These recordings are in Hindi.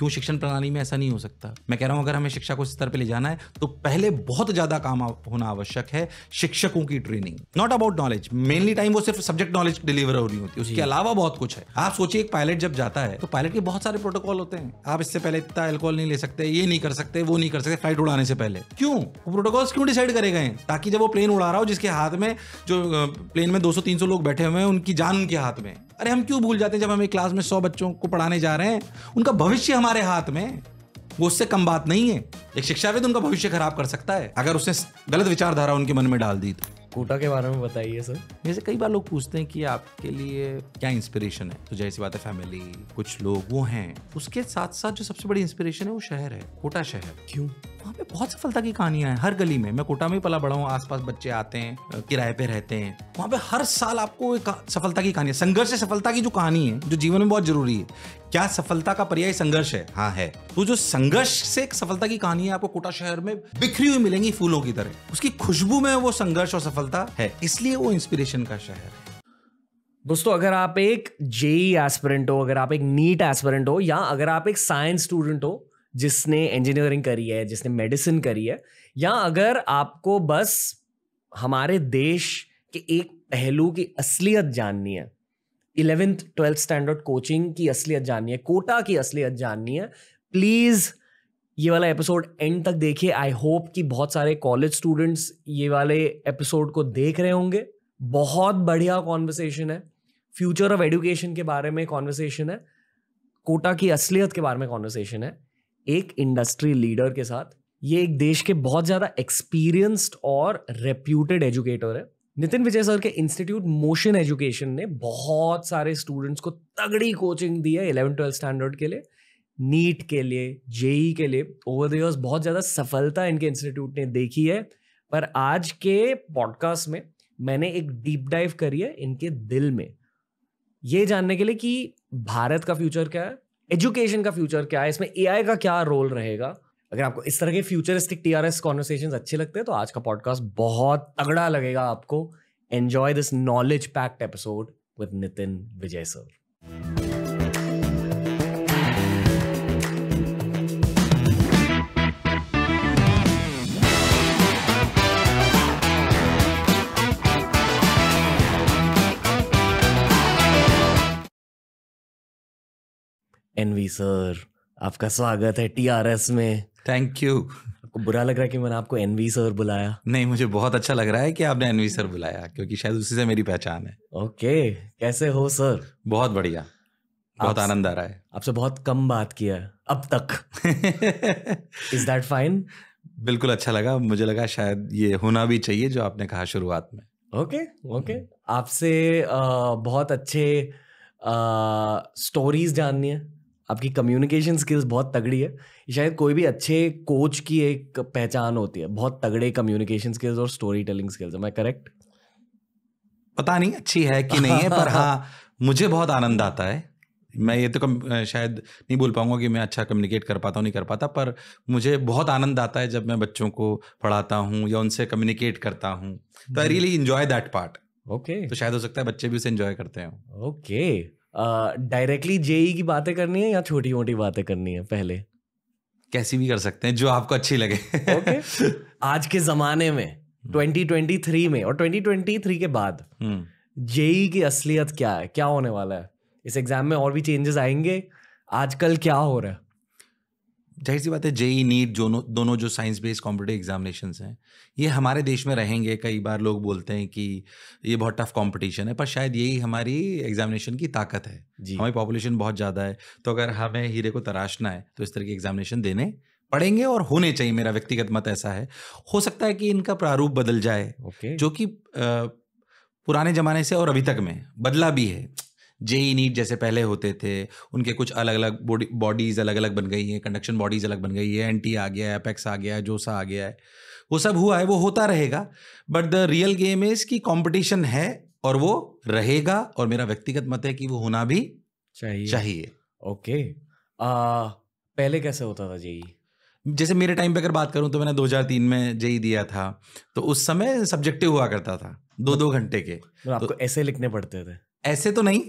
क्यों शिक्षण प्रणाली में ऐसा नहीं हो सकता मैं कह रहा हूं अगर हमें शिक्षा को स्तर पर ले जाना है तो पहले बहुत ज्यादा काम होना आवश्यक है शिक्षकों की training not about knowledge mainly time वो सिर्फ सब्जेक्ट नॉलेज डिलीवर हो रही होती है उसके अलावा बहुत कुछ है आप सोचिए एक पायलट जब जाता है तो पायलट के बहुत सारे प्रोटोकॉल होते हैं आप इससे पहले इतना एल्कोहल नहीं ले सकते ये नहीं कर सकते वो नहीं कर सकते फ्लाइट उड़ाने से पहले क्यों प्रोटोकॉल क्यों डिसाइड करे गए ताकि जब वो प्लेन उड़ा रहा हो जिसके हाथ में जो प्लेन में दो सौ लोग बैठे हुए हैं उनकी जान उनके हाथ में अरे हम क्यों भूल जाते हैं जब हम एक क्लास में सौ बच्चों को पढ़ाने जा रहे हैं उनका भविष्य हमारे हाथ में वो उससे कम बात नहीं है एक शिक्षाविद उनका भविष्य खराब कर सकता है अगर उसने गलत विचारधारा उनके मन में डाल दी तो कोटा के बारे में बताइए सर जैसे कई बार लोग पूछते हैं कि आपके लिए क्या इंस्पिरेशन है तो जैसी बात है फैमिली कुछ लोग वो हैं उसके साथ साथ जो सबसे बड़ी इंस्पिरेशन है वो शहर है कोटा शहर क्यों वहाँ पे बहुत सफलता की कहानियां हैं हर गली में मैं कोटा में ही पला बड़ा हूँ आसपास बच्चे आते हैं किराए पे रहते हैं वहाँ पे हर साल आपको एक सफलता की कहानी है संघर्ष से सफलता की जो कहानी है जो जीवन में बहुत जरूरी है क्या सफलता का पर्याय संघर्ष है हाँ है तो जो संघर्ष से सफलता की कहानी है आपको कोटा शहर में बिखरी हुई मिलेंगी फूलों की तरह उसकी खुशबू में वो संघर्ष और सफलता है इसलिए वो इंस्पिरेशन का शहर है दोस्तों अगर आप एक जेई एस्पिरेंट हो अगर आप एक नीट एस्पिरेंट हो या अगर आप एक साइंस स्टूडेंट हो जिसने इंजीनियरिंग करी है जिसने मेडिसिन करी है या अगर आपको बस हमारे देश के एक पहलू की असलियत जाननी है इलेवेंथ ट्वेल्थ स्टैंडर्ड कोचिंग की असलियत जाननी है कोटा की असलियत जाननी है प्लीज़ ये वाला एपिसोड एंड तक देखिए आई होप कि बहुत सारे कॉलेज स्टूडेंट्स ये वाले एपिसोड को देख रहे होंगे बहुत बढ़िया कॉन्वर्सेशन है फ्यूचर ऑफ एडुकेशन के बारे में कॉन्वर्सेशन है कोटा की असलियत के बारे में कॉन्वर्सेशन है एक इंडस्ट्री लीडर के साथ ये एक देश के बहुत ज़्यादा एक्सपीरियंस्ड और रेप्यूटेड एजुकेटर है नितिन विजय सर के इंस्टीट्यूट मोशन एजुकेशन ने बहुत सारे स्टूडेंट्स को तगड़ी कोचिंग दी है इलेवन ट्वेल्थ स्टैंडर्ड के लिए नीट के लिए जेई e के लिए ओवर द इयर्स बहुत ज़्यादा सफलता इनके इंस्टीट्यूट ने देखी है पर आज के पॉडकास्ट में मैंने एक डीप डाइव करी है इनके दिल में ये जानने के लिए कि भारत का फ्यूचर क्या है एजुकेशन का फ्यूचर क्या है इसमें एआई का क्या रोल रहेगा अगर आपको इस तरह के futuristic T R S conversation अच्छे लगते हैं तो आज का पॉडकास्ट बहुत तगड़ा लगेगा आपको enjoy this knowledge packed episode with Nitin Vijay sir NV sir आपका स्वागत है टीआरएस में थैंक यू आपको बुरा लग रहा है कि मैंने आपको एनवी सर बुलाया नहीं मुझे बहुत अच्छा लग रहा है कि आपने एनवी सर बुलाया क्योंकि शायद उसी से मेरी पहचान है ओके कैसे हो सर बहुत बढ़िया बहुत आनंद आ रहा है आपसे बहुत कम बात किया है अब तक इज दैट फाइन बिल्कुल अच्छा लगा मुझे लगा शायद ये होना भी चाहिए जो आपने कहा शुरुआत में ओके ओके आपसे बहुत अच्छे स्टोरीज जाननी है आपकी कम्युनिकेशन स्किल्स बहुत तगड़ी है शायद कोई भी अच्छे कोच की एक पहचान होती है बहुत तगड़े कम्युनिकेशन स्किल्स और स्टोरी टेलिंग स्किल्स मैं करेक्ट पता नहीं अच्छी है कि नहीं है पर हाँ मुझे बहुत आनंद आता है मैं ये तो कम शायद नहीं बोल पाऊंगा कि मैं अच्छा कम्युनिकेट कर पाता हूँ नहीं कर पाता पर मुझे बहुत आनंद आता है जब मैं बच्चों को पढ़ाता हूँ या उनसे कम्युनिकेट करता हूँ तो I really enjoy that part okay तो शायद हो सकता है बच्चे भी उसे इन्जॉय करते हैं okay okay. Directly JEE e की बातें करनी है या छोटी मोटी बातें करनी है पहले कैसी भी कर सकते हैं जो आपको अच्छी लगे okay. आज के जमाने में 2023 हम्म। में और 2023 के बाद जेई हम्म। e की असलियत क्या है क्या होने वाला है इस एग्जाम में और भी चेंजेस आएंगे आजकल क्या हो रहा है जाहिर सी बात है e जेई नीट दोनों दोनों जो साइंस बेस्ड कॉम्पिटेटिव एग्जामिनेशन हैं ये हमारे देश में रहेंगे कई बार लोग बोलते हैं कि ये बहुत टफ कंपटीशन है पर शायद यही हमारी एग्जामिनेशन की ताकत है जी हमारी पॉपुलेशन बहुत ज़्यादा है तो अगर हमें हीरे को तराशना है तो इस तरह के एग्जामिनेशन देने पड़ेंगे और होने चाहिए मेरा व्यक्तिगत मत ऐसा है हो सकता है कि इनका प्रारूप बदल जाए ओके जो कि पुराने जमाने से और अभी तक में बदला भी है जेई नीट e e जैसे पहले होते थे उनके कुछ अलग अलग बॉडीज़ अलग अलग बन गई हैं कंडक्शन बॉडीज़ अलग बन गई है एन आ गया है अपेक्स आ गया है जोसा आ गया है वो सब हुआ है वो होता रहेगा but the real game is कि कॉम्पिटिशन है और वो रहेगा और मेरा व्यक्तिगत मत है कि वो होना भी चाहिए चाहिए ओके आ, पहले कैसे होता था जेई e? जैसे मेरे टाइम पे अगर बात करूं तो मैंने 2003 में जेई दिया था तो उस समय सब्जेक्टिव हुआ करता था दो दो घंटे के मतलब तो आपको तो, ऐसे लिखने पड़ते थे ऐसे तो नहीं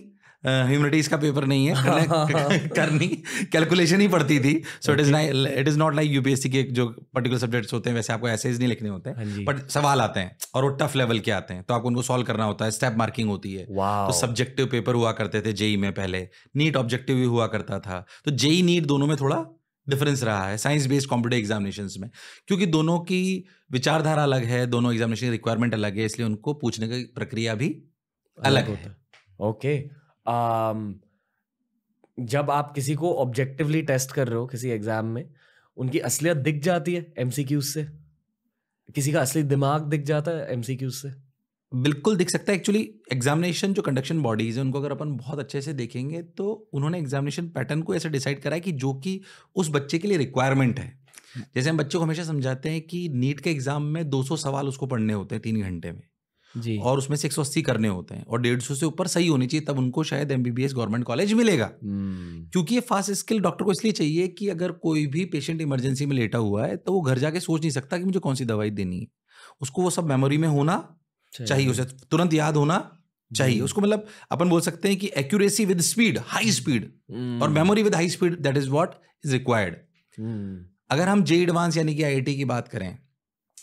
ह्यूमनिटीज का पेपर नहीं है करने, करनी कैलकुलेशन ही पड़ती थी so it is night it is not like UPSC के जो पर्टिकुलर सब्जेक्ट्स होते हैं वैसे आपको ऐसे नहीं लिखने होते बट हाँ सवाल आते हैं और वो टफ लेवल के आते हैं तो आपको उनको सॉल्व करना होता है स्टेप मार्किंग होती है तो सब्जेक्टिव पेपर हुआ करते थे जेई e में पहले नीट ऑब्जेक्टिव भी हुआ करता था तो जेई नीट e दोनों में थोड़ा डिफरेंस रहा है साइंस बेस्ड कॉम्पिटेटिव एग्जामिनेशन में क्योंकि दोनों की विचारधारा अलग है दोनों एग्जामिनेशन रिक्वायरमेंट अलग है इसलिए उनको पूछने की प्रक्रिया भी अलग, होता है ओके okay. Um, जब आप किसी को ऑब्जेक्टिवली टेस्ट कर रहे हो किसी एग्जाम में उनकी असलियत दिख जाती है एमसीक्यूज से किसी का असली दिमाग दिख जाता है एमसीक्यूज से बिल्कुल दिख सकता है एक्चुअली एग्जामिनेशन जो कंडक्शन बॉडीज है उनको अगर अपन बहुत अच्छे से देखेंगे तो उन्होंने एग्जामिनेशन पैटर्न को ऐसे डिसाइड करा है कि जो कि उस बच्चे के लिए रिक्वायरमेंट है जैसे हम बच्चों को हमेशा समझाते हैं कि नीट के एग्जाम में 200 सवाल उसको पढ़ने होते हैं तीन घंटे में जी और उसमें से एक सौ अस्सी करने होते हैं और डेढ़ सौ से ऊपर सही होनी चाहिए तब उनको शायद एम गवर्नमेंट कॉलेज मिलेगा हम्म। क्योंकि ये फास्ट स्किल डॉक्टर को इसलिए चाहिए कि अगर कोई भी पेशेंट इमरजेंसी में लेटा हुआ है तो वो घर जाके सोच नहीं सकता कि मुझे कौन सी दवाई देनी है उसको वो सब मेमोरी में होना चाहिए उसे तुरंत याद होना चाहिए हम्म। उसको मतलब अपन बोल सकते हैं कि accuracy with speed high speed और memory with high speed that is what is required अगर हम जे एडवांस यानी कि आई की बात करें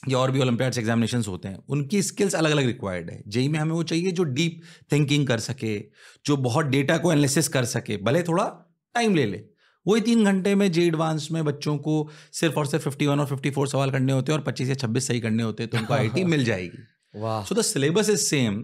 या और भी ओलंपियाड्स एग्जामिनेशन होते हैं उनकी स्किल्स अलग अलग रिक्वायर्ड है जेई में हमें वो चाहिए जो डीप थिंकिंग कर सके जो बहुत डेटा को एनालिसिस कर सके भले थोड़ा टाइम ले ले वही तीन घंटे में जे एडवांस में बच्चों को सिर्फ और सिर्फ फिफ्टी वन और फिफ्टी फोर सवाल करने होते हैं और पच्चीस या छब्बीस सही करने होते हैं तो उनको आई मिल जाएगी वाह so the syllabus is same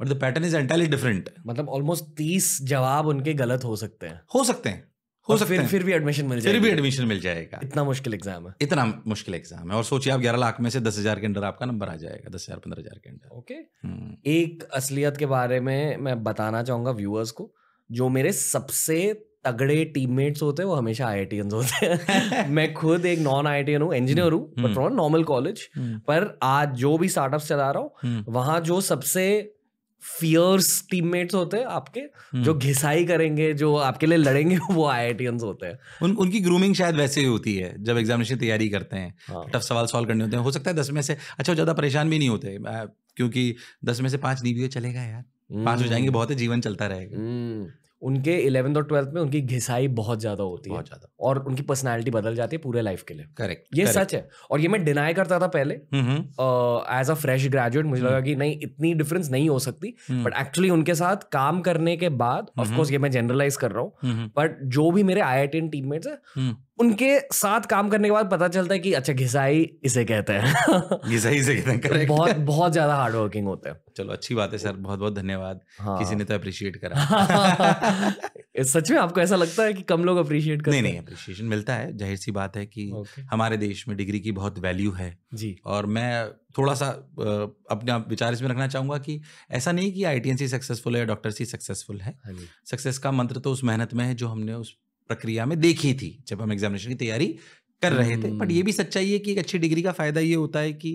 but the pattern is entirely different मतलब ऑलमोस्ट तीस जवाब उनके गलत हो सकते हैं हो सकते हैं हो सकता फिर, है फिर भी एडमिशन मिल जाएगा फिर भी एडमिशन मिल जाएगा इतना मुश्किल एग्जाम है इतना मुश्किल एग्जाम है और सोचिए आप ग्यारह लाख में से दस हजार के अंडर आपका नंबर आ जाएगा दस हजार पंद्रह हजार के अंडर ओके हम्म। एक असलियत के बारे में मैं बताना चाहूंगा व्यूअर्स को जो मेरे सबसे तगड़े टीममेट्स होते हैं वो हमेशा आई होते हैं मैं खुद एक नॉन आई टी हूँ इंजीनियर हम्म। हूँ नॉर्मल हम्म। कॉलेज पर आज जो भी स्टार्टअप चला रहा हूँ वहां जो सबसे फियर्स टीममेट्स होते हैं आपके हम्म। जो घिसाई करेंगे जो आपके लिए लड़ेंगे वो आई होते हैं उन उनकी ग्रूमिंग शायद वैसे ही होती है जब एग्जामिनेशन तैयारी करते हैं हाँ। टफ सवाल सॉल्व करने होते हैं हो सकता है दस में से अच्छा ज़्यादा परेशान भी नहीं होते क्योंकि दस में से पांच दी भी चलेगा यार पांच हो हम्म। जाएंगे बहुत है जीवन चलता रहेगा हम्म। उनके इलेवेंथ और ट्वेल्थ में उनकी घिसाई बहुत ज्यादा होती बहुत है ज्यादा और उनकी पर्सनालिटी बदल जाती है पूरे लाइफ के लिए करेक्ट ये correct. सच है और ये मैं डिनाई करता था पहले as hmm, hmm. A fresh graduate मुझे लगा हम्म। कि नहीं इतनी डिफरेंस नहीं हो सकती बट एक्चुअली उनके साथ काम करने के बाद ऑफकोर्स ये मैं जनरलाइज कर रहा हूँ बट जो भी मेरे आई आई टी टीममेट्स है उनके साथ काम करने के बाद पता चलता है कि अच्छा घिसाई इसे कहते हैं घिसाई इसे कहते हैं करेक्ट बहुत बहुत ज्यादा हार्ड वर्किंग होते हैं चलो अच्छी बात है सर बहुत बहुत धन्यवाद हाँ। किसी ने तो अप्रिशिएट करा सच में आपको ऐसा लगता है कि कम लोग अप्रिशिएट करते नहीं नहीं अप्रिशिएशन मिलता है जाहिर सी बात है कि हमारे देश में डिग्री की बहुत वैल्यू है जी और मैं थोड़ा सा अपने आप विचार इसमें रखना चाहूंगा कि ऐसा नहीं कि आई सक्सेसफुल है डॉक्टर सी सक्सेसफुल है सक्सेस हाँ का मंत्र तो उस मेहनत में है जो हमने उस प्रक्रिया में देखी थी जब हम एग्जामिनेशन की तैयारी कर रहे थे बट ये हम्म। भी सच्चाई है कि एक अच्छी डिग्री का फायदा ये होता है कि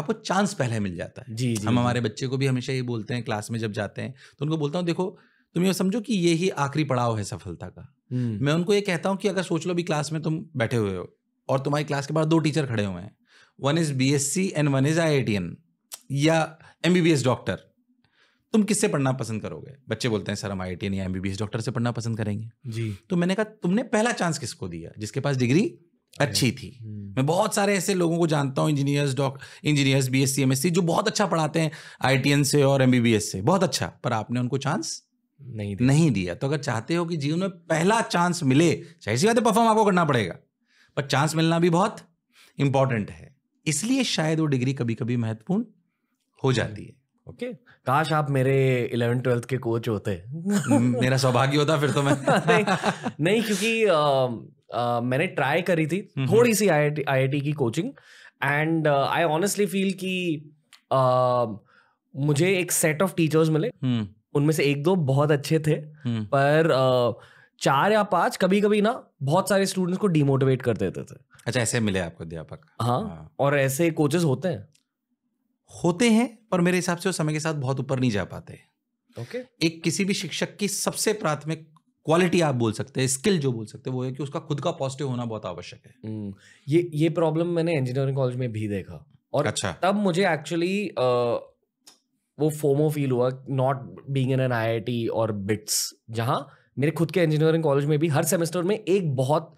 आपको चांस पहले मिल जाता है जी, जी हम हमारे बच्चे को भी हमेशा ये बोलते हैं क्लास में जब जाते हैं तो उनको बोलता हूँ देखो तुम ये समझो कि ये ही आखिरी पड़ाव है सफलता का हम्म। मैं उनको ये कहता हूँ कि अगर सोच लो भी क्लास में तुम बैठे हुए हो और तुम्हारी क्लास के बाहर दो टीचर खड़े हुए हैं one is B S C and one is I I IITian या M B B S doctor तुम किससे पढ़ना पसंद करोगे बच्चे बोलते हैं सर हम आई टी नहीं एम डॉक्टर से पढ़ना पसंद करेंगे जी तो मैंने कहा तुमने पहला चांस किसको दिया जिसके पास डिग्री अच्छी थी हम्म। मैं बहुत सारे ऐसे लोगों को जानता हूँ engineers doctor engineers B S C M S C जो बहुत अच्छा पढ़ाते हैं आई से और एम बी बी एस से बहुत अच्छा पर आपने उनको चांस नहीं दिया। नहीं दिया तो अगर चाहते हो कि जीवन में पहला चांस मिले चाहे सी बात है परफॉर्म आपको करना पड़ेगा पर चांस मिलना भी बहुत इंपॉर्टेंट है इसलिए शायद वो डिग्री कभी कभी महत्वपूर्ण हो हम्म। जाती है ओके okay. काश आप मेरे इलेवन ट्वेल्थ के कोच होते हम्म, मेरा सौभाग्य होता फिर तो मैं नहीं, नहीं क्योंकि आ, आ, मैंने ट्राई करी थी हम्म, हम्म। थोड़ी सी आई आई टी की coaching and I honestly feel कि आ, मुझे एक सेट ऑफ टीचर्स मिले उनमें से एक दो बहुत अच्छे थे पर आ, चार या पांच कभी कभी ना बहुत सारे स्टूडेंट्स को डिमोटिवेट कर देते थे अच्छा ऐसे मिले आपको अध्यापक हाँ, हाँ और ऐसे कोचेस होते हैं होते हैं पर मेरे हिसाब से वो समय के साथ बहुत ऊपर नहीं जा पाते ओके okay. एक किसी भी शिक्षक की सबसे प्राथमिक क्वालिटी आप बोल सकते हैं स्किल जो बोल सकते हैं वो है कि उसका खुद का पॉजिटिव होना बहुत आवश्यक है हम्म, ये ये प्रॉब्लम मैंने इंजीनियरिंग कॉलेज में भी देखा और अच्छा तब मुझे एक्चुअली वो फोमो फील हुआ not being in an IIT और बिट्स जहाँ मेरे खुद के इंजीनियरिंग कॉलेज में भी हर सेमेस्टर में एक बहुत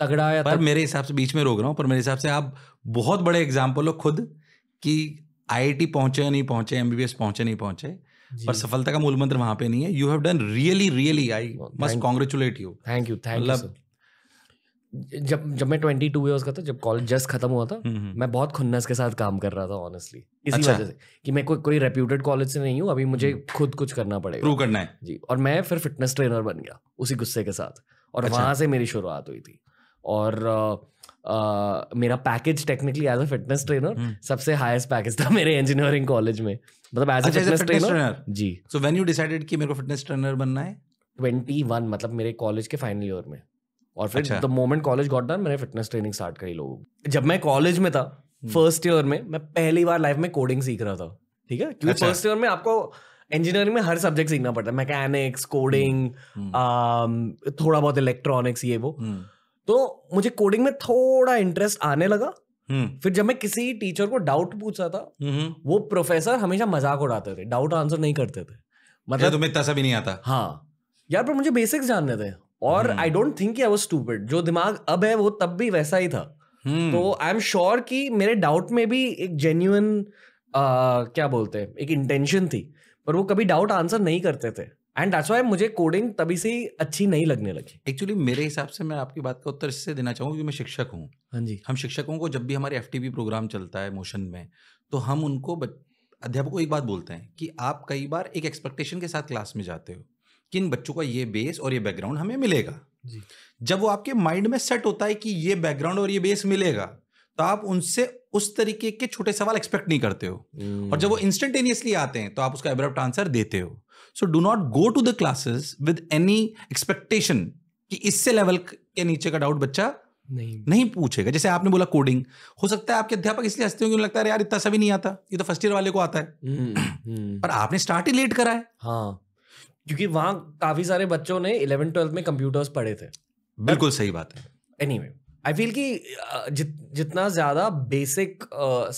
तगड़ा या पर तक... मेरे हिसाब से बीच में रोक रहा हूँ पर मेरे हिसाब से आप बहुत बड़े एग्जाम्पल हो खुद कि आईआईटी पहुंचे या नहीं पहुंचे एमबीबीएस पहुंचे नहीं पहुंचे पर सफलता का मूल मंत्र वहां पे नहीं है you have done really really I must congratulate you thank you thank मतलब जब जब मैं ट्वेंटी टू ईयर्स का था जब कॉलेज जस्ट खत्म हुआ था हम्म, हम्म। मैं बहुत खुन्नस के साथ काम कर रहा था ऑनेस्टली इसी अच्छा। वजह अच्छा? से कि मैं कोई कोई रेप्यूटेड कॉलेज से नहीं हूँ अभी मुझे हम्म। खुद कुछ करना पड़ेगा प्रूव करना है जी और मैं फिर फिटनेस ट्रेनर बन गया उसी गुस्से के साथ और अच्छा? वहाँ से मेरी शुरुआत हुई थी और मेरा package technically as a fitness trainer सबसे हाईएस्ट पैकेज था मेरे इंजीनियरिंग कॉलेज में मतलब एज अ फिटनेस ट्रेनर जी सो व्हेन यू डिसाइडेड कि मेरे को फिटनेस ट्रेनर बनना है 21 मतलब मेरे कॉलेज के फाइनल ईयर में और फिर the moment college got done मैंने फिटनेस ट्रेनिंग स्टार्ट करी लोगों जब मैं कॉलेज में था फर्स्ट हम्म। ईयर में मैं पहली बार लाइफ में कोडिंग सीख रहा था ठीक है क्योंकि फर्स्ट अच्छा। ईयर में आपको इंजीनियरिंग में हर सब्जेक्ट सीखना पड़ता है मैकेनिक्स हम्म। कोडिंग हम्म। um, थोड़ा बहुत इलेक्ट्रॉनिक्स ये वो तो मुझे कोडिंग में थोड़ा इंटरेस्ट आने लगा हम्म। फिर जब मैं किसी टीचर को डाउट पूछा था हम्म। वो प्रोफेसर हमेशा मजाक उड़ाते थे डाउट आंसर नहीं करते थे मतलब तुम्हें इतना भी नहीं आता हाँ यार पर मुझे बेसिक्स जानने थे और I don't think I was stupid जो दिमाग अब है वो तब भी वैसा ही था हम्म। तो आई एम श्योर कि मेरे डाउट में भी एक जेन्यून क्या बोलते हैं एक इंटेंशन थी पर वो कभी डाउट आंसर नहीं करते थे एंड दैट्स व्हाई मुझे कोडिंग तभी से ही अच्छी नहीं लगने लगी एक्चुअली मेरे हिसाब से मैं आपकी बात का उत्तर इससे देना चाहूँगा क्योंकि मैं शिक्षक हूँ हाँ जी हम शिक्षकों को जब भी हमारे एफ प्रोग्राम चलता है मोशन में तो हम उनको अध्यापक को एक बात बोलते हैं कि आप कई बार एक एक्सपेक्टेशन के साथ क्लास में जाते हो कि इन बच्चों का ये बेस और ये बैकग्राउंड हमें मिलेगा जी जब वो आपके माइंड में सेट होता है कि ये बैकग्राउंड और ये बेस मिलेगा तो आप उनसे उस तरीके के छोटे सवाल एक्सपेक्ट नहीं करते हो hmm। और जब वो इंस्टेंटेनियसली आते हैं तो आप उसका एब्रप्ट आंसर देते हो so do not go to the classes with any expectation कि इससे लेवल के नीचे का डाउट बच्चा नहीं नहीं पूछेगा जैसे आपने बोला कोडिंग हो सकता है आपके अध्यापक इसलिए हंसते होंगे लगता है यार इतना सभी नहीं आता ये तो फर्स्ट ईयर वाले को आता है हम्म, हम्म। पर आपने स्टार्ट ही लेट करा है हाँ क्योंकि वहां काफी सारे बच्चों ने इलेवन ट्वेल्थ में कंप्यूटर्स पढ़े थे बिल्कुल सही बात है एनी anyway, आई फील कि जित, जितना ज्यादा बेसिक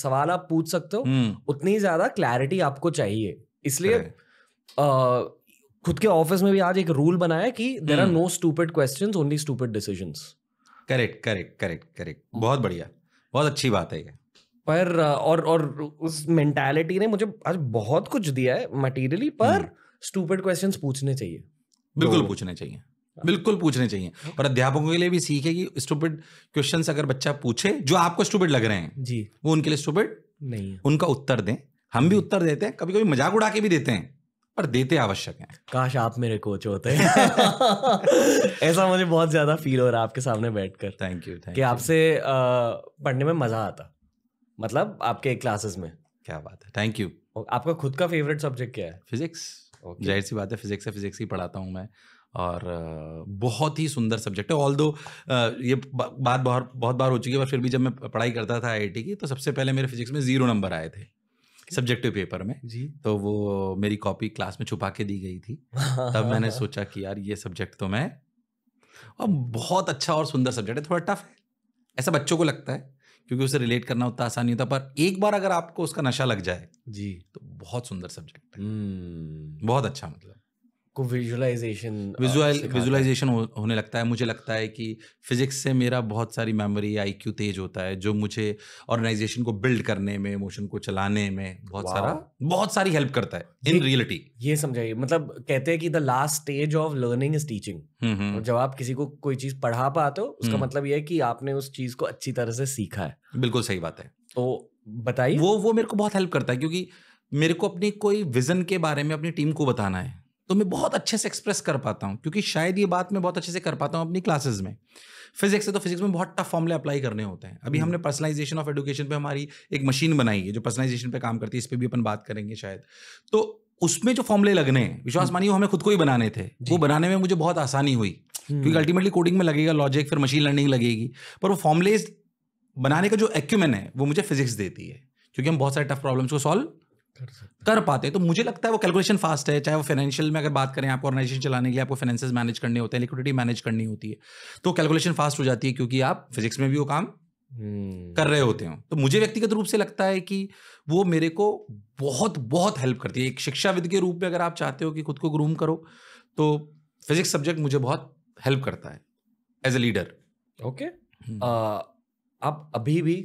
सवाल आप पूछ सकते हो हम्म। उतनी ज्यादा क्लैरिटी आपको चाहिए इसलिए खुद के ऑफिस में भी आज एक रूल बनाया कि there are no stupid question only stupid decision correct correct correct correct बहुत बढ़िया बहुत अच्छी बात है ये पर और और उस मेंटालिटी ने मुझे आज बहुत कुछ दिया है मटेरियली पर स्टूपेड हम्म। क्वेश्चंस पूछने चाहिए बिल्कुल पूछने चाहिए हाँ। बिल्कुल पूछने चाहिए हाँ। और अध्यापकों के लिए भी सीखे कि स्टूपिड क्वेश्चन अगर बच्चा पूछे जो आपको स्टूपिड लग रहे हैं जी वो उनके लिए स्टूपेड नहीं है उनका उत्तर दें हम भी उत्तर देते हैं कभी कभी मजाक उड़ा के भी देते हैं पर देते आवश्यक हैं काश आप मेरे कोच होते ऐसा मुझे बहुत ज्यादा फील हो रहा है आपके सामने बैठकर थैंक यू कि आपसे पढ़ने में मजा आता मतलब आपके क्लासेस में क्या बात है थैंक यू आपका खुद का फेवरेट सब्जेक्ट क्या है फिजिक्स okay. जाहिर सी बात है फिजिक्स है फिजिक्स ही पढ़ाता हूँ मैं और बहुत ही सुंदर सब्जेक्ट है ऑल दो ये बात बहुत बहुत बार हो चुकी है पर फिर भी जब मैं पढ़ाई करता था आई की तो सबसे पहले मेरे फिजिक्स में ज़ीरो नंबर आए थे सब्जेक्टिव पेपर में जी तो वो मेरी कॉपी क्लास में छुपा के दी गई थी तब मैंने सोचा कि यार ये सब्जेक्ट तो मैं और बहुत अच्छा और सुंदर सब्जेक्ट है थोड़ा टफ है ऐसा बच्चों को लगता है क्योंकि उसे रिलेट करना उतना आसान नहीं होता पर एक बार अगर आपको उसका नशा लग जाए जी तो बहुत सुंदर सब्जेक्ट है हम्म। बहुत अच्छा मतलब आपको विजुअलाइजेशन विजुअल विजुअलाइजेशन होने लगता है मुझे लगता है कि फिजिक्स से मेरा बहुत सारी मेमोरी आईक्यू तेज होता है जो मुझे ऑर्गेनाइजेशन को बिल्ड करने में इमोशन को चलाने में बहुत सारा बहुत सारी हेल्प करता है इन रियलिटी ये समझाइए मतलब कहते हैं कि the last stage of learning is teaching और जब आप किसी को कोई चीज पढ़ा पाते हो उसका हम्म। मतलब यह है कि आपने उस चीज को अच्छी तरह से सीखा है बिल्कुल सही बात है तो बताइए वो वो मेरे को बहुत हेल्प करता है क्योंकि मेरे को अपनी कोई विजन के बारे में अपनी टीम को बताना है तो मैं बहुत अच्छे से एक्सप्रेस कर पाता हूँ क्योंकि शायद ये बात मैं बहुत अच्छे से कर पाता हूँ अपनी क्लासेज में फिजिक्स से तो फिजिक्स में बहुत टफ फॉर्मले अप्लाई करने होते हैं अभी हम्म। हमने पर्सनलाइजेशन ऑफ एडुकेशन पे हमारी एक मशीन बनाई है जो पर्सनलाइजेशन पे काम करती है इस पर भी अपन बात करेंगे शायद तो उसमें जो फॉर्मले लगने हैं विश्वास हम्म। मानिए हमें खुद को ही बनाने थे वो बनाने में मुझे बहुत आसानी हुई हम्म। क्योंकि अल्टीमेटली कोडिंग में लगेगा लॉजिक फिर मशीन लर्निंग लगेगी पर वो फॉर्मलेज बनाने का जो एक्यूमेन है वो मुझे फिजिक्स देती है क्योंकि हम बहुत सारे टफ प्रॉब्लम्स को सॉल्व कर कर पाते तो मुझे लगता है वो कैलकुलेशन फास्ट है चाहे वो फाइनेंशियल में अगर बात करें आपको ऑर्गेनाइजेशन चलाने के लिए आपको फाइनेंसेस मैनेज करने होते हैं लिक्विडिटी मैनेज करनी होती है तो कैलकुलेशन फास्ट हो जाती है क्योंकि आप फिजिक्स में भी वो काम hmm. कर रहे होते हो तो मुझे व्यक्तिगत रूप से लगता है कि वो मेरे को बहुत बहुत हेल्प करती है एक शिक्षाविद के रूप में अगर आप चाहते हो कि खुद को ग्रूम करो तो फिजिक्स सब्जेक्ट मुझे बहुत हेल्प करता है एज ए लीडर ओके आप अभी भी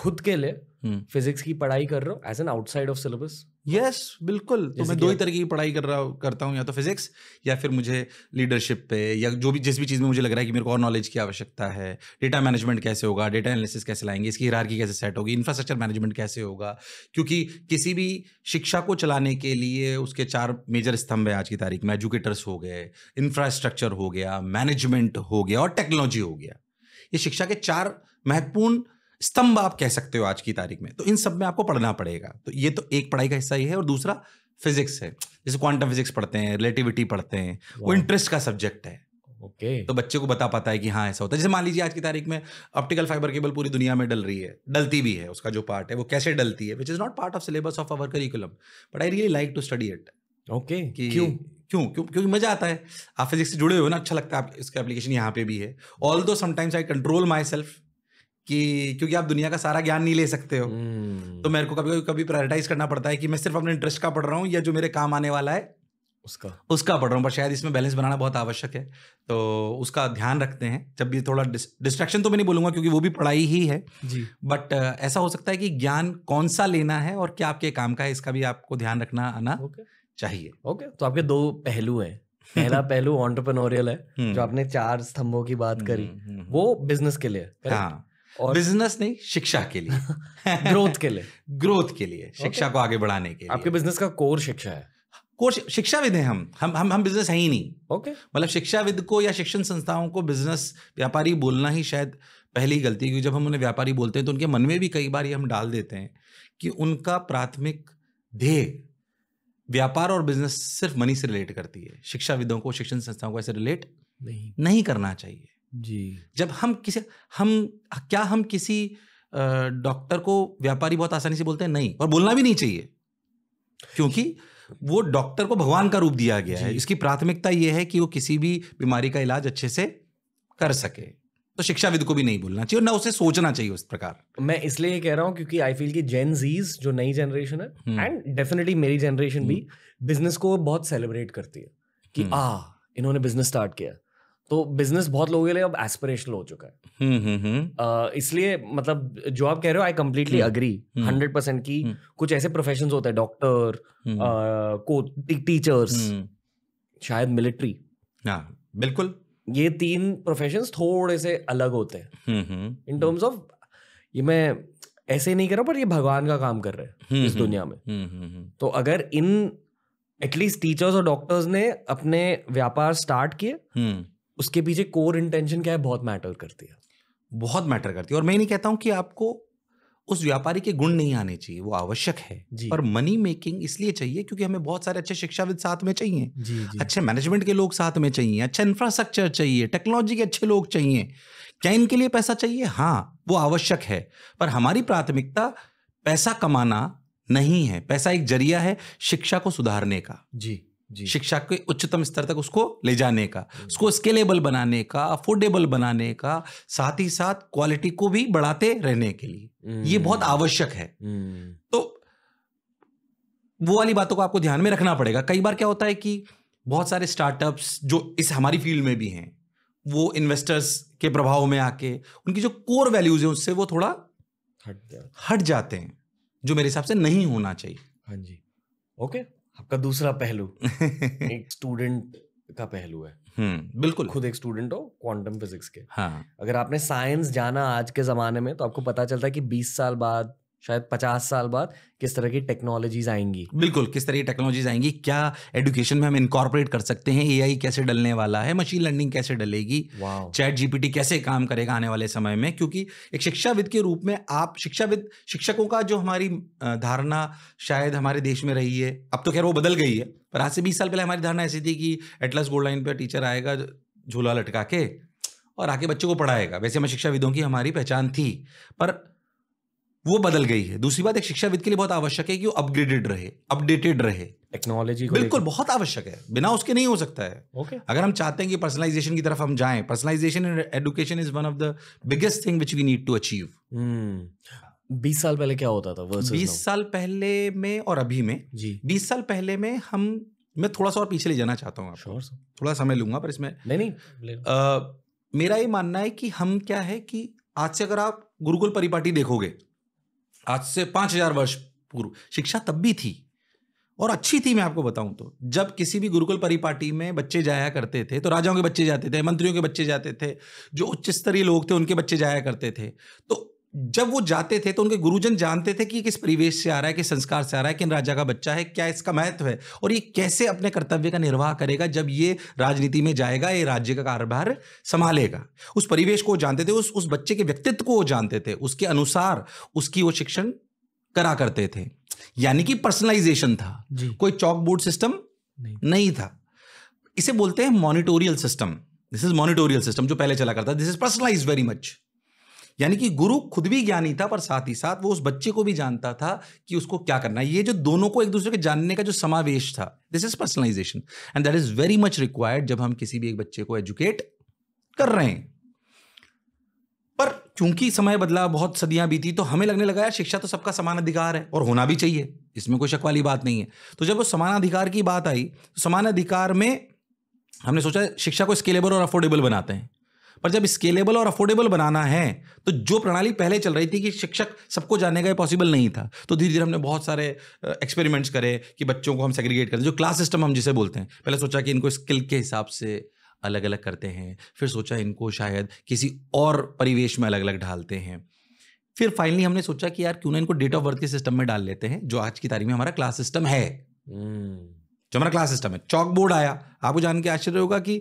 खुद के लिए हम्म। फिजिक्स की पढ़ाई कर रहे हो as an outside of syllabus yes बिल्कुल तो मैं दो ही तरह की पढ़ाई कर रहा करता हूँ या तो फिजिक्स या फिर मुझे लीडरशिप पे या जो भी जिस भी चीज़ में मुझे लग रहा है कि मेरे को और नॉलेज की आवश्यकता है डेटा मैनेजमेंट कैसे होगा डेटा एनालिसिस कैसे लाएंगे इसकी हिरारकी कैसे सेट होगी इंफ्रास्ट्रक्चर मैनेजमेंट कैसे होगा क्योंकि किसी भी शिक्षा को चलाने के लिए उसके चार मेजर स्तंभ है आज की तारीख में एजुकेटर्स हो गए इंफ्रास्ट्रक्चर हो गया मैनेजमेंट हो गया और टेक्नोलॉजी हो गया ये शिक्षा के चार महत्वपूर्ण स्तंभ आप कह सकते हो आज की तारीख में तो इन सब में आपको पढ़ना पड़ेगा तो ये तो एक पढ़ाई का हिस्सा ही है और दूसरा फिजिक्स है जैसे क्वांटम फिजिक्स पढ़ते हैं रिलेटिविटी पढ़ते हैं वो इंटरेस्ट का सब्जेक्ट है ओके okay. तो बच्चे को बता पाता है कि हाँ ऐसा होता है जैसे मान लीजिए आज की तारीख में ऑप्टिकल फाइबर केबल पूरी दुनिया में डल रही है डलती भी है उसका जो पार्ट है वो कैसे डलती है which is not part of syllabus of our curriculum but I really like to study it okay क्यों क्यों क्यों क्योंकि मजा आता है आप फिजिक्स से जुड़े हुए ना अच्छा लगता है इसका एप्लीकेशन यहाँ पे भी है although sometimes I control myself कि क्योंकि आप दुनिया का सारा ज्ञान नहीं ले सकते हो हम्म। तो मेरे को कभी कभी प्रायोरिटाइज करना पड़ता है कि मैं सिर्फ अपने इंटरेस्ट का पढ़ रहा हूँ या जो मेरे काम आने वाला है उसका उसका पढ़ रहा हूँ पर शायद इसमें बैलेंस बनाना बहुत आवश्यक है तो उसका ध्यान रखते हैं जब भी थोड़ा डिस्ट्रैक्शन तो मैं नहीं बोलूंगा क्योंकि वो भी पढ़ाई ही है जी बट ऐसा हो सकता है कि ज्ञान कौन सा लेना है और क्या आपके काम का है इसका भी आपको ध्यान रखना आना चाहिए ओके तो आपके दो पहलू हैं पहला पहलू ऑन्टरप्रनोरियल है जो हम्म। आपने चार स्तंभों की बात करी हम्म, वो बिजनेस के लिए हाँ और बिजनेस नहीं शिक्षा के लिए ग्रोथ के लिए ग्रोथ के लिए शिक्षा को आगे बढ़ाने के लिए आपके बिजनेस का कोर शिक्षा है कोर शिक्षाविद हैं हम हम हम हम बिजनेस है ही नहीं ओके मतलब शिक्षाविद को या शिक्षण संस्थाओं को बिजनेस व्यापारी बोलना ही शायद पहली गलती है क्योंकि जब हम उन्हें व्यापारी बोलते हैं तो उनके मन में भी कई बार ये हम डाल देते हैं कि उनका प्राथमिक ध्येय व्यापार और बिजनेस सिर्फ मनी से रिलेट करती है शिक्षाविदों को शिक्षण संस्थाओं को ऐसे रिलेट नहीं नहीं करना चाहिए जी जब हम किसी हम क्या हम किसी डॉक्टर को व्यापारी बहुत आसानी से बोलते हैं नहीं और बोलना भी नहीं चाहिए क्योंकि वो डॉक्टर को भगवान का रूप दिया गया है इसकी प्राथमिकता यह है कि वो किसी भी बीमारी का इलाज अच्छे से कर सके तो शिक्षाविद को भी नहीं बोलना चाहिए और ना उसे सोचना चाहिए उस प्रकार मैं इसलिए कह रहा हूँ क्योंकि आई फील की जेन जीज जो नई जनरेशन है एंड हम्म। डेफिनेटली मेरी जनरेशन भी बिजनेस हम्म। को बहुत सेलिब्रेट करती है कि हम्म। आ इन्होंने बिजनेस स्टार्ट किया तो बिजनेस बहुत लोगों के लिए अब एस्पिरेशनल हो चुका है हम्म, हम्म, हम्म। इसलिए मतलब जो आप कह रहे हो I completely agree hundred percent की कुछ ऐसे प्रोफेशन होते हैं डॉक्टर को टीचर्स शायद मिलिट्री हाँ बिल्कुल ये तीन प्रोफेशन थोड़े से अलग होते हैं इन टर्म्स ऑफ ये मैं ऐसे नहीं कर रहा पर ये भगवान का काम कर रहे हैं इस दुनिया में तो अगर इन एटलीस्ट टीचर्स और डॉक्टर्स ने अपने व्यापार स्टार्ट किए उसके पीछे कोर इंटेंशन क्या है बहुत मैटर करती है बहुत मैटर करती है और मैं नहीं कहता हूँ कि आपको उस व्यापारी के गुण नहीं आने चाहिए वो आवश्यक है पर मनी मेकिंग इसलिए चाहिए क्योंकि हमें बहुत सारे अच्छे शिक्षाविद साथ में चाहिए जी, जी. अच्छे मैनेजमेंट के लोग साथ में चाहिए अच्छा इंफ्रास्ट्रक्चर चाहिए टेक्नोलॉजी के अच्छे लोग चाहिए क्या इनके लिए पैसा चाहिए हाँ वो आवश्यक है पर हमारी प्राथमिकता पैसा कमाना नहीं है पैसा एक जरिया है शिक्षा को सुधारने का जी शिक्षा के उच्चतम स्तर तक उसको ले जाने का उसको स्केलेबल बनाने का अफोर्डेबल बनाने का साथ ही साथ क्वालिटी को भी बढ़ाते रहने के लिए ये हम्म। बहुत आवश्यक है हम्म। तो वो वाली बातों को आपको ध्यान में रखना पड़ेगा कई बार क्या होता है कि बहुत सारे स्टार्टअप्स जो इस हमारी फील्ड में भी हैं वो इन्वेस्टर्स के प्रभाव में आके उनकी जो कोर वैल्यूज है उससे वो थोड़ा हट जाते हैं जो मेरे हिसाब से नहीं होना चाहिए हाँ जी ओके आपका दूसरा पहलू एक स्टूडेंट का पहलू है हम्म बिल्कुल खुद एक स्टूडेंट हो क्वांटम फिजिक्स के हाँ अगर आपने साइंस जाना आज के जमाने में तो आपको पता चलता है कि 20 साल बाद शायद पचास साल बाद किस तरह की टेक्नोलॉजीज आएंगी बिल्कुल किस तरह की टेक्नोलॉजीज आएंगी क्या एडुकेशन में हम इनकॉर्पोरेट कर सकते हैं एआई कैसे डलने वाला है मशीन लर्निंग कैसे डलेगी चैट जीपीटी कैसे काम करेगा आने वाले समय में क्योंकि एक शिक्षाविद के रूप में आप शिक्षाविद शिक्षकों का जो हमारी धारणा शायद हमारे देश में रही है अब तो खैर वो बदल गई है पर आज से बीस साल पहले हमारी धारणा ऐसी थी कि एटलस गोल्ड लाइन पर टीचर आएगा झूला लटका के और आके बच्चों को पढ़ाएगा वैसे हमें शिक्षाविदों की हमारी पहचान थी पर वो बदल गई है दूसरी बात एक शिक्षाविद के लिए बहुत आवश्यक है कि वो अपग्रेडेड रहे अपडेटेड रहे टेक्नोलॉजी बिल्कुल बहुत आवश्यक है बिना उसके नहीं हो सकता है ओके okay. अगर हम चाहते हैं कि पर्सनलाइजेशन की तरफ हम जाएं personalisation in education is one of the biggest thing which we need to achieve बीस साल पहले क्या होता था बीस साल पहले में और अभी में जी बीस साल पहले में हम मैं थोड़ा सा और पीछे ले जाना चाहता हूँ sure. थोड़ा समय लूंगा पर इसमें नहीं नहीं मेरा ये मानना है कि हम क्या है कि आज से अगर आप गुरुकुल परिपाटी देखोगे आज से पांच हजार वर्ष पूर्व शिक्षा तब भी थी और अच्छी थी मैं आपको बताऊं तो जब किसी भी गुरुकुल परिपाटी में बच्चे जाया करते थे तो राजाओं के बच्चे जाते थे मंत्रियों के बच्चे जाते थे जो उच्च स्तरीय लोग थे उनके बच्चे जाया करते थे तो जब वो जाते थे तो उनके गुरुजन जानते थे कि किस परिवेश से आ रहा है किस संस्कार से आ रहा है किन राजा का बच्चा है क्या इसका महत्व है और ये कैसे अपने कर्तव्य का निर्वाह करेगा जब ये राजनीति में जाएगा ये राज्य का कारोबार संभालेगा उस परिवेश को जानते थे उस उस बच्चे के व्यक्तित्व को जानते थे उसके अनुसार उसकी वो शिक्षण करा करते थे यानी कि पर्सनलाइजेशन था कोई चौक बोर्ड सिस्टम नहीं, नहीं था इसे बोलते हैं monitorial system this is monitorial system जो पहले चला करता this is personalise very much यानी कि गुरु खुद भी ज्ञानी था पर साथ ही साथ वो उस बच्चे को भी जानता था कि उसको क्या करना है ये जो दोनों को एक दूसरे के जानने का जो समावेश था this is personalisation and that is very much required जब हम किसी भी एक बच्चे को एजुकेट कर रहे हैं पर क्योंकि समय बदला बहुत सदियां बीती तो हमें लगने लगा यार शिक्षा तो सबका समान अधिकार है और होना भी चाहिए इसमें कोई शक वाली बात नहीं है तो जब वो समान अधिकार की बात आई तो समान अधिकार में हमने सोचा शिक्षा को स्केलेबल और अफोर्डेबल बनाते हैं पर जब स्केलेबल और अफोर्डेबल बनाना है तो जो प्रणाली पहले चल रही थी कि शिक्षक सबको जाने का पॉसिबल नहीं था तो धीरे धीरे हमने बहुत सारे एक्सपेरिमेंट्स करे कि बच्चों को हम सेग्रीगेट करें जो क्लास सिस्टम हम जिसे बोलते हैं पहले सोचा कि इनको स्किल के हिसाब से अलग अलग करते हैं फिर सोचा इनको शायद किसी और परिवेश में अलग अलग ढालते हैं फिर फाइनली हमने सोचा कि यार क्यों ना इनको डेट ऑफ बर्थ के सिस्टम में डाल लेते हैं जो आज की तारीख में हमारा क्लास सिस्टम है hmm. जो हमारा क्लास सिस्टम है चॉक बोर्ड आया आपको जान के आश्चर्य होगा कि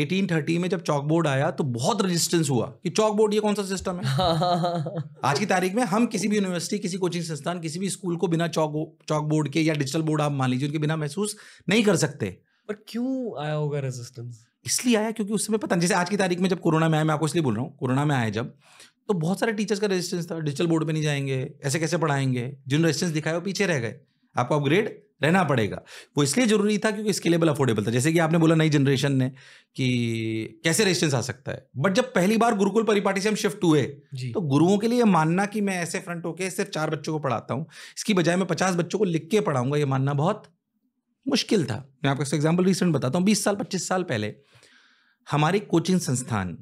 एटीन थर्टी में जब चॉक बोर्ड आया तो बहुत रेजिस्टेंस हुआ कि चॉक बोर्ड ये कौन सा सिस्टम है आज की तारीख में हम किसी भी यूनिवर्सिटी किसी कोचिंग संस्थान किसी भी स्कूल को बिना चौक चॉक बोर्ड के या डिजिटल बोर्ड आप मान लीजिए उनके बिना महसूस नहीं कर सकते बट क्यों आया होगा रेजिस्टेंस इसलिए आया क्योंकि उसमें पता नहीं जैसे आज की तारीख में जब कोरोना में आया मैं आपको इसलिए बोल रहा हूँ कोरोना में आया जब तो बहुत सारे टीचर्स का रेजिस्टेंस था डिजिटल बोर्ड पर नहीं जाएंगे ऐसे कैसे पढ़ाएंगे जिन रेजिस्टेंस दिखाया वो पीछे रह गए आपको अपग्रेड रहना पड़ेगा वो इसलिए जरूरी था क्योंकि इसके अफोर्डेबल था जैसे कि आपने बोला नई जनरेशन ने कि कैसे रेजिस्टेंस आ सकता है बट जब पहली बार गुरुकुल परिपाटी से हम शिफ्ट हुए तो गुरुओं के लिए मानना कि मैं ऐसे फ्रंट होके सिर्फ चार बच्चों को पढ़ाता हूँ इसकी बजाय मैं पचास बच्चों को लिख के पढ़ाऊंगा ये मानना बहुत मुश्किल था मैं आपको एग्जाम्पल रिसेंट बताता हूँ बीस साल पच्चीस साल पहले हमारे कोचिंग संस्थान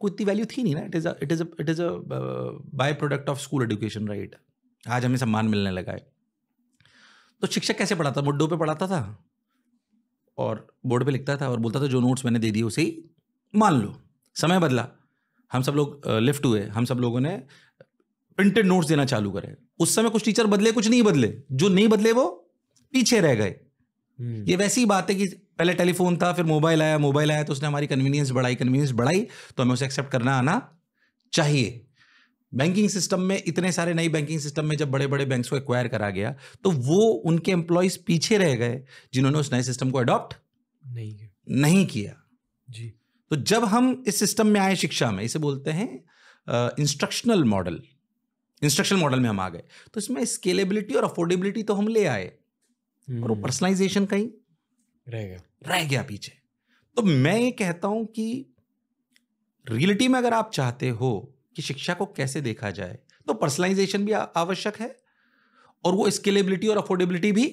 को इतनी वैल्यू थी नहीं ना it is it is it is a by product of school education right आज हमें सम्मान मिलने लगा है तो शिक्षक कैसे पढ़ाता मुड्डों पे पढ़ाता था और बोर्ड पे लिखता था और बोलता था जो नोट्स मैंने दे दिए उसे ही मान लो समय बदला हम सब लोग लिफ्ट हुए हम सब लोगों ने प्रिंटेड नोट्स देना चालू करे उस समय कुछ टीचर बदले कुछ नहीं बदले जो नहीं बदले वो पीछे रह गए हम्म। ये वैसी बात है कि पहले टेलीफोन था फिर मोबाइल आया मोबाइल आया तो उसने हमारी कन्वीनियंस बढ़ाई कन्वीनियंस बढ़ाई तो हमें उसे एक्सेप्ट करना आना चाहिए बैंकिंग सिस्टम में इतने सारे नई बैंकिंग सिस्टम में जब बड़े बड़े बैंक्स को एक्वायर करा गया तो वो उनके एम्प्लॉयज पीछे रह गए जिन्होंने उस नए सिस्टम को अडॉप्ट नहीं नहीं किया जी तो जब हम इस सिस्टम में आए शिक्षा में इसे बोलते हैं इंस्ट्रक्शनल मॉडल इंस्ट्रक्शनल मॉडल में हम आ गए तो इसमें स्केलेबिलिटी और अफोर्डेबिलिटी तो हम ले आए और वो पर्सनलाइजेशन हम्म। कहीं रह गया रह गया पीछे तो मैं ये कहता हूं कि रियलिटी में अगर आप चाहते हो कि शिक्षा को कैसे देखा जाए तो पर्सनलाइजेशन भी आवश्यक है और वो स्केलेबिलिटी और अफोर्डेबिलिटी भी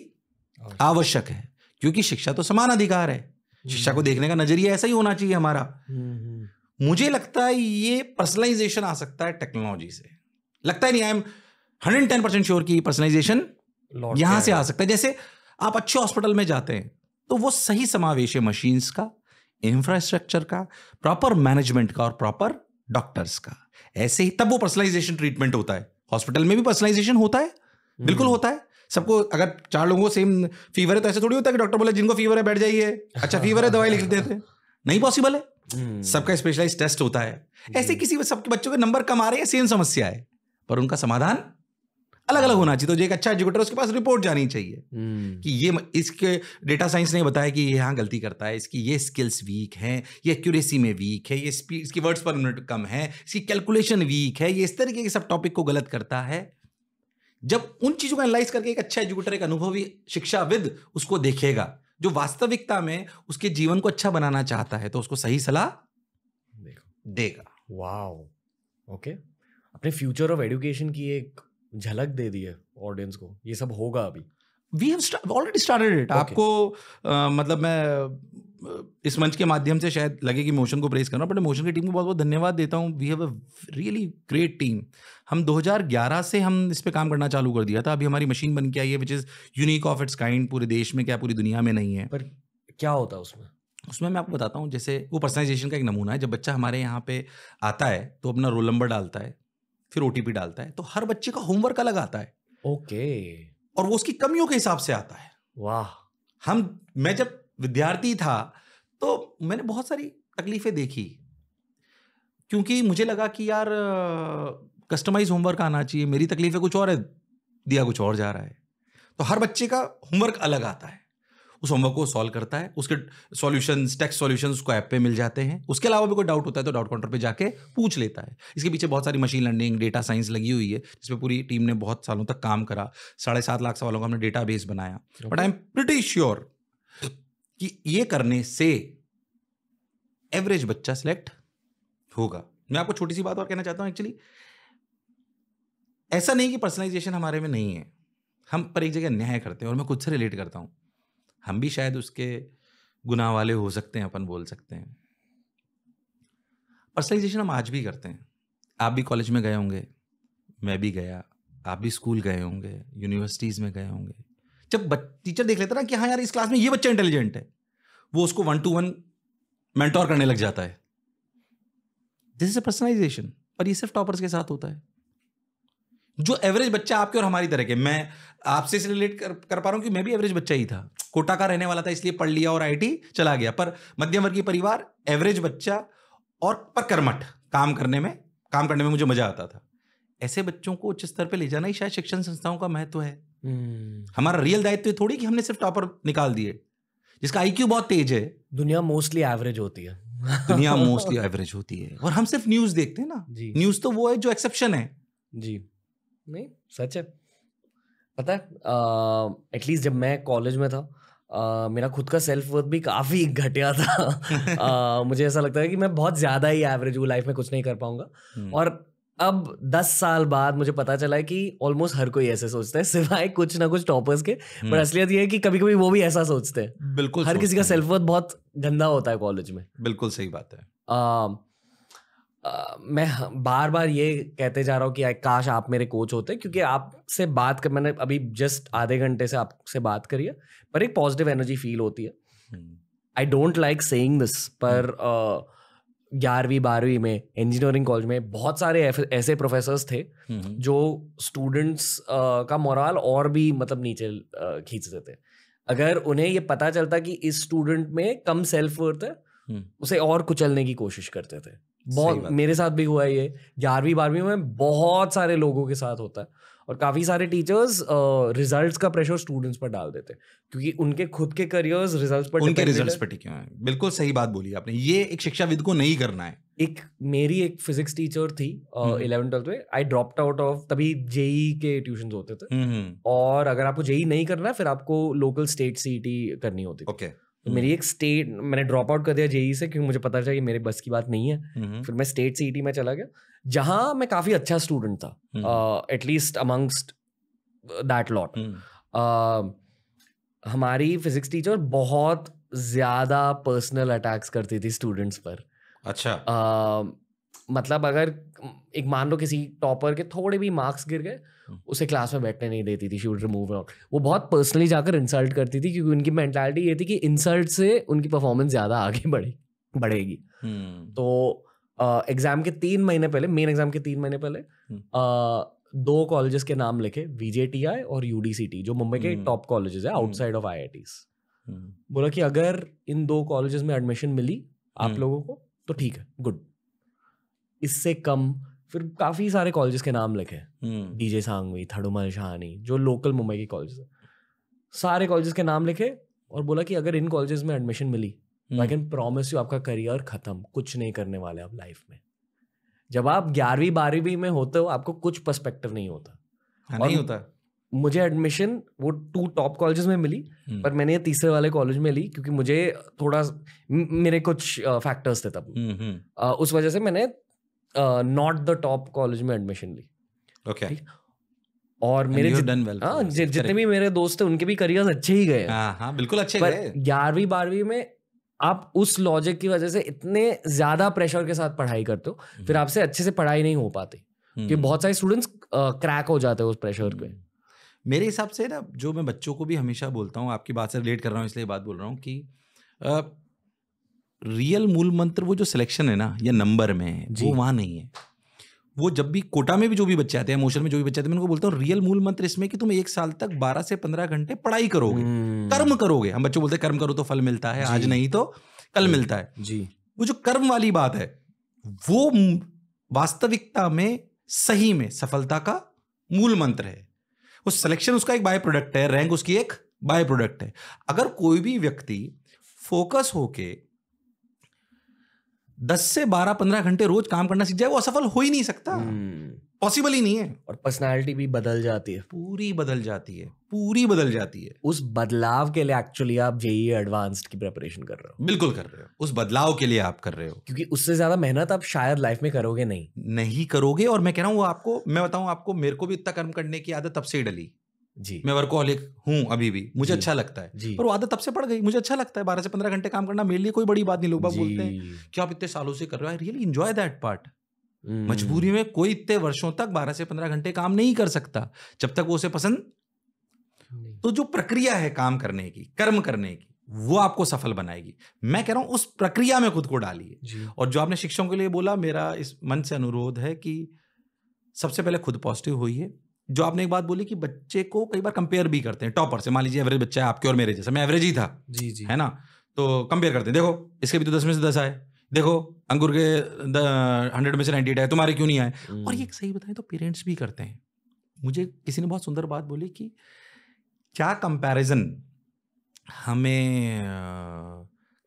आवश्यक है क्योंकि शिक्षा तो समान अधिकार है हम्म। शिक्षा को देखने का नजरिया ऐसा ही होना चाहिए हमारा हम्म, हम्म। मुझे लगता है ये पर्सनलाइजेशन आ सकता है टेक्नोलॉजी से लगता है नहीं I am hundred ten percent sure की पर्सनलाइजेशन यहां से आ सकता है जैसे आप अच्छे हॉस्पिटल में जाते हैं तो वो सही समावेश है मशीन्स का इंफ्रास्ट्रक्चर का प्रॉपर मैनेजमेंट का और प्रॉपर डॉक्टर्स का ऐसे ही तब वो पर्सनलाइजेशन ट्रीटमेंट होता है हॉस्पिटल में भी पर्सनलाइजेशन होता है हम्म। बिल्कुल होता है सबको अगर चार लोगों को सेम फीवर है तो ऐसे थोड़ी होता है कि डॉक्टर बोले जिनको फीवर है बैठ जाइए अच्छा फीवर है दवाई लिख देते नहीं पॉसिबल है हम्म। सबका स्पेशलाइज टेस्ट होता है ऐसे किसी सबके बच्चों के नंबर कम आ रहे हैं सेम समस्या है पर उनका समाधान अलग अलग होना चाहिए तो जो एक अच्छा एजुकेटर उसके पास रिपोर्ट जानी चाहिए हम्म। कि ये इसके डेटा साइंस ने बताया कि ये यहाँ गलती करता है इसकी ये स्किल्स वीक हैं ये एक्यूरेसी में वीक है ये स्पीड इसकी वर्ड्स पर मिनट कम है इसकी कैलकुलेशन वीक है ये इस तरीके के सब टॉपिक को गलत करता है जब उन चीज़ों को एनालाइज करके एक अच्छा एजुकेटर एक अनुभवी शिक्षाविद उसको देखेगा जो वास्तविकता में उसके जीवन को अच्छा बनाना चाहता है तो उसको सही सलाह देगा वाओ ओके अपने फ्यूचर ऑफ एजुकेशन की एक झलक दे दी है ऑडियंस को ये सब होगा अभी we have already started it आपको आ, मतलब मैं इस मंच के माध्यम से शायद लगे कि मोशन को प्रेस करना बट मोशन की टीम को बहुत बहुत धन्यवाद देता हूँ we have a really great team हम 2011 से हम इस पर काम करना चालू कर दिया था अभी हमारी मशीन बन के आई है which is unique of its kind पूरे देश में क्या पूरी दुनिया में नहीं है पर क्या होता है उसमें उसमें मैं आपको बताता हूँ जैसे वो पर्सनलाइजेशन का एक नमूना है जब बच्चा हमारे यहाँ पे आता है तो अपना रोल नंबर डालता है फिर ओटीपी डालता है तो हर बच्चे का होमवर्क अलग आता है ओके और वो उसकी कमियों के हिसाब से आता है वाह हम मैं जब विद्यार्थी था तो मैंने बहुत सारी तकलीफें देखी क्योंकि मुझे लगा कि यार कस्टमाइज होमवर्क आना चाहिए मेरी तकलीफें कुछ और है दिया कुछ और जा रहा है तो हर बच्चे का होमवर्क अलग आता है उस होमवर्क को सॉल्व करता है उसके सोल्यूशन टेक्स सोल्यूशन उसको ऐप पे मिल जाते हैं उसके अलावा भी कोई डाउट होता है तो डाउट काउंटर पे जाके पूछ लेता है इसके पीछे बहुत सारी मशीन लर्निंग डेटा साइंस लगी हुई है जिसमें पूरी टीम ने बहुत सालों तक काम करा साढ़े सात लाख सवालों का हमने डेटा बेस बनाया but I am pretty sure कि ये करने से एवरेज बच्चा सिलेक्ट होगा मैं आपको छोटी सी बात और कहना चाहता हूं एक्चुअली ऐसा नहीं कि पर्सनलाइजेशन हमारे में नहीं है हम पर एक जगह न्याय करते हैं और मैं खुद से रिलेट करता हूं हम भी शायद उसके गुनाह वाले हो सकते हैं अपन बोल सकते हैं पर्सनलाइजेशन हम आज भी करते हैं आप भी कॉलेज में गए होंगे मैं भी गया आप भी स्कूल गए होंगे यूनिवर्सिटीज़ में गए होंगे जब टीचर देख लेता ना कि हाँ यार इस क्लास में ये बच्चा इंटेलिजेंट है वो उसको वन टू वन मेंटोर करने लग जाता है दिस इज अ पर्सनलाइजेशन पर ये सिर्फ टॉपर्स के साथ होता है जो एवरेज बच्चा आपके और हमारी तरह के मैं आपसे इसलिए रिलेट कर, कर पा रहा हूँ कि मैं भी एवरेज बच्चा ही था कोटा का रहने वाला था इसलिए पढ़ लिया और आई चला गया पर मध्यम वर्गीय परिवार एवरेज बच्चा और पर कर्मठ काम करने में काम करने में मुझे मजा आता था ऐसे बच्चों को उच्च स्तर पर ले जाना ही शायद शिक्षण संस्थाओं का महत्व है हम्म। हमारा रियल दायित्व थोड़ी कि हमने सिर्फ टॉपर निकाल दिए जिसका आईक्यू बहुत तेज है दुनिया मोस्टली एवरेज होती है दुनिया मोस्टली एवरेज होती है और हम सिर्फ न्यूज देखते हैं ना न्यूज तो वो है जो एक्सेप्शन है जी नहीं सच है पता है एटलीस्ट जब मैं कॉलेज में था Uh, मेरा खुद का सेल्फ वर्थ भी काफ़ी घटिया था uh, मुझे ऐसा लगता है कि मैं बहुत ज़्यादा ही एवरेज हूँ लाइफ में कुछ नहीं कर पाऊंगा hmm. और अब दस साल बाद मुझे पता चला है कि ऑलमोस्ट हर कोई ऐसे सोचता है सिवाय कुछ ना कुछ टॉपर्स के पर हम्म। असलियत यह है कि कभी कभी वो भी ऐसा सोचते हैं बिल्कुल हर किसी का सेल्फ वर्थ बहुत गंदा होता है कॉलेज में बिल्कुल सही बात है uh, आ, मैं बार बार ये कहते जा रहा हूँ कि काश आप मेरे कोच होते क्योंकि आपसे बात कर मैंने अभी जस्ट आधे घंटे से आपसे बात करी है पर एक पॉजिटिव एनर्जी फील होती है I don't like saying this पर ग्यारहवीं बारहवीं में इंजीनियरिंग कॉलेज में बहुत सारे ऐसे प्रोफेसर्स थे जो स्टूडेंट्स का मोरल और भी मतलब नीचे खींचते थे अगर उन्हें ये पता चलता कि इस स्टूडेंट में कम सेल्फ वर्थ है उसे और कुचलने की कोशिश करते थे बहुत मेरे साथ भी हुआ है ये ग्यारहवीं बारहवीं में बहुत सारे लोगों के साथ होता है और काफ़ी सारे टीचर्स रिजल्ट्स का प्रेशर स्टूडेंट्स पर डाल देते हैं क्योंकि उनके खुद के करियर्स रिजल्ट्स पर उनके रिजल्ट्स पर टिके हैं बिल्कुल सही बात बोली आपने ये एक शिक्षाविद को नहीं करना है एक मेरी एक फिजिक्स टीचर थी इलेवन ट्वेल्थ हम्म। में आई ड्रॉप आउट ऑफ तभी जेई e के ट्यूशन होते थे हम्म, हम्म। और अगर आपको जेई e नहीं करना है फिर आपको लोकल स्टेट सीटी करनी होती ओके okay. तो मेरी हम्म। एक स्टेट मैंने ड्रॉप आउट कर दिया जेई से क्योंकि मुझे पता चला कि मेरे बस की बात नहीं है हम्म। फिर मैं स्टेट सीईटी में चला गया जहाँ मैं काफ़ी अच्छा स्टूडेंट था एटलीस्ट अमंगस्ट दैट लॉट हमारी फिजिक्स टीचर बहुत ज़्यादा पर्सनल अटैक्स करती थी स्टूडेंट्स पर अच्छा uh, मतलब अगर एक मान लो किसी टॉपर के थोड़े भी मार्क्स गिर गए उसे क्लास में बैठने नहीं देती थी शी वुड रिमूव नॉट वो बहुत पर्सनली जाकर इंसल्ट करती थी क्योंकि उनकी मैंटेलिटी ये थी कि इंसल्ट से उनकी परफॉर्मेंस ज़्यादा आगे बढ़े बढ़ेगी hmm. तो एग्ज़ाम के तीन महीने पहले मेन एग्ज़ाम के तीन महीने पहले hmm. हम्म। आ, दो कॉलेजेस के नाम लिखे वी और यू जो मुंबई के टॉप कॉलेजेस है आउटसाइड ऑफ आई बोला कि अगर इन दो कॉलेजेस में एडमिशन मिली आप हम्म। लोगों को तो ठीक है गुड इससे कम फिर काफ़ी सारे कॉलेजेस के नाम लिखे डीजे जे सांगवी थडुमल शाहानी जो लोकल मुंबई के कॉलेज सारे कॉलेजेस के नाम लिखे और बोला कि अगर इन कॉलेजेस में एडमिशन मिली आई कैन प्रॉमिस यू आपका करियर खत्म कुछ नहीं करने वाले आप लाइफ में जब आप ग्यारहवीं बारहवीं में होते हो आपको कुछ पर्सपेक्टिव नहीं होता हाँ, नहीं होता मुझे एडमिशन वो टू टॉप कॉलेजेस में मिली हम्म। पर मैंने ये तीसरे वाले कॉलेज में ली क्योंकि मुझे थोड़ा मेरे कुछ फैक्टर्स थे तब हम्म, हम्म। उस वजह से मैंने नॉट द टॉप कॉलेज में एडमिशन ली ओके और मेरे well हाँ, जि, जितने भी मेरे दोस्त थे उनके भी करियर अच्छे ही गए हाँ, हाँ, बिल्कुल अच्छे गए ग्यारहवीं बारहवीं में आप उस लॉजिक की वजह से इतने ज्यादा प्रेशर के साथ पढ़ाई करते हो हम्म। फिर आपसे अच्छे से पढ़ाई नहीं हो पाती कि हम्म। बहुत सारे स्टूडेंट्स क्रैक uh, हो जाते हैं उस प्रेशर पे हम्म। मेरे हिसाब से ना जो मैं बच्चों को भी हमेशा बोलता हूँ आपकी बात से रिलेट कर रहा हूँ इसलिए बात बोल रहा हूँ कि uh, रियल मूल मंत्र वो जो सिलेक्शन है ना या नंबर में वो वहाँ नहीं है वो जब भी कोटा में भी जो भी बच्चे आते हैं मोशन में जो भी बच्चे आते हैं मैं उनको बोलता हूँ रियल मूल मंत्र इसमें कि तुम एक साल तक बारह से पंद्रह घंटे पढ़ाई करोगे हम्म। कर्म करोगे हम बच्चों बोलते हैं कर्म करो तो फल मिलता है आज नहीं तो कल मिलता है जी वो जो कर्म वाली बात है वो वास्तविकता में सही में सफलता का मूल मंत्र है वो सिलेक्शन उसका एक बाय प्रोडक्ट है रैंक उसकी एक बाय प्रोडक्ट है अगर कोई भी व्यक्ति फोकस होके दस से बारह पंद्रह घंटे रोज काम करना सीख जाए वो असफल हो ही नहीं सकता पॉसिबल हम्म। ही नहीं है और पर्सनैलिटी भी बदल जाती है पूरी बदल जाती है पूरी बदल जाती है उस बदलाव के लिए एक्चुअली आप जेई एडवांस्ड e की प्रेपरेशन कर रहे हो बिल्कुल कर रहे हो उस बदलाव के लिए आप कर रहे हो क्योंकि उससे ज्यादा मेहनत आप शायद लाइफ में करोगे नहीं नहीं करोगे और मैं कह रहा हूँ वो आपको मैं बताऊँ आपको मेरे को भी इतना कर्म करने की आदत तब से डली जी मैं वर्कोहलिक हूँ अभी भी मुझे अच्छा लगता है पर वो आदत तब से पड़ गई मुझे अच्छा लगता है बारह से पंद्रह घंटे काम करना मेरे लिए कोई बड़ी बात नहीं लोग बोलते हैं कि आप इतने सालों से कर रहे हो I really enjoy that part मजबूरी में कोई इतने वर्षों तक बारह से पंद्रह घंटे काम नहीं कर सकता जब तक वो उसे पसंद तो जो प्रक्रिया है काम करने की कर्म करने की वो आपको सफल बनाएगी मैं कह रहा हूं उस प्रक्रिया में खुद को डालिए और जो आपने शिक्षकों के लिए बोला मेरा इस मन से अनुरोध है कि सबसे पहले खुद पॉजिटिव होइए जो आपने एक बात बोली कि बच्चे को कई बार कंपेयर भी करते हैं टॉपर से मान लीजिए एवरेज बच्चा है आपके और मेरे जैसे मैं एवरेज ही था जी जी है ना तो कंपेयर करते हैं देखो इसके भी तो दस में से दस आए देखो अंगूर के हंड्रेड में से नाइनटी एट आए तुम्हारे क्यों नहीं आए हम्म। और ये सही बताएं तो पेरेंट्स भी करते हैं मुझे किसी ने बहुत सुंदर बात बोली कि क्या कंपैरिजन हमें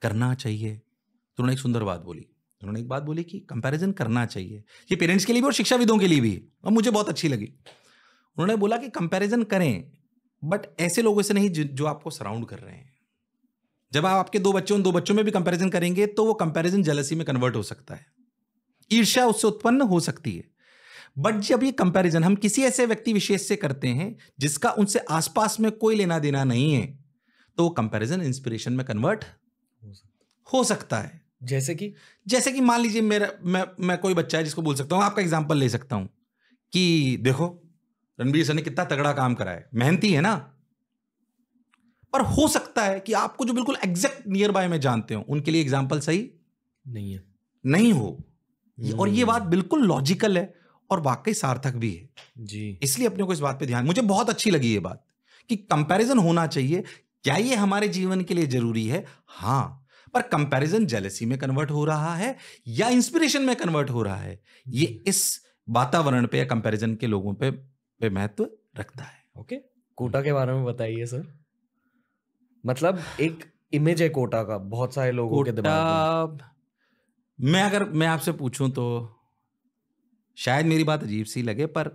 करना चाहिए तो उन्होंने एक सुंदर बात बोली उन्होंने एक बात बोली कि कंपैरिजन करना चाहिए ये पेरेंट्स के लिए भी और शिक्षाविदों के लिए भी और मुझे बहुत अच्छी लगी उन्होंने बोला कि कंपैरिजन करें बट ऐसे लोगों से नहीं जो आपको सराउंड कर रहे हैं जब आप आपके दो बच्चों दो बच्चों में भी कंपैरिजन करेंगे तो वो कंपैरिजन जलसी में कन्वर्ट हो सकता है ईर्ष्या उससे उत्पन्न हो सकती है बट जब ये कंपैरिजन हम किसी ऐसे व्यक्ति विशेष से करते हैं जिसका उनसे आसपास में कोई लेना देना नहीं है तो वो कंपैरिजन इंस्पिरेशन में कन्वर्ट हो सकता है जैसे कि जैसे कि मान लीजिए मेरा मैं मैं कोई बच्चा है जिसको बोल सकता हूँ आपका एग्जाम्पल ले सकता हूँ कि देखो रणबीर सर ने कितना तगड़ा काम करा है मेहनती है ना पर हो सकता है कि आपको जो बिल्कुल एग्जैक्ट नियर बाय में जानते हो उनके लिए एग्जाम्पल सही नहीं है नहीं हो नहीं। और ये हम्म। बात बिल्कुल लॉजिकल है और वाकई सार्थक भी है जी इसलिए अपने को इस बात पे ध्यान मुझे बहुत अच्छी लगी ये बात कि कंपैरिजन होना चाहिए क्या ये हमारे जीवन के लिए जरूरी है हाँ पर कंपैरिजन जेलसी में कन्वर्ट हो रहा है या इंस्पिरेशन में कन्वर्ट हो रहा है ये हम्म। इस वातावरण पे या कंपैरिजन के लोगों पे पे महत्व रखता है ओके कोटा के बारे में बताइए सर मतलब एक इमेज है कोटा का बहुत सारे लोगों के दिमाग में मैं अगर मैं आपसे पूछूं तो शायद मेरी बात अजीब सी लगे पर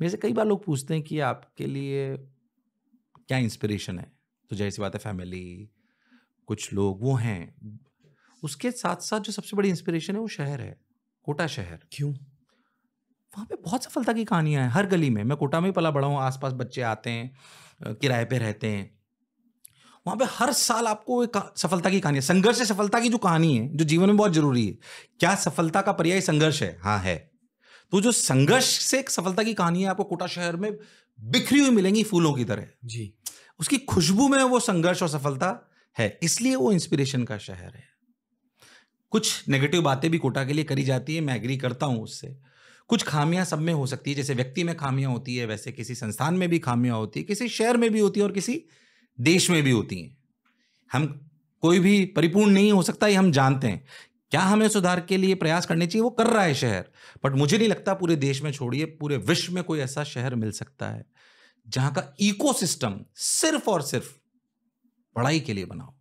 मेरे से कई बार लोग पूछते हैं कि आपके लिए क्या इंस्पिरेशन है तो जैसी बात है फैमिली कुछ लोग वो हैं उसके साथ साथ जो सबसे बड़ी इंस्पिरेशन है वो शहर है कोटा शहर क्यों वहाँ पे बहुत सफलता की कहानियाँ हैं हर गली में मैं कोटा में ही पला बड़ा हूँ आसपास बच्चे आते हैं किराए पे रहते हैं वहाँ पे हर साल आपको एक सफलता की कहानी है संघर्ष से सफलता की जो कहानी है जो जीवन में बहुत जरूरी है क्या सफलता का पर्याय संघर्ष है हाँ है तो जो संघर्ष से एक सफलता की कहानी है आपको कोटा शहर में बिखरी हुई मिलेंगी फूलों की तरह जी उसकी खुशबू में वो संघर्ष और सफलता है इसलिए वो इंस्पिरेशन का शहर है कुछ नेगेटिव बातें भी कोटा के लिए करी जाती है मैं एग्री करता हूँ उससे कुछ खामियां सब में हो सकती है जैसे व्यक्ति में खामियां होती है वैसे किसी संस्थान में भी खामियां होती है किसी शहर में भी होती है और किसी देश में भी होती हैं हम कोई भी परिपूर्ण नहीं हो सकता ये हम जानते हैं क्या हमें सुधार के लिए प्रयास करने चाहिए वो कर रहा है शहर बट मुझे नहीं लगता पूरे देश में छोड़िए पूरे विश्व में कोई ऐसा शहर मिल सकता है जहां का इकोसिस्टम सिर्फ और सिर्फ पढ़ाई के लिए बनाओ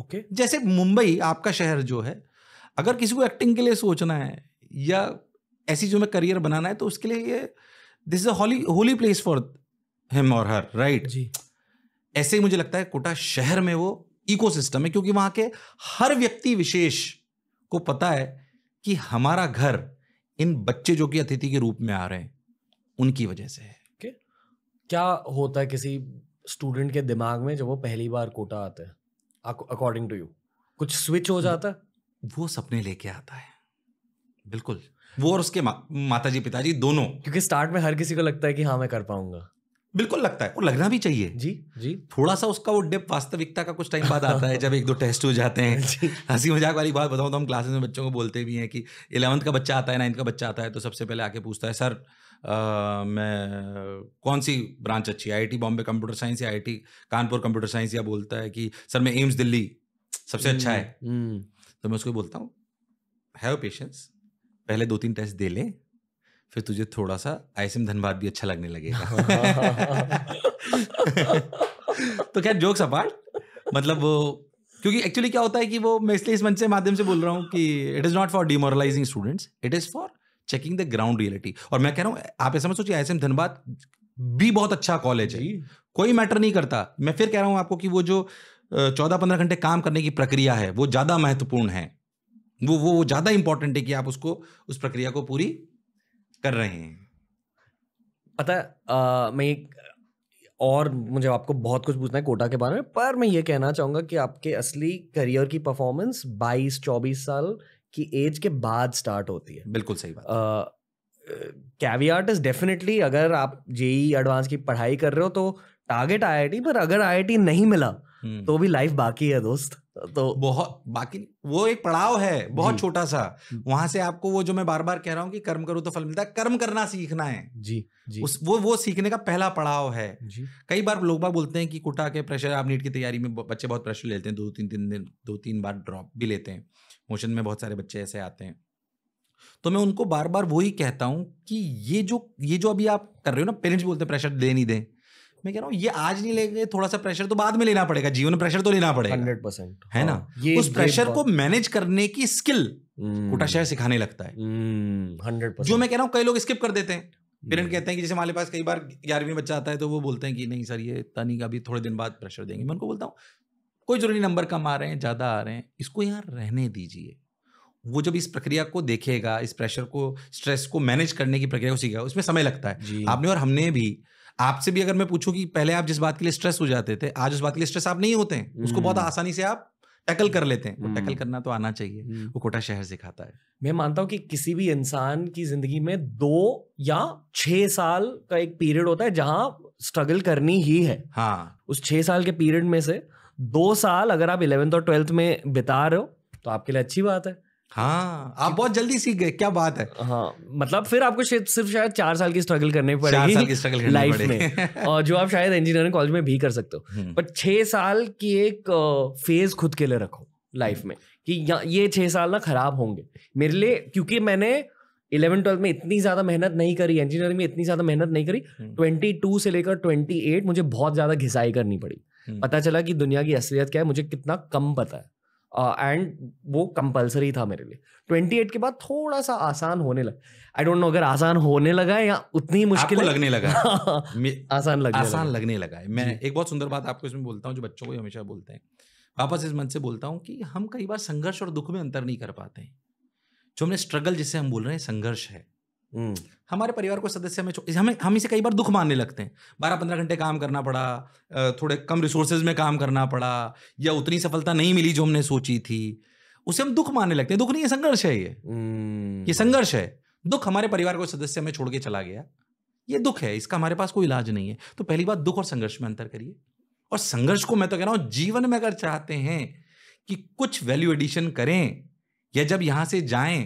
ओके okay. जैसे मुंबई आपका शहर जो है अगर किसी को एक्टिंग के लिए सोचना है या ऐसी जो मैं करियर बनाना है तो उसके लिए ये this is a holy holy place for him और हर राइट जी ऐसे ही मुझे लगता है कोटा शहर में वो इकोसिस्टम है क्योंकि वहां के हर व्यक्ति विशेष को पता है कि हमारा घर इन बच्चे जो कि अतिथि के रूप में आ रहे हैं उनकी वजह से है okay. क्या होता है किसी स्टूडेंट के दिमाग में जब वो पहली बार कोटा आता है अकॉर्डिंग टू यू कुछ स्विच हो जाता है वो सपने लेके आता है बिल्कुल वो और उसके मा, माता जी पिताजी दोनों क्योंकि स्टार्ट में हर किसी को लगता है कि हाँ मैं कर पाऊंगा बिल्कुल लगता है और लगना भी चाहिए जी जी थोड़ा सा उसका वो डिप वास्तविकता का कुछ टाइम बाद आता है जब एक दो टेस्ट हो जाते हैं हंसी मजाक वाली बात बताऊँ तो हम क्लासेस में बच्चों को बोलते भी हैं कि इलेवंथ का बच्चा आता है नाइन्थ का बच्चा आता है तो सबसे पहले आके पूछता है सर आ, मैं कौन सी ब्रांच अच्छी है आई बॉम्बे कंप्यूटर साइंस या आई कानपुर कंप्यूटर साइंस या बोलता है कि सर मैं एम्स दिल्ली सबसे अच्छा हम्म, है हम्म। तो मैं उसको बोलता हूँ हैव पेशेंस पहले दो तीन टेस्ट दे ले फिर तुझे थोड़ा सा आईसीएम धनबाद भी अच्छा लगने लगेगा तो खैर जोक्स अपार्ट मतलब क्योंकि एक्चुअली क्या होता है कि वो मैं इसलिए इस मंच से माध्यम से बोल रहा हूँ कि it is not for demoralising students it is for checking the ground reality और मैं कह रहा हूँ आप ऐसा मत सोचिए आई धनबाद भी बहुत अच्छा कॉलेज है कोई मैटर नहीं करता मैं फिर कह रहा हूँ आपको कि वो जो चौदह पंद्रह घंटे काम करने की प्रक्रिया है वो ज़्यादा महत्वपूर्ण है वो वो वो ज़्यादा इंपॉर्टेंट है कि आप उसको उस प्रक्रिया को पूरी कर रहे हैं पता मैं और मुझे आपको बहुत कुछ पूछना है कोटा के बारे में पर मैं ये कहना चाहूंगा कि आपके असली करियर की परफॉर्मेंस 22 24 साल की एज के बाद स्टार्ट होती है बिल्कुल सही बात कैवियार्ट इज डेफिनेटली अगर आप जेई एडवांस की पढ़ाई कर रहे हो तो टारगेट आईआईटी पर अगर आईआईटी नहीं मिला हम्म। तो भी लाइफ बाकी है दोस्त तो बहुत बाकी वो एक पड़ाव है बहुत छोटा सा हम्म। वहां से आपको वो जो मैं बार बार कह रहा हूँ कि कर्म करो तो फल मिलता है कर्म करना सीखना है जी, जी उस वो वो सीखने का पहला पड़ाव है जी कई बार लोग बार बोलते हैं कि कुटा के प्रेशर आप नीट की तैयारी में बच्चे बहुत प्रेशर लेते हैं दो तीन तीन दिन दो तीन बार ड्रॉप भी लेते हैं मोशन में बहुत सारे बच्चे ऐसे आते हैं तो मैं उनको बार बार वही कहता हूँ कि ये जो ये जो अभी आप कर रहे हो ना पेरेंट्स बोलते हैं प्रेशर दे नहीं दें मैं कह रहा हूँ ये आज नहीं ले गए थोड़ा सा प्रेशर तो बाद में लेना पड़ेगा जीवन में प्रेशर तो लेना पड़ेगा हंड्रेड परसेंट है ना हाँ, ये उस प्रेशर को मैनेज करने की स्किल हम्म। कोटा शहर सिखाने लगता है हम्म, हंड्रेड जो मैं कह रहा हूँ कई लोग स्किप कर देते हैं पेरेंट हम्म। कहते हैं कि जैसे हमारे पास कई बार ग्यारहवीं बच्चा आता है तो वो बोलते हैं कि नहीं सर ये तानी का अभी थोड़े दिन बाद प्रेशर देंगे मैं उनको बोलता हूँ कोई जरूरी नंबर कम आ रहे हैं ज़्यादा आ रहे हैं इसको यहाँ रहने दीजिए वो जब इस प्रक्रिया को देखेगा इस प्रेशर को स्ट्रेस को मैनेज करने की प्रक्रिया को सीखेगा उसमें समय लगता है आपने और हमने भी आपसे भी अगर मैं पूछूं कि पहले आप जिस बात के लिए स्ट्रेस हो जाते थे आज उस बात के लिए स्ट्रेस आप नहीं होते हैं उसको हम्म। बहुत आसानी से आप टैकल कर लेते हैं वो टैकल हम्म। करना तो आना चाहिए हम्म। वो कोटा शहर सिखाता है मैं मानता हूं कि किसी भी इंसान की जिंदगी में दो या छह साल का एक पीरियड होता है जहां स्ट्रगल करनी ही है हाँ उस छह साल के पीरियड में से दो साल अगर आप इलेवेंथ और ट्वेल्थ में बिता रहे हो तो आपके लिए अच्छी बात है हाँ आप बहुत जल्दी सीख गए क्या बात है हाँ मतलब फिर आपको सिर्फ शायद चार साल की स्ट्रगल करने पड़ेगी लाइफ में और जो आप शायद इंजीनियरिंग कॉलेज में भी कर सकते हो हम्म। पर छः साल की एक फेज खुद के लिए रखो लाइफ में कि ये छह साल ना खराब होंगे मेरे लिए क्योंकि मैंने इलेवन ट्वेल्थ में इतनी ज्यादा मेहनत नहीं करी इंजीनियरिंग में इतनी ज्यादा मेहनत नहीं करी ट्वेंटी हम्म। टू से लेकर ट्वेंटी एट मुझे बहुत ज्यादा घिसाई करनी पड़ी हम्म। पता चला कि दुनिया की असलियत क्या है मुझे कितना कम पता है एंड uh, वो कंपलसरी था मेरे लिए ट्वेंटी एट के बाद थोड़ा सा आसान होने लगा आई डोंट नो अगर आसान होने लगा या उतनी मुश्किल लगने लगा आसान लगने आसान लगा। लगने लगा है मैं एक बहुत सुंदर बात आपको इसमें बोलता हूँ जो बच्चों को हमेशा बोलते हैं वापस इस मन से बोलता हूँ कि हम कई बार संघर्ष और दुख में अंतर नहीं कर पाते हैं जो हमने स्ट्रगल जिसे हम बोल रहे हैं संघर्ष है हम्म। हमारे परिवार को सदस्य हमें हमें हम इसे कई बार दुख मानने लगते हैं बारह पंद्रह घंटे काम करना पड़ा थोड़े कम रिसोर्सेज में काम करना पड़ा या उतनी सफलता नहीं मिली जो हमने सोची थी उसे हम दुख मानने लगते हैं दुख नहीं है संघर्ष है ये हम्म। ये संघर्ष है दुख हमारे परिवार को सदस्य हमें छोड़ के चला गया ये दुख है इसका हमारे पास कोई इलाज नहीं है तो पहली बात दुख और संघर्ष में अंतर करिए और संघर्ष को मैं तो कह रहा हूँ जीवन में अगर चाहते हैं कि कुछ वैल्यू एडिशन करें या जब यहां से जाएं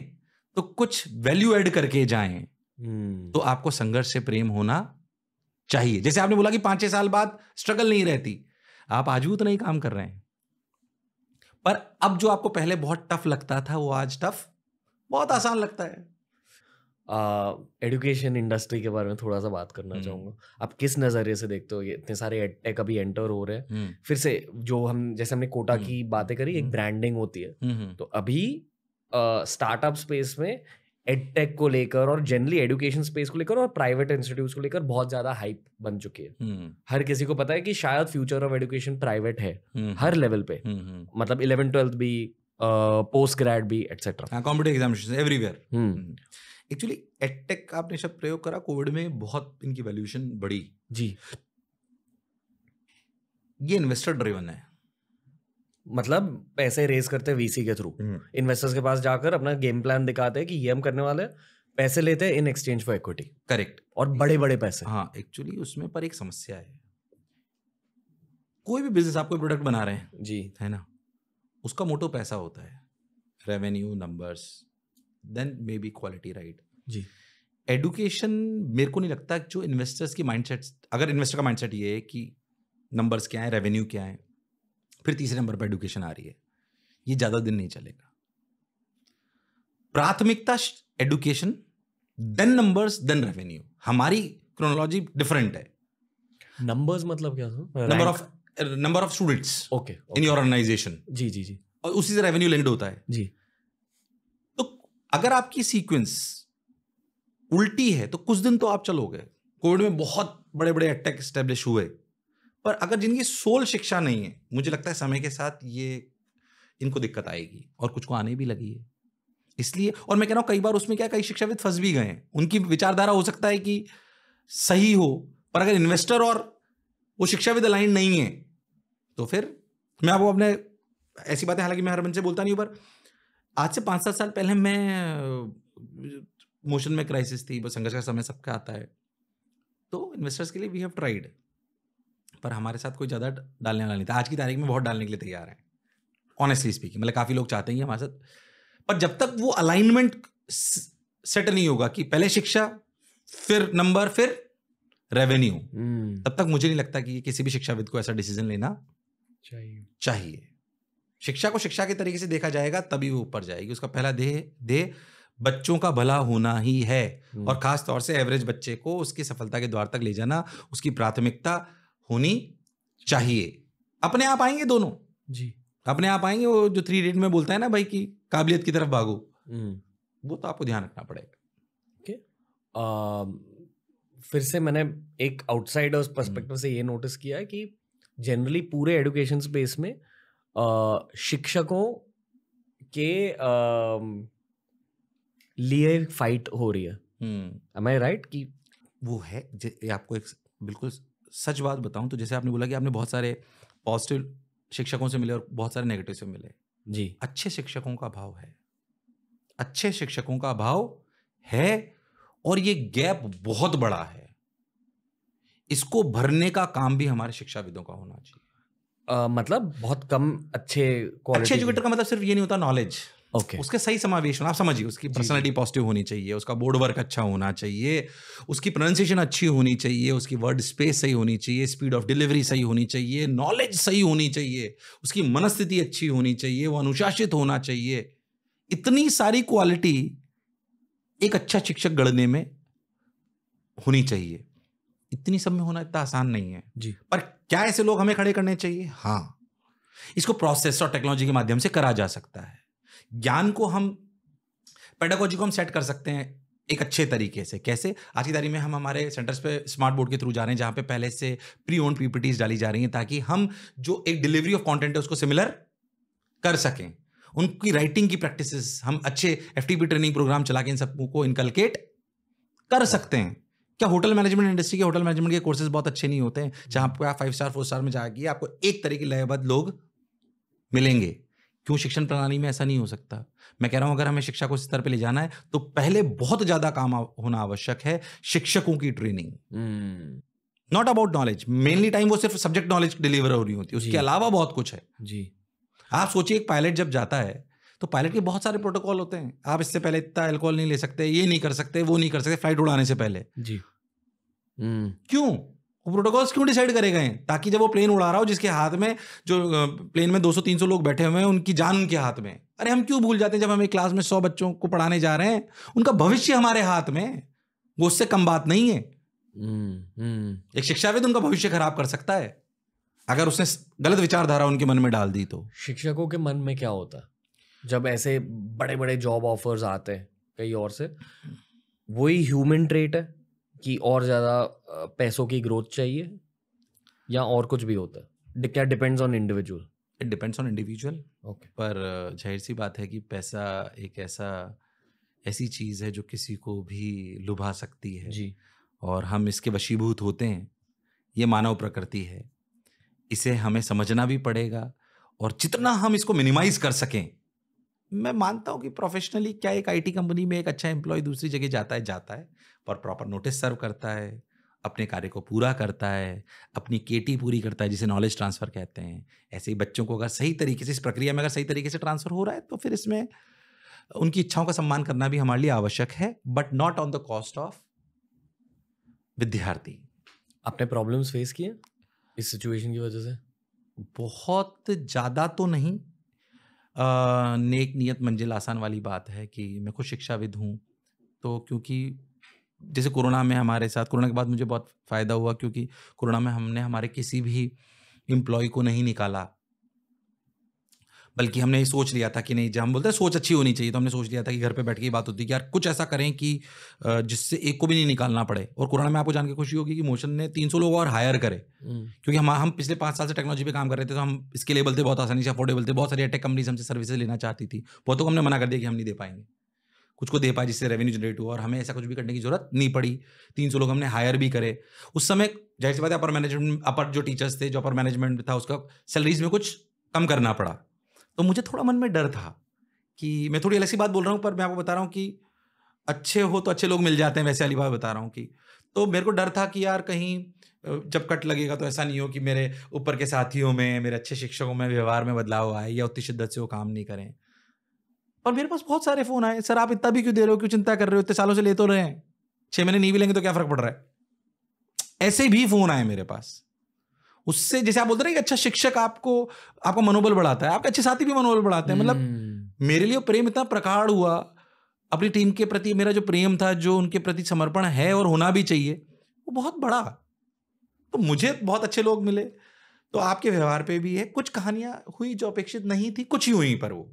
तो कुछ वैल्यू एड करके जाएं हम्म। तो आपको संघर्ष से प्रेम होना चाहिए जैसे आपने बोला कि पांच छह साल बाद स्ट्रगल नहीं रहती आप आज भी उतना ही काम कर रहे हैं पर अब जो आपको पहले बहुत टफ लगता था वो आज टफ बहुत आसान लगता है एडुकेशन uh, इंडस्ट्री के बारे में थोड़ा सा बात करना हम्म। चाहूंगा आप किस नज़रिए से देखते हो ये इतने सारे एडटेक अभी एंटर हो रहे हैं हम्म। फिर से जो हम जैसे हमने कोटा की बातें करी एक ब्रांडिंग होती है तो अभी स्टार्टअप स्पेस में एडटेक को लेकर और जनरली एजुकेशन स्पेस को लेकर और प्राइवेट इंस्टीट्यूट को लेकर बहुत ज्यादा हाइप बन चुकी है हम्म। हर किसी को पता है कि शायद फ्यूचर ऑफ एजुकेशन प्राइवेट है हम्म। हर लेवल पे हम्म, मतलब इलेवन ट्वेल्थ भी पोस्ट ग्रेड भी एटसेट्रा एक्चुअली एडटेक आपने सब प्रयोग करा कोविड में बहुत इनकी वैल्यूएशन बढ़ी जी ये इन्वेस्टर ड्रिवन है मतलब पैसे रेज करते हैं वीसी के थ्रू हम्म। इन्वेस्टर्स के पास जाकर अपना गेम प्लान दिखाते हैं कि ये हम करने वाले पैसे लेते हैं in exchange for equity correct और बड़े बड़े पैसे हाँ एक्चुअली उसमें पर एक समस्या है कोई भी बिजनेस आप कोई प्रोडक्ट बना रहे हैं जी है ना उसका मोटो पैसा होता है revenue numbers then may be quality right जी एडुकेशन मेरे को नहीं लगता जो इन्वेस्टर्स की माइंडसेट अगर इन्वेस्टर का माइंडसेट ये है कि नंबर्स क्या है रेवेन्यू क्या है फिर तीसरे नंबर पर एडुकेशन आ रही है ये ज़्यादा दिन नहीं चलेगा प्राथमिकता education then numbers then revenue हमारी क्रोनोलॉजी डिफरेंट है नंबर्स मतलब क्या number of number of students okay in your organisation जी जी जी और उसी से रेवेन्यू लेंड होता है जी तो अगर आपकी सीक्वेंस उल्टी है तो कुछ दिन तो आप चलोगे कोविड में बहुत बड़े बड़े अटैक स्टेब्लिश हुए पर अगर जिनकी सोल शिक्षा नहीं है मुझे लगता है समय के साथ ये इनको दिक्कत आएगी और कुछ को आने भी लगी है इसलिए और मैं कह रहा हूँ कई बार उसमें क्या कई शिक्षाविद फंस भी गए हैं उनकी विचारधारा हो सकता है कि सही हो पर अगर इन्वेस्टर और वो शिक्षाविद अलाइन नहीं है तो फिर मैं आपको अपने ऐसी बातें हालांकि मैं हर मन से बोलता नहीं पर आज से पाँच सात साल पहले मैं मोशन में क्राइसिस थी संघर्ष का समय सबका आता है तो इन्वेस्टर्स के लिए वी हैव ट्राइड पर हमारे साथ कोई ज़्यादा डालने वाला नहीं था आज की तारीख में बहुत डालने के लिए तैयार हैं ऑनेस्टली स्पीकिंग मतलब काफ़ी लोग चाहते हैं हमारे साथ पर जब तक वो अलाइनमेंट सेट नहीं होगा कि पहले शिक्षा फिर नंबर फिर रेवेन्यू हम्म। hmm. तब तक मुझे नहीं लगता कि किसी भी शिक्षाविद को ऐसा डिसीजन लेना चाहिए चाहिए शिक्षा को शिक्षा के तरीके से देखा जाएगा तभी वो ऊपर जाएगी उसका पहला दे दे बच्चों का भला होना ही है hmm. और खास तौर से एवरेज बच्चे को उसकी सफलता के द्वार तक ले जाना उसकी प्राथमिकता होनी चाहिए अपने आप आएंगे दोनों जी अपने आप आएंगे वो जो थ्री रेट में बोलता है ना भाई की काबिलियत की तरफ भागो हम्म। वो तो आपको ध्यान रखना पड़ेगा ओके um, फिर से मैंने एक आउटसाइडर्स हम्म। पर्सपेक्टिव से ये नोटिस किया कि जनरली पूरे एडुकेशन स्पेस में uh, शिक्षकों के um, लिए फाइट हो रही है राइट हम्म। कि वो है आपको एक बिल्कुल सच बात बताऊं तो जैसे आपने बोला कि आपने बहुत सारे पॉजिटिव शिक्षकों से मिले और बहुत सारे नेगेटिव से मिले जी अच्छे शिक्षकों का अभाव है अच्छे शिक्षकों का अभाव है और ये गैप बहुत बड़ा है इसको भरने का काम भी हमारे शिक्षाविदों का होना चाहिए मतलब बहुत कम अच्छे अच्छे एजुकेटर का मतलब सिर्फ ये नहीं होता नॉलेज ओके उसका सही समावेश होना आप समझिए उसकी पर्सनैलिटी पॉजिटिव होनी चाहिए उसका बोर्ड वर्क अच्छा होना चाहिए उसकी प्रोनाउंसिएशन अच्छी होनी चाहिए उसकी वर्ड स्पेस सही होनी चाहिए स्पीड ऑफ डिलीवरी सही होनी चाहिए नॉलेज सही होनी चाहिए उसकी मनस्थिति अच्छी होनी चाहिए वो अनुशासित होना चाहिए इतनी सारी क्वालिटी एक अच्छा शिक्षक गढ़ने में होनी चाहिए इतनी सब में होना इतना आसान नहीं है जी पर क्या ऐसे लोग हमें खड़े करने चाहिए हाँ इसको प्रोसेस और टेक्नोलॉजी के माध्यम से करा जा सकता है ज्ञान को हम पेडागोजी को हम सेट कर सकते हैं एक अच्छे तरीके से कैसे आज की तारीख में हम हमारे सेंटर्स पे स्मार्ट बोर्ड के थ्रू जा रहे हैं जहाँ पे पहले से प्री ओन पीपीटीज डाली जा रही हैं ताकि हम जो एक डिलीवरी ऑफ कंटेंट है उसको सिमिलर कर सकें उनकी राइटिंग की प्रैक्टिसेस हम अच्छे एफ ट्रेनिंग प्रोग्राम चला के इन सबको इनकलकेट कर सकते हैं क्या होटल मैनेजमेंट इंडस्ट्री के होटल मैनेजमेंट के कोर्सेज बहुत अच्छे नहीं होते हैं जहाँ पर आप फाइव स्टार फोर स्टार में जाएगी आपको एक तरीके लयबद्ध लोग मिलेंगे क्यों शिक्षण प्रणाली में ऐसा नहीं हो सकता मैं कह रहा हूं अगर हमें शिक्षा को स्तर पर ले जाना है तो पहले बहुत ज्यादा काम होना आवश्यक है शिक्षकों की training not about knowledge mainly time वो सिर्फ सब्जेक्ट नॉलेज डिलीवर हो रही होती है उसके अलावा बहुत कुछ है जी आप सोचिए एक पायलट जब जाता है तो पायलट के बहुत सारे प्रोटोकॉल होते हैं आप इससे पहले इतना एल्कोहल नहीं ले सकते ये नहीं कर सकते वो नहीं कर सकते फ्लाइट उड़ाने से पहले जी हम्म। क्यों वो प्रोटोकॉल्स क्यों डिसाइड करे गए ताकि जब वो प्लेन उड़ा रहा हो जिसके हाथ में जो प्लेन में 200-300 लोग बैठे हुए हैं उनकी जान उनके हाथ में अरे हम क्यों भूल जाते हैं जब हम एक क्लास में सौ बच्चों को पढ़ाने जा रहे हैं उनका भविष्य हमारे हाथ में वो उससे कम बात नहीं है हम्म, हम्म। एक शिक्षाविद उनका भविष्य खराब कर सकता है अगर उसने गलत विचारधारा उनके मन में डाल दी तो शिक्षकों के मन में क्या होता जब ऐसे बड़े बड़े जॉब ऑफर्स आते हैं कई और से वही ह्यूमन ट्रेट है कि और ज़्यादा पैसों की ग्रोथ चाहिए या और कुछ भी होता है क्या depends on individual it depends on individual okay पर जाहिर सी बात है कि पैसा एक ऐसा ऐसी चीज़ है जो किसी को भी लुभा सकती है जी और हम इसके वशीभूत होते हैं ये मानव प्रकृति है इसे हमें समझना भी पड़ेगा और जितना हम इसको मिनिमाइज कर सकें मैं मानता हूँ कि प्रोफेशनली क्या एक आईटी कंपनी में एक अच्छा एम्प्लॉय दूसरी जगह जाता है जाता है पर प्रॉपर नोटिस सर्व करता है अपने कार्य को पूरा करता है अपनी केटी पूरी करता है जिसे नॉलेज ट्रांसफ़र कहते हैं ऐसे ही बच्चों को अगर सही तरीके से इस प्रक्रिया में अगर सही तरीके से ट्रांसफ़र हो रहा है तो फिर इसमें उनकी इच्छाओं का सम्मान करना भी हमारे लिए आवश्यक है but not on the cost of विद्यार्थी आपने प्रॉब्लम्स फेस किए इस सिचुएशन की वजह से बहुत ज़्यादा तो नहीं नेक नियत मंजिल आसान वाली बात है कि मैं खुद शिक्षाविद हूँ तो क्योंकि जैसे कोरोना में हमारे साथ कोरोना के बाद मुझे बहुत फ़ायदा हुआ क्योंकि कोरोना में हमने हमारे किसी भी एम्प्लॉय को नहीं निकाला बल्कि हमने सोच लिया था कि नहीं जब हम बोलते हैं सोच अच्छी होनी चाहिए तो हमने सोच लिया था कि घर पे बैठ के बात होती है कि यार कुछ ऐसा करें कि जिससे एक को भी नहीं निकालना पड़े और कुरान में आपको जान के खुशी होगी कि मोशन ने तीन सौ लोग और हायर करे हम्म। क्योंकि हम हम पिछले पाँच साल से टेक्नोलॉजी पे काम कर रहे थे तो हम इसके लेवल थे बहुत आसानी से अफोर्डेबल थे बहुत सारी टेक कंपनीज हमसे सर्विसेज लेना चाहती थी बहुत हमने मना कर दिया कि हम नहीं दे पाएंगे कुछ को दे पाए जिससे रेवेन्यू जनरेट हुआ और हमें ऐसा कुछ भी करने की जरूरत नहीं पड़ी तीन सौ लोग हमने हायर भी करे उस समय जैसे बात अपर मैनेजमेंट अपर जो टीचर्स थे जो अपर मैनेजमेंट था उसका सैलरीज में कुछ कम करना पड़ा तो मुझे थोड़ा मन में डर था कि मैं थोड़ी अलग सी बात बोल रहा हूँ पर मैं आपको बता रहा हूँ कि अच्छे हो तो अच्छे लोग मिल जाते हैं वैसे अली बात बता रहा हूँ कि तो मेरे को डर था कि यार कहीं जब कट लगेगा तो ऐसा नहीं हो कि मेरे ऊपर के साथियों में मेरे अच्छे शिक्षकों में व्यवहार में बदलाव आए या उतनी शिद्दत से वो काम नहीं करें और मेरे पास बहुत सारे फ़ोन आए सर आप इतना भी क्यों दे रहे हो क्यों चिंता कर रहे हो इतने सालों से ले तो रहे हैं छः महीने नहीं भी लेंगे तो क्या फ़र्क पड़ रहा है ऐसे भी फ़ोन आए मेरे पास उससे जैसे आप बोलते ना कि अच्छा शिक्षक आपको आपका मनोबल बढ़ाता है आपके अच्छे साथी भी मनोबल बढ़ाते हैं मतलब हम्म। मेरे लिए प्रेम इतना प्रगाढ़ हुआ अपनी टीम के प्रति मेरा जो प्रेम था जो उनके प्रति समर्पण है और होना भी चाहिए वो बहुत बड़ा तो मुझे बहुत अच्छे लोग मिले तो आपके व्यवहार पे भी है कुछ कहानियां हुई जो अपेक्षित नहीं थी कुछ ही हुई पर वो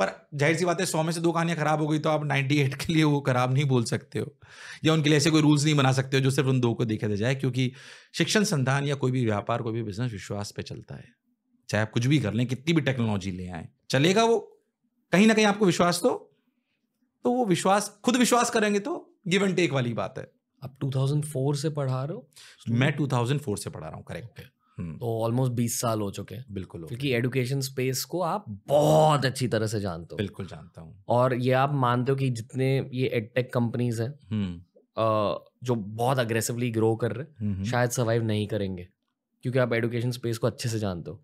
पर जाहिर सी बात है सौ में से दो कहानियां खराब हो गई तो आप नाइन्टी एट के लिए वो खराब नहीं बोल सकते हो या उनके लिए ऐसे कोई रूल्स नहीं बना सकते हो जो सिर्फ उन दो को देखा जाए क्योंकि शिक्षण संधान या कोई भी व्यापार कोई भी बिजनेस विश्वास पे चलता है चाहे आप कुछ भी कर लें कितनी भी टेक्नोलॉजी ले आए चलेगा वो कहीं ना कहीं आपको विश्वास तो तो वो विश्वास खुद विश्वास करेंगे तो गिव एंड टेक वाली बात है आप 2004 से पढ़ा रहे हो मैं 2004 से पढ़ा रहा हूँ करेक्ट okay. हम्म। तो ऑलमोस्ट बीस साल हो चुके हैं बिल्कुल क्योंकि एडुकेशन स्पेस को आप बहुत अच्छी तरह से जानते हो बिल्कुल जानता हूँ और ये आप मानते हो कि जितने ये एडटेक कंपनीज है जो बहुत अग्रेसिवली ग्रो कर रहे शायद सर्वाइव नहीं करेंगे क्योंकि आप एडुकेशन स्पेस को अच्छे से जानते हो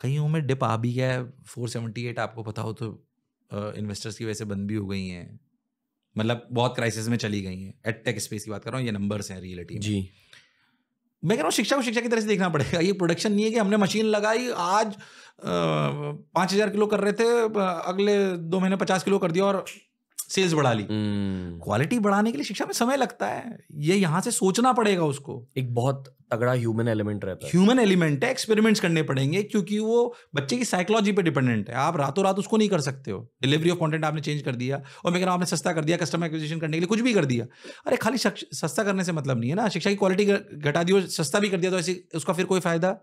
कहीं में डिप आ भी गया है फोर सेवेंटी एट आपको पता हो तो इन्वेस्टर्स की वजह से बंद भी हो गई हैं मतलब बहुत क्राइसिस में चली गई हैं एडटेक स्पेस की बात कर रहा हूँ ये नंबर्स हैं रियलिटी जी मैं कह रहा हूँ शिक्षा को शिक्षा की तरह से देखना पड़ेगा ये प्रोडक्शन नहीं है कि हमने मशीन लगाई आज पांच हजार किलो कर रहे थे अगले दो महीने पचास किलो कर दिया और सेल्स बढ़ा ली क्वालिटी हम्म। बढ़ाने के लिए शिक्षा में समय लगता है ये यहाँ से सोचना पड़ेगा उसको एक बहुत तगड़ा ह्यूमन एलिमेंट रहता है ह्यूमन एलिमेंट है एक्सपेरिमेंट्स करने पड़ेंगे क्योंकि वो बच्चे की साइकोलॉजी पे डिपेंडेंट है आप रातों रात उसको नहीं कर सकते हो डिलीवरी ऑफ कंटेंट आपने चेंज कर दिया और मैं कह रहा हूँ आपने सस्ता कर दिया कस्टमर एक्विजिशन करने के लिए कुछ भी कर दिया अरे खाली सस्ता करने से मतलब नहीं है ना शिक्षा की क्वालिटी घटा दी और सस्ता भी कर दिया तो ऐसे उसका फिर कोई फायदा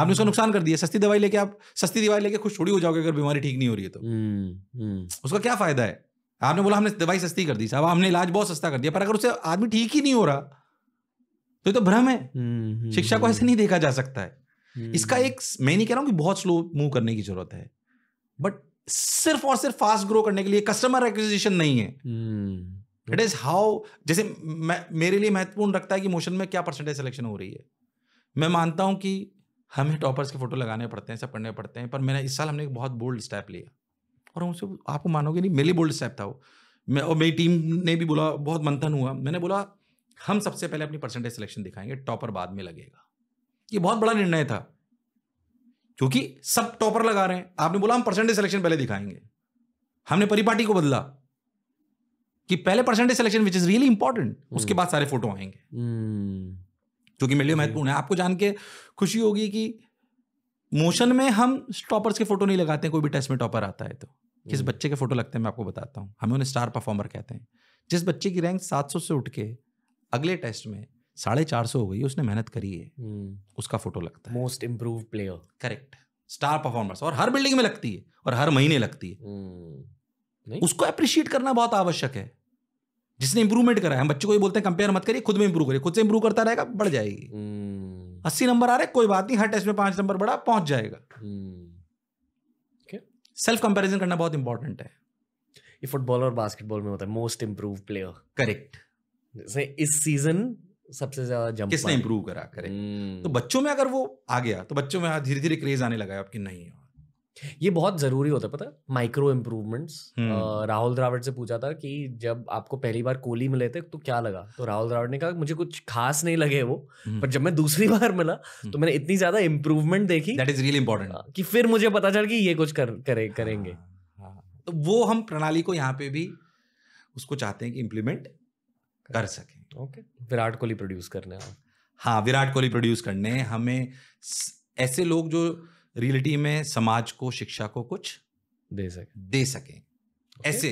आपने उसका हम्म। नुकसान कर दिया सस्ती दवाई लेके आप सस्ती दवाई लेके खुश छोड़ी हो जाओगे अगर बीमारी ठीक नहीं हो रही है तो हम्म, हम्म। उसका क्या फायदा है आपने बोला हमने दवाई सस्ती कर दी साहब हमने इलाज बहुत सस्ता कर दिया पर अगर उससे आदमी ठीक ही नहीं हो रहा तो ये तो भ्रम है हम्म, हम्म, शिक्षा को हम्म। ऐसे नहीं देखा जा सकता है इसका एक मैं नहीं कह रहा हूं कि बहुत स्लो मूव करने की जरूरत है बट सिर्फ और सिर्फ फास्ट ग्रो करने के लिए कस्टमर एक्विजिशन नहीं है इट इज हाउ जैसे मैं मेरे लिए महत्वपूर्ण रखता है कि मोशन में क्या परसेंटेज सिलेक्शन हो रही है मैं मानता हूं कि हमें टॉपर्स के फोटो लगाने पड़ते हैं सब करने पड़ते हैं पर मैंने इस साल हमने एक बहुत बोल्ड स्टेप लिया और उनसे आपको मानोगे नहीं मेरे लिए बोल्ड स्टेप था वो मैं और मेरी टीम ने भी बोला बहुत मंथन हुआ मैंने बोला हम सबसे पहले अपनी परसेंटेज सिलेक्शन दिखाएंगे टॉपर बाद में लगेगा ये बहुत बड़ा निर्णय था क्योंकि सब टॉपर लगा रहे हैं आपने बोला हम परसेंटेज सिलेक्शन पहले दिखाएंगे हमने परिपाटी को बदला कि पहले percentage selection which is really important उसके बाद सारे फोटो आएंगे हम्म। क्योंकि मेरे लिए महत्वपूर्ण है आपको जान के खुशी होगी कि मोशन में हम टॉपर्स के फोटो नहीं लगाते कोई भी टेस्ट में टॉपर आता है तो किस हम्म। बच्चे के फोटो लगते हैं मैं आपको बताता हूँ हमें उन्हें स्टार परफॉर्मर कहते हैं जिस बच्चे की रैंक 700 से उठ के अगले टेस्ट में साढ़े चार सौ हो गई उसने मेहनत करी है hmm. उसका फोटो लगता है most improve player correct star performers और हर बिल्डिंग में लगती है और हर महीने लगती है hmm. उसको अप्रिशिएट करना बहुत आवश्यक है जिसने इंप्रूवमेंट करा है हम बच्चे को ये बोलते हैं कंपेयर मत करिए खुद में इंप्रूव करिए खुद से इंप्रूव करता रहेगा बढ़ जाएगी hmm. अस्सी नंबर आ रहे कोई बात नहीं हर टेस्ट में पांच नंबर बढ़ा पहुंच जाएगा सेल्फ कंपेरिजन करना बहुत इंपॉर्टेंट है ये फुटबॉल और बास्केटबॉल में होता है मोस्ट इंप्रूव प्लेयर करेक्ट जैसे इस सीजन सबसे ज्यादा जंप किसने इंप्रूव करा करे हम्म। तो बच्चों में अगर वो आ गया तो बच्चों में धीरे धीरे क्रेज आने लगा आपकी नहीं ये बहुत जरूरी होता है पता माइक्रो इम्प्रूवमेंट्स राहुल द्रावड़ से पूछा था कि जब आपको पहली बार कोहली मिले थे तो क्या लगा तो राहुल द्रावड़ ने कहा मुझे कुछ खास नहीं लगे वो हम्म। पर जब मैं दूसरी बार मिला हम्म। तो मैंने इतनी ज्यादा इम्प्रूवमेंट देखी दैट इज रियली इंपॉर्टेंट कि फिर मुझे पता चल कि ये कुछ कर, करे, करेंगे हाँ, हाँ, तो वो हम प्रणाली को यहाँ पे भी उसको चाहते हैं कि इम्प्लीमेंट कर सकें ओके विराट कोहली प्रोड्यूस करने हैं हाँ विराट कोहली प्रोड्यूस करने हैं हमें ऐसे लोग जो रियलिटी में समाज को शिक्षा को कुछ दे सके दे सकें okay. ऐसे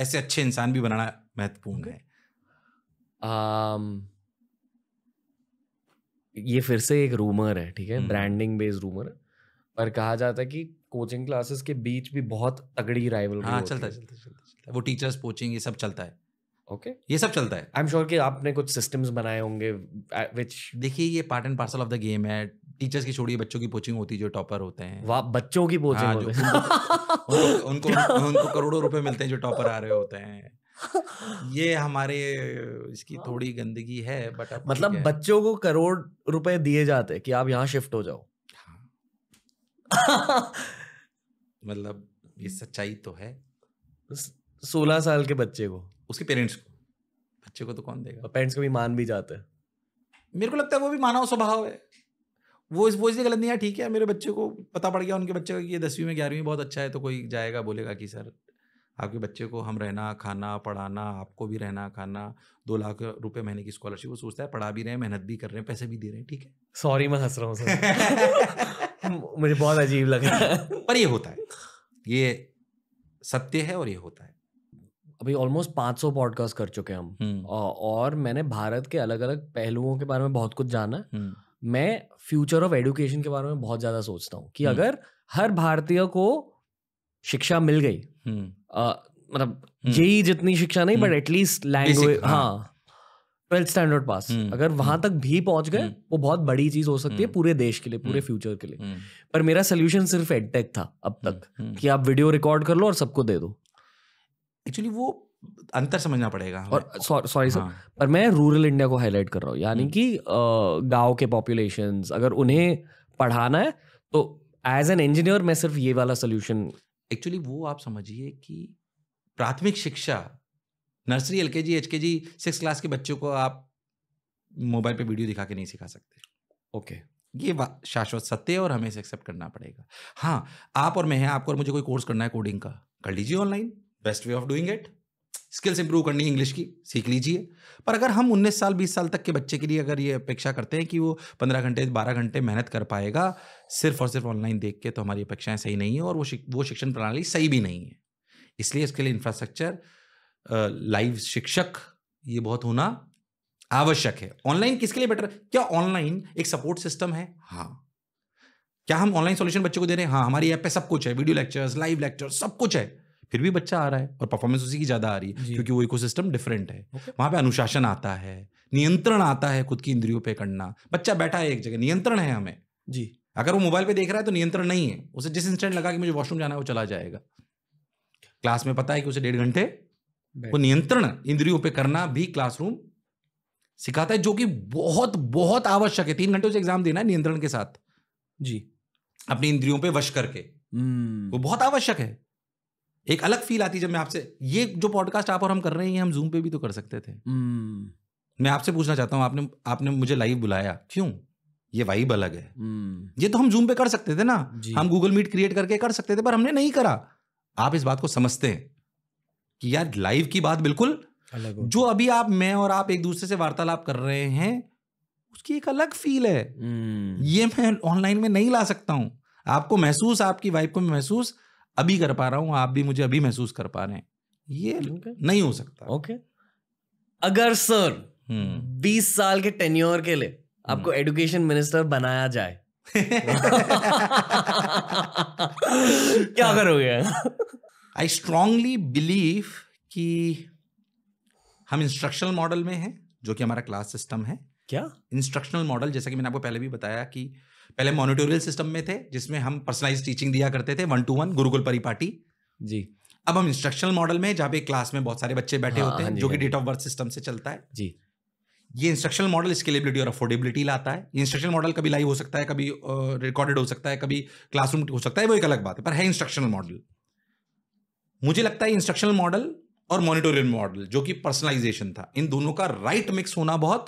ऐसे अच्छे इंसान भी बनाना महत्वपूर्ण है um, ये फिर से एक रूमर है ठीक है ब्रांडिंग बेस्ड रूमर है पर कहा जाता है कि कोचिंग क्लासेस के बीच भी बहुत तगड़ी राइवल हाँ चलता, चलता चलता चलता वो टीचर्स कोचिंग ये सब चलता है ओके ये सब चलता है आई एम श्योर कि आपने कुछ सिस्टम्स बनाए होंगे विच देखिए ये part and parcel of the game है टीचर्स की छोड़िए बच्चों की कोचिंग होती है जो टॉपर होते हैं वाह बच्चों की कोचिंग हाँ, होती हैं उनको उनको, उनको करोड़ों रुपए मिलते हैं जो टॉपर आ रहे होते हैं ये हमारे इसकी थोड़ी गंदगी है बट मतलब है। बच्चों को करोड़ रुपए दिए जाते हैं कि आप यहाँ शिफ्ट हो जाओ हाँ। मतलब ये सच्चाई तो है सोलह साल के बच्चे को उसके पेरेंट्स को बच्चे को तो कौन देगा पेरेंट्स को भी मान भी जाते हैं मेरे को लगता है वो भी मानव स्वभाव है वो इस वो इसलिए गलत नहीं है ठीक है मेरे बच्चे को पता पड़ गया उनके बच्चे का कि ये दसवीं में ग्यारहवीं बहुत अच्छा है तो कोई जाएगा बोलेगा कि सर आपके बच्चे को हम रहना खाना पढ़ाना आपको भी रहना खाना दो लाख रुपए महीने की स्कॉलरशिप वो सोचता है पढ़ा भी रहे हैं मेहनत भी कर रहे हैं पैसे भी दे रहे हैं ठीक है सॉरी मैं हंस रहा हूँ सर मुझे बहुत अजीब लग रहा है पर ये होता है ये सत्य है और ये होता है अभी ऑलमोस्ट 500 पॉडकास्ट कर चुके हैं हम हम्म। और मैंने भारत के अलग अलग पहलुओं के बारे में बहुत कुछ जाना हम्म। मैं फ्यूचर ऑफ एडुकेशन के बारे में बहुत ज़्यादा सोचता हूँ कि हम्म। अगर हर भारतीय को शिक्षा मिल गई मतलब यही जितनी शिक्षा नहीं बट एटलीस्ट लैंग्वेज हाँ ट्वेल्थ स्टैंडर्ड पास अगर वहां तक भी पहुंच गए वो बहुत बड़ी चीज हो सकती है पूरे देश के लिए पूरे फ्यूचर के लिए पर मेरा सोल्यूशन सिर्फ एडटेक था अब तक कि आप वीडियो रिकॉर्ड कर लो और सबको दे दो एक्चुअली वो अंतर समझना पड़ेगा और सॉरी सॉरी सर पर मैं रूरल इंडिया को हाईलाइट कर रहा हूँ यानी हम्म। कि गांव के पॉपुलेशन अगर उन्हें पढ़ाना है तो एज एन इंजीनियर मैं सिर्फ ये वाला सोल्यूशन एक्चुअली वो आप समझिए कि प्राथमिक शिक्षा नर्सरी एल के जी एच के जी सिक्स क्लास के बच्चों को आप मोबाइल पे वीडियो दिखा के नहीं सिखा सकते ओके okay. ये शाश्वत सत्य है और हमें इसे एक्सेप्ट करना पड़ेगा हाँ आप और मैं हैं आपको और मुझे कोई कोर्स करना है कोडिंग का कर लीजिए online best way of doing it skills improve करनी है इंग्लिश की सीख लीजिए पर अगर हम 19 साल 20 साल तक के बच्चे के लिए अगर ये अपेक्षा करते हैं कि वो 15 घंटे 12 घंटे मेहनत कर पाएगा सिर्फ और सिर्फ ऑनलाइन देख के तो हमारी अपेक्षाएं सही नहीं है और वो शिक, वो शिक्षण प्रणाली सही भी नहीं है इसलिए इसके लिए इंफ्रास्ट्रक्चर लाइव शिक्षक ये बहुत होना आवश्यक है ऑनलाइन किसके लिए बेटर क्या ऑनलाइन एक सपोर्ट सिस्टम है हाँ क्या हम ऑनलाइन सॉल्यूशन बच्चों को दे रहे हैं हाँ हमारी ऐप पे सब कुछ है वीडियो लेक्चर्स लाइव लेक्चर सब कुछ है फिर भी बच्चा आ रहा है और परफॉर्मेंस उसी की ज्यादा आ रही है क्योंकि वो इको डिफरेंट है okay. वहां पे अनुशासन आता है नियंत्रण आता है खुद की इंद्रियों पे करना बच्चा बैठा है एक जगह नियंत्रण है हमें जी अगर वो मोबाइल पे देख रहा है तो नियंत्रण नहीं है उसे जिस इंस्टेंट लगा कि मुझे वॉशरूम जाना है वो चला जाएगा क्लास में पता है कि उसे डेढ़ घंटे वो नियंत्रण इंद्रियों पे करना भी क्लासरूम सिखाता है जो कि बहुत बहुत आवश्यक है तीन घंटे उसे एग्जाम देना है नियंत्रण के साथ जी अपनी इंद्रियों पे वश करके हम्म। वो बहुत आवश्यक है एक अलग फील आती है जब मैं आपसे ये जो पॉडकास्ट आप और हम कर रहे हैं हम जूम पे भी तो कर सकते थे हम्म। मैं आपसे पूछना चाहता हूँ आपने आपने मुझे लाइव बुलाया क्यों ये वाइब अलग है हम्म। ये तो हम जूम पे कर सकते थे ना हम गूगल मीट क्रिएट करके कर सकते थे पर हमने नहीं करा आप इस बात को समझते हैं कि यार लाइव की बात बिल्कुल अलग जो अभी आप मैं और आप एक दूसरे से वार्तालाप कर रहे हैं उसकी एक अलग फील है हम्म। ये मैं ऑनलाइन में नहीं ला सकता हूं आपको महसूस आपकी वाइब को महसूस अभी कर पा रहा हूं आप भी मुझे अभी महसूस कर पा रहे हैं ये नहीं हो सकता ओके अगर सर हम्म। बीस साल के टेन्योर के लिए आपको एडुकेशन हम्म। मिनिस्टर बनाया जाए क्या करोगे आई स्ट्रांगली बिलीव कि हम इंस्ट्रक्शनल मॉडल में हैं जो कि हमारा क्लास सिस्टम है क्या इंस्ट्रक्शनल मॉडल जैसा कि मैंने आपको पहले भी बताया कि पहले मॉनिटोरियल सिस्टम में थे जिसमें हम पर्सनलाइज टीचिंग दिया करते थे वन टू वन गुरुकुल परिपाटी जी अब हम इंस्ट्रक्शनल मॉडल में जहाँ पे क्लास में बहुत सारे बच्चे बैठे हाँ, होते हैं हाँ जो हाँ कि डेट ऑफ बर्थ सिस्टम से चलता है जी ये इंस्ट्रक्शनल मॉडल स्केलेबिलिटी और अफोर्डेबिलिटी लाता है इंस्ट्रक्शनल मॉडल कभी लाइव हो सकता है कभी रिकॉर्डेड हो सकता है कभी क्लासरूम हो सकता है वो एक अलग बात है पर है इंस्ट्रक्शनल मॉडल मुझे लगता है इंस्ट्रक्शनल मॉडल और मॉनिटोरियल मॉडल जो कि पर्सनलाइजेशन था इन दोनों का राइट right मिक्स होना बहुत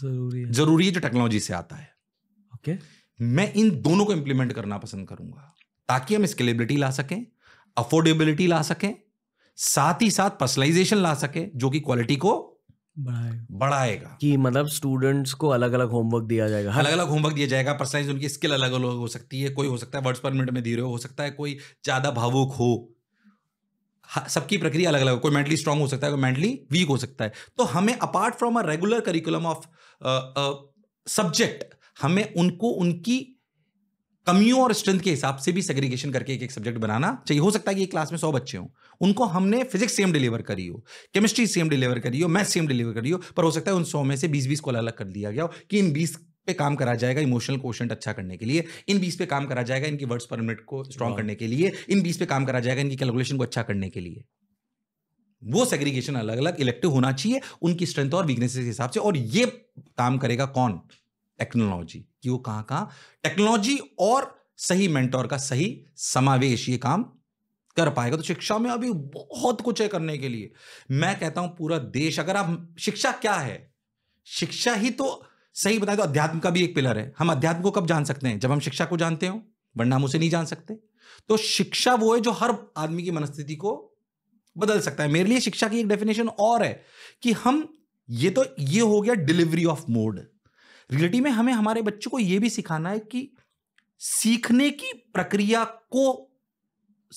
जरूरी है जरूरी है जो टेक्नोलॉजी से आता है ओके okay. मैं इन दोनों को इंप्लीमेंट करना पसंद करूंगा ताकि हम स्केलेबिलिटी ला सकें अफोर्डेबिलिटी ला सकें साथ ही साथ पर्सनलाइजेशन ला सके जो कि क्वालिटी को बढ़ाएगा बढ़ाएगा कि मतलब स्टूडेंट्स को अलग अलग होमवर्क दिया जाएगा अलग अलग होमवर्क दिया जाएगा पर्सनलाइज उनकी स्किल अलग अलग हो सकती है कोई हो सकता है वर्ड्स पर मिनट में धीरे हो सकता है कोई ज्यादा भावुक हो सबकी प्रक्रिया अलग अलग हो कोई मेंटली स्ट्रांग हो सकता है कोई मेंटली वीक हो सकता है तो हमें apart from a regular curriculum of subject हमें उनको उनकी कमियों और स्ट्रेंथ के हिसाब से भी सेग्रीगेशन करके एक एक सब्जेक्ट बनाना चाहिए हो सकता है कि एक क्लास में सौ बच्चे हों उनको हमने फिजिक्स सेम डिलीवर करी हो केमिस्ट्री सेम डिलीवर करी हो मैथ सेम डिलीवर करी हो पर हो सकता है उन सौ में से बीस बीस को अलग अलग कर दिया गया हो कि इन बीस पे काम करा जाएगा इमोशनल क्वेश्चन अच्छा करने के लिए इन बीस पे काम करा जाएगा इनकी वर्ड्स पर मिनट को स्ट्रॉन्ग करने के लिए इन बीस पे काम करा जाएगा इनकी कैलकुलेशन को अच्छा करने के लिए वो सेग्रीगेशन अलग अलग इलेक्टिव होना चाहिए उनकी स्ट्रेंथ और वीकनेसेस के हिसाब से और ये काम करेगा कौन टेक्नोलॉजी कि वो कहाँ कहाँ टेक्नोलॉजी और सही मेंटोर का सही समावेश ये काम कर पाएगा तो शिक्षा में अभी बहुत कुछ है करने के लिए मैं कहता हूं पूरा देश अगर आप शिक्षा क्या है शिक्षा ही तो सही बताए तो अध्यात्म का भी एक पिलर है हम अध्यात्म को कब जान सकते हैं जब हम शिक्षा को जानते हो वरना हम उसे नहीं जान सकते तो शिक्षा वो है जो हर आदमी की मनस्थिति को बदल सकता है मेरे लिए शिक्षा की एक डेफिनेशन और है कि हम ये तो ये हो गया डिलीवरी ऑफ मोड रियलिटी में हमें हमारे बच्चों को यह भी सिखाना है कि सीखने की प्रक्रिया को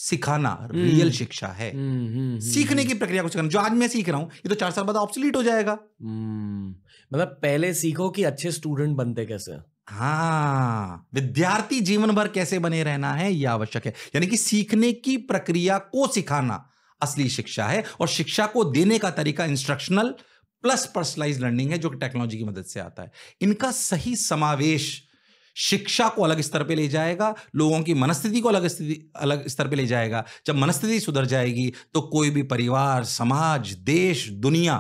सिखाना रियल हम्म। शिक्षा है हम्म, हम्म, सीखने की प्रक्रिया को सिखाना जो आज मैं सीख रहा हूं ये तो चार साल बाद ऑप्सिलीट हो जाएगा मतलब पहले सीखो कि अच्छे स्टूडेंट बनते कैसे हाँ विद्यार्थी जीवन भर कैसे बने रहना है यह आवश्यक है यानी कि सीखने की प्रक्रिया को सिखाना असली शिक्षा है और शिक्षा को देने का तरीका इंस्ट्रक्शनल प्लस पर्सनलाइज लर्निंग है जो कि टेक्नोलॉजी की मदद से आता है इनका सही समावेश शिक्षा को अलग स्तर पे ले जाएगा लोगों की मनस्थिति को अलग स्थिति अलग स्तर पे ले जाएगा जब मनस्थिति सुधर जाएगी तो कोई भी परिवार समाज देश दुनिया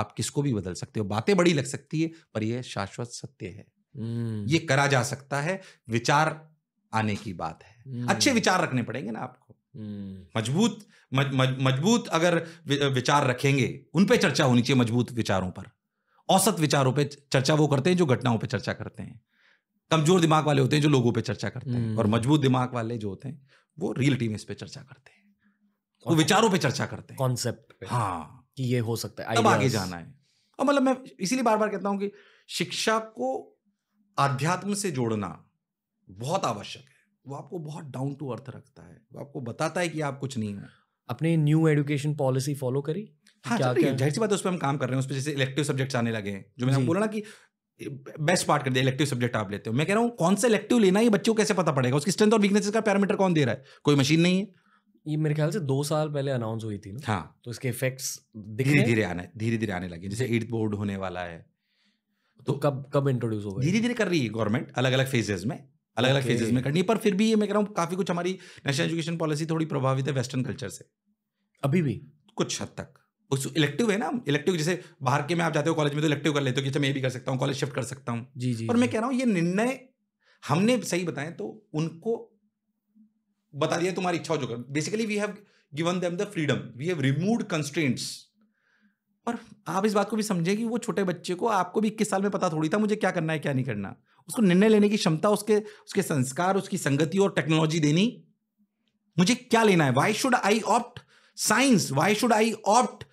आप किसको भी बदल सकते हो बातें बड़ी लग सकती है पर यह शाश्वत सत्य है हम्म। ये करा जा सकता है विचार आने की बात है हम्म। अच्छे विचार रखने पड़ेंगे ना आपको हम्म। मजबूत मजबूत अगर विचार रखेंगे उन पे चर्चा होनी चाहिए मजबूत विचारों पर औसत विचारों पे चर्चा वो करते हैं जो घटनाओं पे चर्चा करते हैं कमजोर दिमाग वाले होते हैं जो लोगों पे चर्चा करते हैं और हम्म। मजबूत दिमाग वाले जो होते हैं वो रियल टीम इस पे चर्चा करते हैं वो विचारों पे चर्चा करते हैं कॉन्सेप्ट हाँ कि ये हो सकता है अब आगे जाना है और मतलब मैं इसीलिए बार बार कहता हूं कि शिक्षा को आध्यात्म से जोड़ना बहुत आवश्यक है वो आपको बहुत डाउन टू अर्थ रखता है वो आपको बताता है कि आप कुछ नहीं हो अपने न्यू एजुकेशन पॉलिसी फॉलो करी हाँ जाहिर सी बात है उस पर हम काम कर रहे हैं उस पर जैसे इलेक्टिव सब्जेक्ट्स आने लगे हैं जो मैंने बोला ना कि बेस्ट पार्ट कर दिया इलेक्टिव सब्जेक्ट आप लेते हो मैं कह रहा हूँ कौन सा इलेक्टिव लेना है बच्चों को कैसे पता पड़ेगा उसकी स्ट्रेंथ और वीकनेसेस का पैरामीटर कौन दे रहा है कोई मशीन नहीं है ये मेरे ख्याल से दो साल पहले अनाउंस हुई थी ना हाँ तो इसके इफेक्ट्स धीरे धीरे आने धीरे धीरे आने लगे जैसे एट बोर्ड होने वाला है तो, तो कब कब इंट्रोड्यूस होगा धीरे धीरे कर रही है गवर्नमेंट अलग अलग फेजेस में अलग अलग फेजेस में करनी है पर फिर भी ये मैं कह रहा हूँ काफ़ी कुछ हमारी नेशनल एजुकेशन पॉलिसी थोड़ी प्रभावित है वेस्टर्न कल्चर से अभी भी कुछ हद तक उस इलेक्टिव है ना इलेक्टिव जैसे बाहर के में आप जाते हो कॉलेज में तो इलेक्टिव कर लेते हो कि अच्छा मैं भी कर सकता हूँ कॉलेज शिफ्ट कर सकता हूँ जी जी पर मैं कह रहा हूँ ये निर्णय हमने सही बताएं तो उनको बता दिया तुम्हारी इच्छा हो जो basically we have given them the freedom we have remove constraints और आप इस बात को भी समझें कि वो छोटे बच्चे को आपको भी इक्कीस साल में पता थोड़ी था मुझे क्या करना है क्या नहीं करना उसको निर्णय लेने की क्षमता उसके उसके संस्कार उसकी संगति और टेक्नोलॉजी देनी मुझे क्या लेना है why should I opt science why should I opt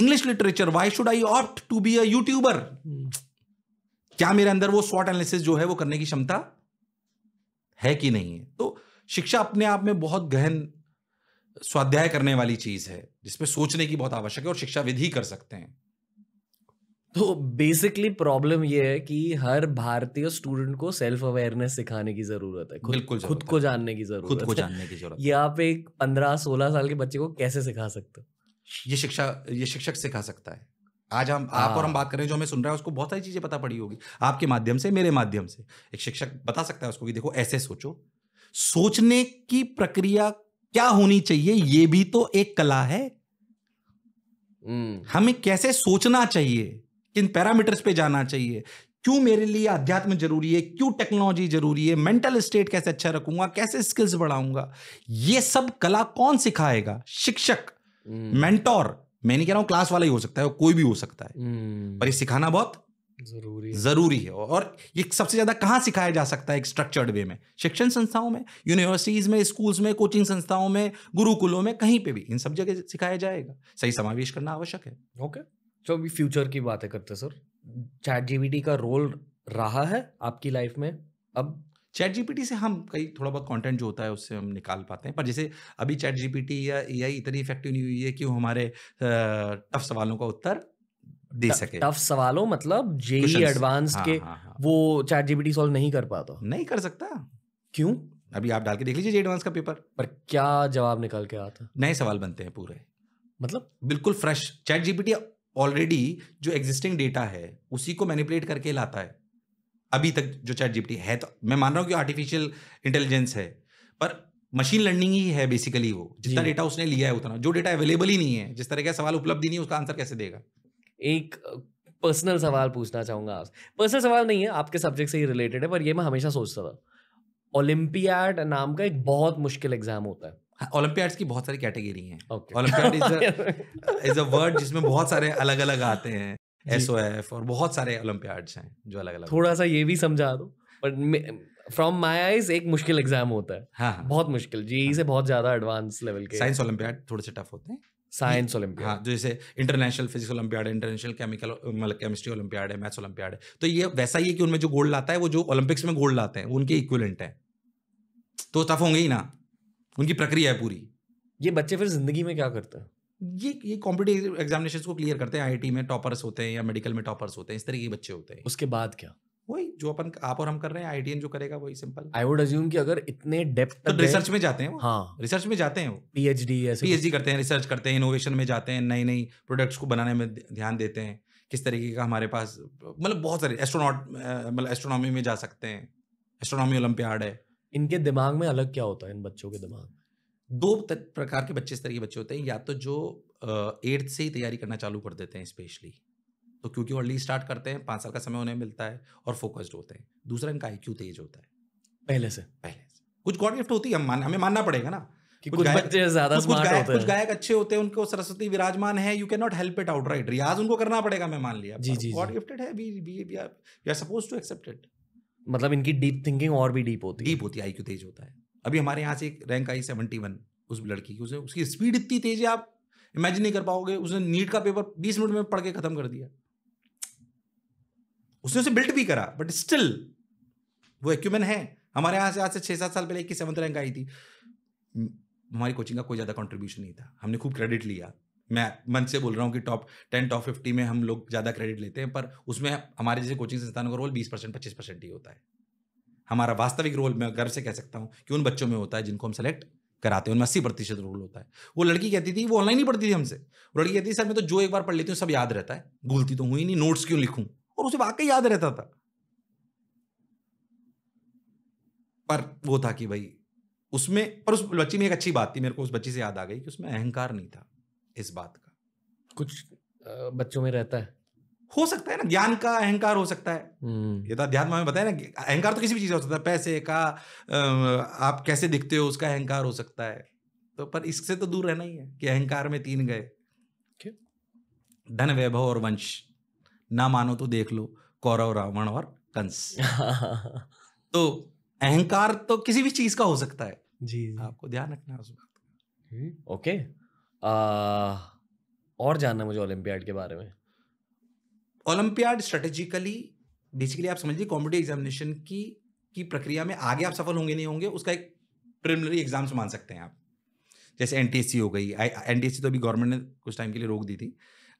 English literature why should I opt to be a YouTuber क्या मेरे अंदर वो स्वॉट एनालिसिस जो है वो करने की क्षमता है कि नहीं है तो शिक्षा अपने आप में बहुत गहन स्वाध्याय करने वाली चीज है जिसपे सोचने की बहुत आवश्यक है और शिक्षा विधि कर सकते हैं तो बेसिकली प्रॉब्लम ये है कि हर भारतीय स्टूडेंट को सेल्फ अवेयरनेस सिखाने की जरूरत है खुद, बिल्कुल खुद को जानने की जरूरत खुद को जानने की जरूरत ये आप एक पंद्रह सोलह साल के बच्चे को कैसे सिखा सकते हो ये शिक्षा ये शिक्षक सिखा सकता है आज हम आप और हम हाँ। बात करें जो हमें सुन रहा है उसको बहुत सारी चीजें पता पड़ी होगी आपके माध्यम से मेरे माध्यम से एक शिक्षक बता सकता है उसको कि देखो ऐसे सोचो सोचने की प्रक्रिया क्या होनी चाहिए ये भी तो एक कला है हम्म। हमें कैसे सोचना चाहिए किन पैरामीटर्स पे जाना चाहिए क्यों मेरे लिए अध्यात्म जरूरी है क्यों टेक्नोलॉजी जरूरी है मेंटल स्टेट कैसे अच्छा रखूंगा कैसे स्किल्स बढ़ाऊंगा ये सब कला कौन सिखाएगा शिक्षक हम्म। मेंटोर मैं नहीं कह रहा हूं क्लास वाला ही हो सकता है कोई भी हो सकता है हम्म। पर ये सिखाना बहुत जरूरी है। जरूरी है और ये सबसे ज्यादा कहाँ सिखाया जा सकता है एक स्ट्रक्चर्ड वे में शिक्षण संस्थाओं में यूनिवर्सिटीज में स्कूल्स में कोचिंग संस्थाओं में गुरुकुलों में कहीं पे भी इन सब जगह सिखाया जाएगा सही समावेश करना आवश्यक है ओके okay. जो अभी फ्यूचर की बातें करते हैं सर चैट जीपीटी का रोल रहा है आपकी लाइफ में अब चैट जीपीटी से हम कई थोड़ा बहुत कंटेंट जो होता है उससे हम निकाल पाते हैं पर जैसे अभी चैट जीपीटी या ए इतनी इफेक्टिव नहीं हुई है कि वो हमारे टफ सवालों का उत्तर दे सके टफ सवालों मतलब जेई एडवांस हाँ, के हाँ, हाँ, वो चैट जीपीटी सॉल्व नहीं कर पाता नहीं कर सकता क्यों अभी आप डाल के देख लीजिए जे एडवांस का पेपर पर क्या जवाब निकाल के आता नए सवाल बनते हैं पूरे मतलब बिल्कुल फ्रेश चैट जीपीटी ऑलरेडी जो एग्जिस्टिंग डेटा है उसी को मैनिपुलेट करके लाता है अभी तक जो चैट जीपीटी है तो मैं मान रहा हूँ कि आर्टिफिशियल इंटेलिजेंस है पर मशीन लर्निंग ही है बेसिकली वो जितना डेटा उसने लिया है उतना जो डेटा अवेलेबल ही नहीं है जिस तरह का सवाल उपलब्ध ही नहीं उसका आंसर कैसे देगा एक पर्सनल सवाल पूछना चाहूंगा आप पर्सनल सवाल नहीं है आपके सब्जेक्ट से ही रिलेटेड है पर ये मैं हमेशा सोचता था ओलंपियाड नाम का एक बहुत मुश्किल एग्जाम होता है ओलंपियाड्स हाँ, की बहुत सारी कैटेगरी हैं ओलंपियाड इज अ वर्ड जिसमें बहुत सारे अलग अलग आते हैं एस और बहुत सारे ओलंपियाड्स हैं जो अलग अलग थोड़ा सा ये भी समझा दो बट फ्रॉम माई आईज एक मुश्किल एग्जाम होता है हाँ, हाँ। बहुत मुश्किल जी e हाँ, से बहुत ज्यादा एडवांस लेवल के साइंस ओलंपियाड थोड़े से टफ होते हैं साइंस ओलंपियाड हाँ, जैसे international physics olympiad international chemical मतलब केमिस्ट्री ओलंपियाड है मैथ्स ओलंपियाड है तो ये वैसा ही है कि उनमें जो गोल्ड लाता है वो जो ओलंपिक्स में गोल्ड लाते हैं उनके इक्वलेंट है तो टफ होंगे ही ना उनकी प्रक्रिया है पूरी ये बच्चे फिर जिंदगी में क्या करते हैं ये ये कॉम्पिटेटिव एग्जामिनेशन को क्लियर करते हैं आईआईटी में टॉपर्स होते हैं या मेडिकल में टॉपर्स होते हैं इस तरह के बच्चे होते हैं उसके बाद क्या वही जो अपन आप और हम कर रहे हैं आईटीएन जो करेगा वही सिंपल आई वुड अज्यूम कि अगर इतने डेप्थ तो रिसर्च में जाते हैं वो हाँ रिसर्च में जाते हैं वो पीएचडी एच पीएचडी करते हैं रिसर्च करते हैं इनोवेशन में जाते हैं नई नई प्रोडक्ट्स को बनाने में ध्यान देते हैं किस तरीके का हमारे पास मतलब बहुत सारे एस्ट्रोनॉट मतलब एस्ट्रोनॉमी में जा सकते हैं एस्ट्रोनॉमी ओलंपियाड है इनके दिमाग में अलग क्या होता है इन बच्चों के दिमाग दो प्रकार के बच्चे इस तरह के बच्चे होते हैं या तो जो एट्थ से ही तैयारी करना चालू कर देते हैं स्पेशली तो क्योंकि वो अर्ली स्टार्ट करते हैं पाँच साल का समय उन्हें मिलता है और फोकस्ड होते हैं दूसरा इनका आई क्यू तेज होता है पहले से पहले से कुछ गॉड गिफ्ट होती है हम मान, हमें मानना पड़ेगा ना कि कुछ, कुछ बच्चे ज्यादा कुछ, कुछ, कुछ गायक अच्छे होते हैं उनको सरस्वती विराजमान है you can not help it out right रियाज उनको करना पड़ेगा मैं मान लिया जी जी गॉड गिफ्टेड है we we we are suppose to accept it मतलब इनकी डीप थिंकिंग और भी डीप होती है डीप होती है आई तेज होता है अभी हमारे यहाँ से एक रैंक आई सेवेंटी वन उस लड़की की उसे उसकी स्पीड इतनी तेज है आप इमेजिन नहीं कर पाओगे उसने नीट का पेपर बीस मिनट में पढ़ के खत्म कर दिया उसने उसे बिल्ट भी करा बट स्टिल वो एक्यूमेन है हमारे यहाँ से आज से छः सात साल पहले एक की सेवंथ रैंक आई थी हम्म, हमारी कोचिंग का कोई ज़्यादा कॉन्ट्रीब्यूशन नहीं था हमने खूब क्रेडिट लिया मैं मन से बोल रहा हूँ कि टॉप टेन टॉप फिफ्टी में हम लोग ज़्यादा क्रेडिट लेते हैं पर उसमें हमारे जैसे कोचिंग संस्थानों का रोल बीस परसेंट पच्चीस परसेंट ही होता है हमारा वास्तविक रोल मैं गर्व से कह सकता हूँ कि उन बच्चों में होता है जिनको हम सेलेक्ट कराते हैं उनमें अस्सी प्रतिशत रोल होता है वो लड़की कहती थी वो ऑनलाइन ही पढ़ती थी हमसे वो लड़की कहती थी सर मैं तो जो एक बार पढ़ लेती हूँ सब याद रहता है भूलती तो हुई नहीं नोट्स क्यों लिखूँ और उसे वाकई याद रहता था पर वो था कि भाई उसमें पर उस बच्ची में एक अच्छी बात थी मेरे को उस बच्ची से याद आ गई कि उसमें अहंकार नहीं था इस बात का कुछ बच्चों में रहता है हो सकता है ना ज्ञान का अहंकार हो सकता है हम्म। ये तो अध्यात्म में बताया ना अहंकार तो किसी भी चीज का हो सकता है पैसे का आप कैसे दिखते हो उसका अहंकार हो सकता है तो पर इससे तो दूर रहना ही है कि अहंकार में तीन गए धन वैभव और वंश ना मानो तो देख लो कौरव रावण और कंस तो अहंकार तो किसी भी चीज का हो सकता है जी आपको ध्यान रखना उस बात हम्म, ओके okay. आ, और जानना मुझे ओलंपियाड के बारे में ओलंपियाड स्ट्रेटेजिकली बेसिकली आप समझिए कॉम्पिटिव एग्जामिनेशन की की प्रक्रिया में आगे आप सफल होंगे नहीं होंगे उसका एक प्रिलिमिनरी एग्जाम्स मान सकते हैं आप जैसे एन हो गई एन तो अभी गवर्नमेंट ने कुछ टाइम के लिए रोक दी थी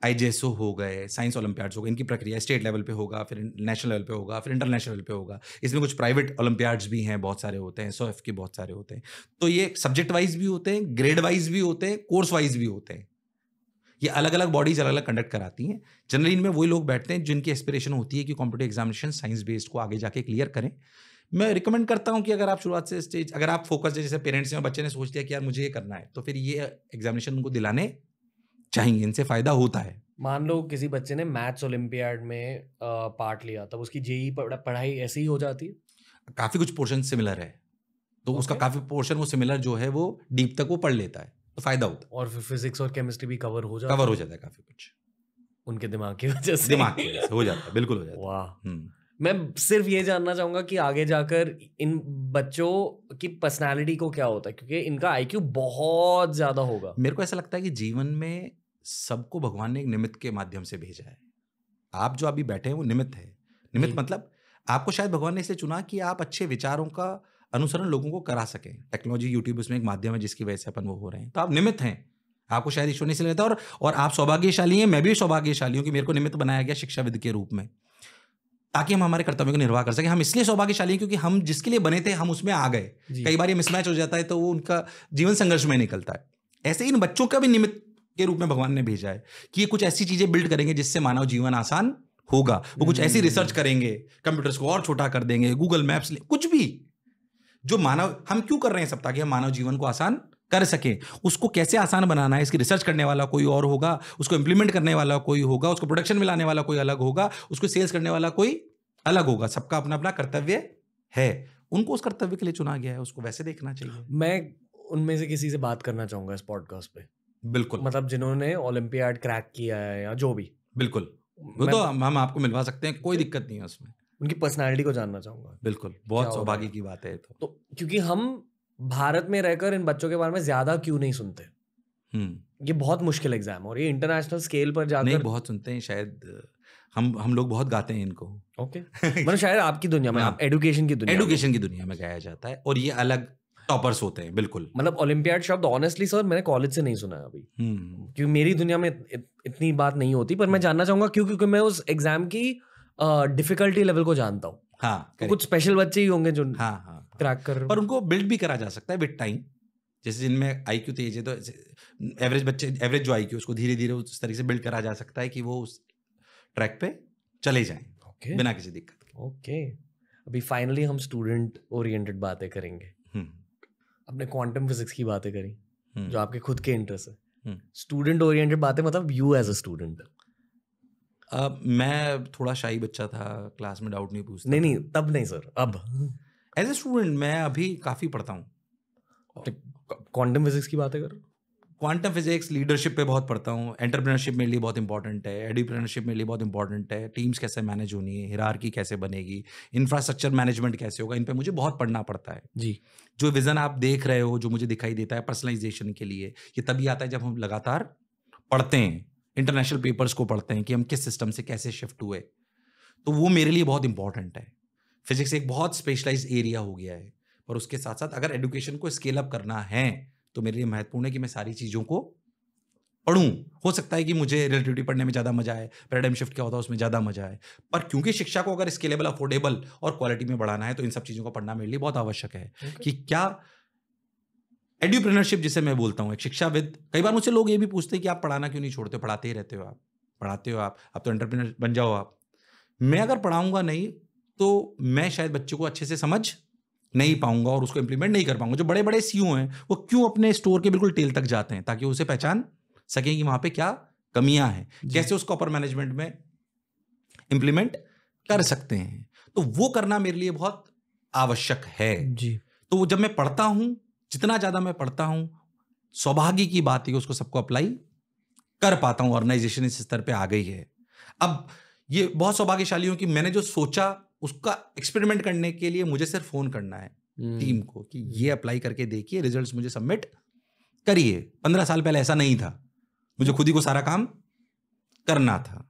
आईजेएसओ हो गए साइंस ओलंपियाड्स हो गए इनकी प्रक्रिया स्टेट लेवल पे होगा फिर नेशनल लेवल पे होगा फिर इंटरनेशनल लेवल पे होगा इसमें कुछ प्राइवेट ओलंपियाड्स भी हैं बहुत सारे होते हैं सो एफ के बहुत सारे होते हैं तो ये सब्जेक्ट वाइज भी होते हैं ग्रेड वाइज भी होते हैं कोर्स वाइज भी होते हैं ये अलग अलग बॉडीज अलग अलग कंडक्ट कराती हैं जनरली इनमें वही लोग बैठते हैं जिनकी एस्पिरेशन होती है कि कॉम्पिटेटिव एग्जामिनेशन साइंस बेस्ड को आगे जाके क्लियर करें मैं रिकमेंड करता हूँ कि अगर आप शुरुआत से स्टेज अगर आप फोकस जैसे पेरेंट्स या बच्चे ने सोच दिया कि यार मुझे ये करना है तो फिर ये एग्जामिनेशन उनको दिलाने चाहिए इनसे फ़ायदा होता है मान लो किसी बच्चे ने मैथ्स ओलम्पियाड में पार्ट लिया तब उसकी जेई पढ़ाई ऐसे ही हो जाती है काफ़ी कुछ पोर्शन सिमिलर है तो okay. उसका काफ़ी पोर्शन वो सिमिलर जो है वो डीप तक वो पढ़ लेता है तो फ़ायदा होता है और फिर फिजिक्स और केमिस्ट्री भी कवर हो जाता कवर हो जाता है काफ़ी कुछ उनके दिमाग की वजह से दिमाग की वजह से हो जाता है बिल्कुल हो जाता है वाह हम्म। मैं सिर्फ ये जानना चाहूंगा कि आगे जाकर इन बच्चों की पर्सनालिटी को क्या होता है क्योंकि इनका आईक्यू बहुत ज्यादा होगा मेरे को ऐसा लगता है कि जीवन में सबको भगवान ने एक निमित्त के माध्यम से भेजा है आप जो अभी बैठे हैं वो निमित्त है निमित्त मतलब आपको शायद भगवान ने इसे चुना कि आप अच्छे विचारों का अनुसरण लोगों को करा सकें टेक्नोलॉजी यूट्यूब उसमें एक माध्यम है जिसकी वजह से अपन वो हो रहे हैं तो आप निमित्त हैं आपको शायद ईश्वर ने इसलिए लेता और और आप सौभाग्यशाली हैं मैं भी सौभाग्यशाली हूँ कि मेरे को निमित्त बनाया गया शिक्षाविद के रूप में ताकि हम हमारे कर्तव्य को निर्वाह कर सकें हम इसलिए सौभाग्यशाली हैं क्योंकि हम जिसके लिए बने थे हम उसमें आ गए कई बार ये मिसमैच हो जाता है तो वो उनका जीवन संघर्ष में निकलता है ऐसे इन बच्चों का भी निमित्त के रूप में भगवान ने भेजा है कि ये कुछ ऐसी चीजें बिल्ड करेंगे जिससे मानव जीवन आसान होगा वो कुछ ऐसी रिसर्च हम्म। करेंगे कंप्यूटर्स को और छोटा कर देंगे गूगल मैप्स कुछ भी जो मानव हम क्यों कर रहे हैं सब ताकि हम मानव जीवन को आसान कर सके उसको कैसे आसान बनाना है इसकी रिसर्च करने वाला कोई और होगा उसको इंप्लीमेंट करने वाला कोई होगा उसको प्रोडक्शन में लाने वाला कोई अलग होगा उसको सेल्स करने वाला कोई अलग होगा सबका अपना अपना कर्तव्य है उनको उस कर्तव्य के लिए चुना गया है उसको वैसे देखना चाहिए मैं उनमें से किसी से बात करना चाहूंगा इस पॉडकास्ट पे बिल्कुल मतलब जिन्होंने ओलम्पियाड क्रैक किया है या जो भी बिल्कुल वो तो हम, हम आपको मिलवा सकते हैं कोई दिक्कत नहीं है उसमें उनकी पर्सनालिटी को जानना चाहूंगा बिल्कुल बहुत सौभाग्य की बात है तो, तो क्योंकि हम भारत में रहकर इन बच्चों के बारे में ज्यादा क्यों नहीं सुनते हम्म। ये बहुत मुश्किल एग्जाम और ये इंटरनेशनल स्केल पर जाकर नहीं बहुत सुनते हैं शायद हम हम लोग बहुत गाते हैं इनको ओके मतलब शायद आपकी दुनिया में हाँ। आप एडुकेशन की दुनिया एडुकेशन की दुनिया में गाया जाता है और ये अलग टॉपर्स होते हैं बिल्कुल मतलब ओलंपियाड शब्द ऑनेस्टली सर मैंने कॉलेज से नहीं सुना अभी हम्म। क्योंकि मेरी दुनिया में इत, इतनी बात नहीं होती पर मैं हम्म। जानना चाहूंगा क्यों क्योंकि मैं उस एग्जाम की डिफिकल्टी लेवल को जानता हूँ हाँ, तो कुछ स्पेशल बच्चे ही होंगे जो हाँ हाँ क्रैक कर पर उनको बिल्ड भी करा जा सकता है विद टाइम जैसे जिनमें आई क्यू तेज है तो एवरेज बच्चे एवरेज जो आई क्यू उसको धीरे धीरे उस तरीके से बिल्ड करा जा सकता है कि वो उस ट्रैक पे चले जाए okay. बिना किसी दिक्कत के ओके okay. अभी फाइनली हम स्टूडेंट ओरिएंटेड बातें करेंगे अपने क्वांटम फिजिक्स की बातें करी हम्म। जो आपके खुद के इंटरेस्ट है स्टूडेंट ओरिएंटेड बातें मतलब यू एज अ स्टूडेंट मैं थोड़ा शाही बच्चा था क्लास में डाउट नहीं पूछता नहीं नहीं तब नहीं सर अब एज ए स्टूडेंट मैं अभी काफ़ी पढ़ता हूँ क्वांटम फिजिक्स की बात है अगर क्वांटम फिजिक्स लीडरशिप पे बहुत पढ़ता हूँ एंटरप्रेनरशिप मेरे लिए बहुत इंपॉर्टेंट है एडिप्रेनरशिप मेरे लिए बहुत इंपॉर्टेंट है टीम्स कैसे मैनेज होनी है की कैसे बनेगी इंफ्रास्ट्रक्चर मैनेजमेंट कैसे होगा इन पर मुझे बहुत पढ़ना पड़ता है जी जो विज़न आप देख रहे हो जो मुझे दिखाई देता है पर्सनलाइजेशन के लिए ये तभी आता है जब हम लगातार पढ़ते हैं इंटरनेशनल पेपर्स को पढ़ते हैं कि हम किस सिस्टम से कैसे शिफ्ट हुए तो वो मेरे लिए बहुत इंपॉर्टेंट है फिजिक्स एक बहुत स्पेशलाइज एरिया हो गया है पर उसके साथ साथ अगर एडुकेशन को स्केल अप करना है तो मेरे लिए महत्वपूर्ण है कि मैं सारी चीज़ों को पढ़ूं हो सकता है कि मुझे रिलेटिविटी पढ़ने में ज़्यादा मजा आए पैराडाइम शिफ्ट क्या होता है उसमें ज़्यादा मजा आए पर क्योंकि शिक्षा को अगर स्केलेबल अफोर्डेबल और क्वालिटी में बढ़ाना है तो इन सब चीज़ों को पढ़ना मेरे लिए बहुत आवश्यक है okay. कि क्या एड्यूप्रेनरशिप जिसे मैं बोलता हूँ एक शिक्षाविद कई बार मुझसे लोग ये भी पूछते हैं कि आप पढ़ाना क्यों नहीं छोड़ते पढ़ाते ही रहते हो आप पढ़ाते हो आप अब तो एंटरप्रेनर बन जाओ आप मैं अगर पढ़ाऊंगा नहीं तो मैं शायद बच्चे को अच्छे से समझ नहीं पाऊंगा और उसको इंप्लीमेंट नहीं कर पाऊंगा जो बड़े बड़े सी हैं वो क्यों अपने स्टोर के बिल्कुल टेल तक जाते हैं ताकि उसे पहचान सकें कि वहां पे क्या कमियां हैं कैसे उसको अपर मैनेजमेंट में इंप्लीमेंट कर सकते हैं तो वो करना मेरे लिए बहुत आवश्यक है जी तो जब मैं पढ़ता हूं जितना ज़्यादा मैं पढ़ता हूं सौभाग्य की बात है कि उसको सबको अप्लाई कर पाता हूं ऑर्गेनाइजेशन इस स्तर पर आ गई है अब ये बहुत सौभाग्यशाली हूं कि मैंने जो सोचा उसका एक्सपेरिमेंट करने के लिए मुझे सिर्फ फोन करना है टीम हम्म। को कि ये अप्लाई करके देखिए रिजल्ट्स मुझे सबमिट करिए पंद्रह साल पहले ऐसा नहीं था मुझे खुद ही को सारा काम करना था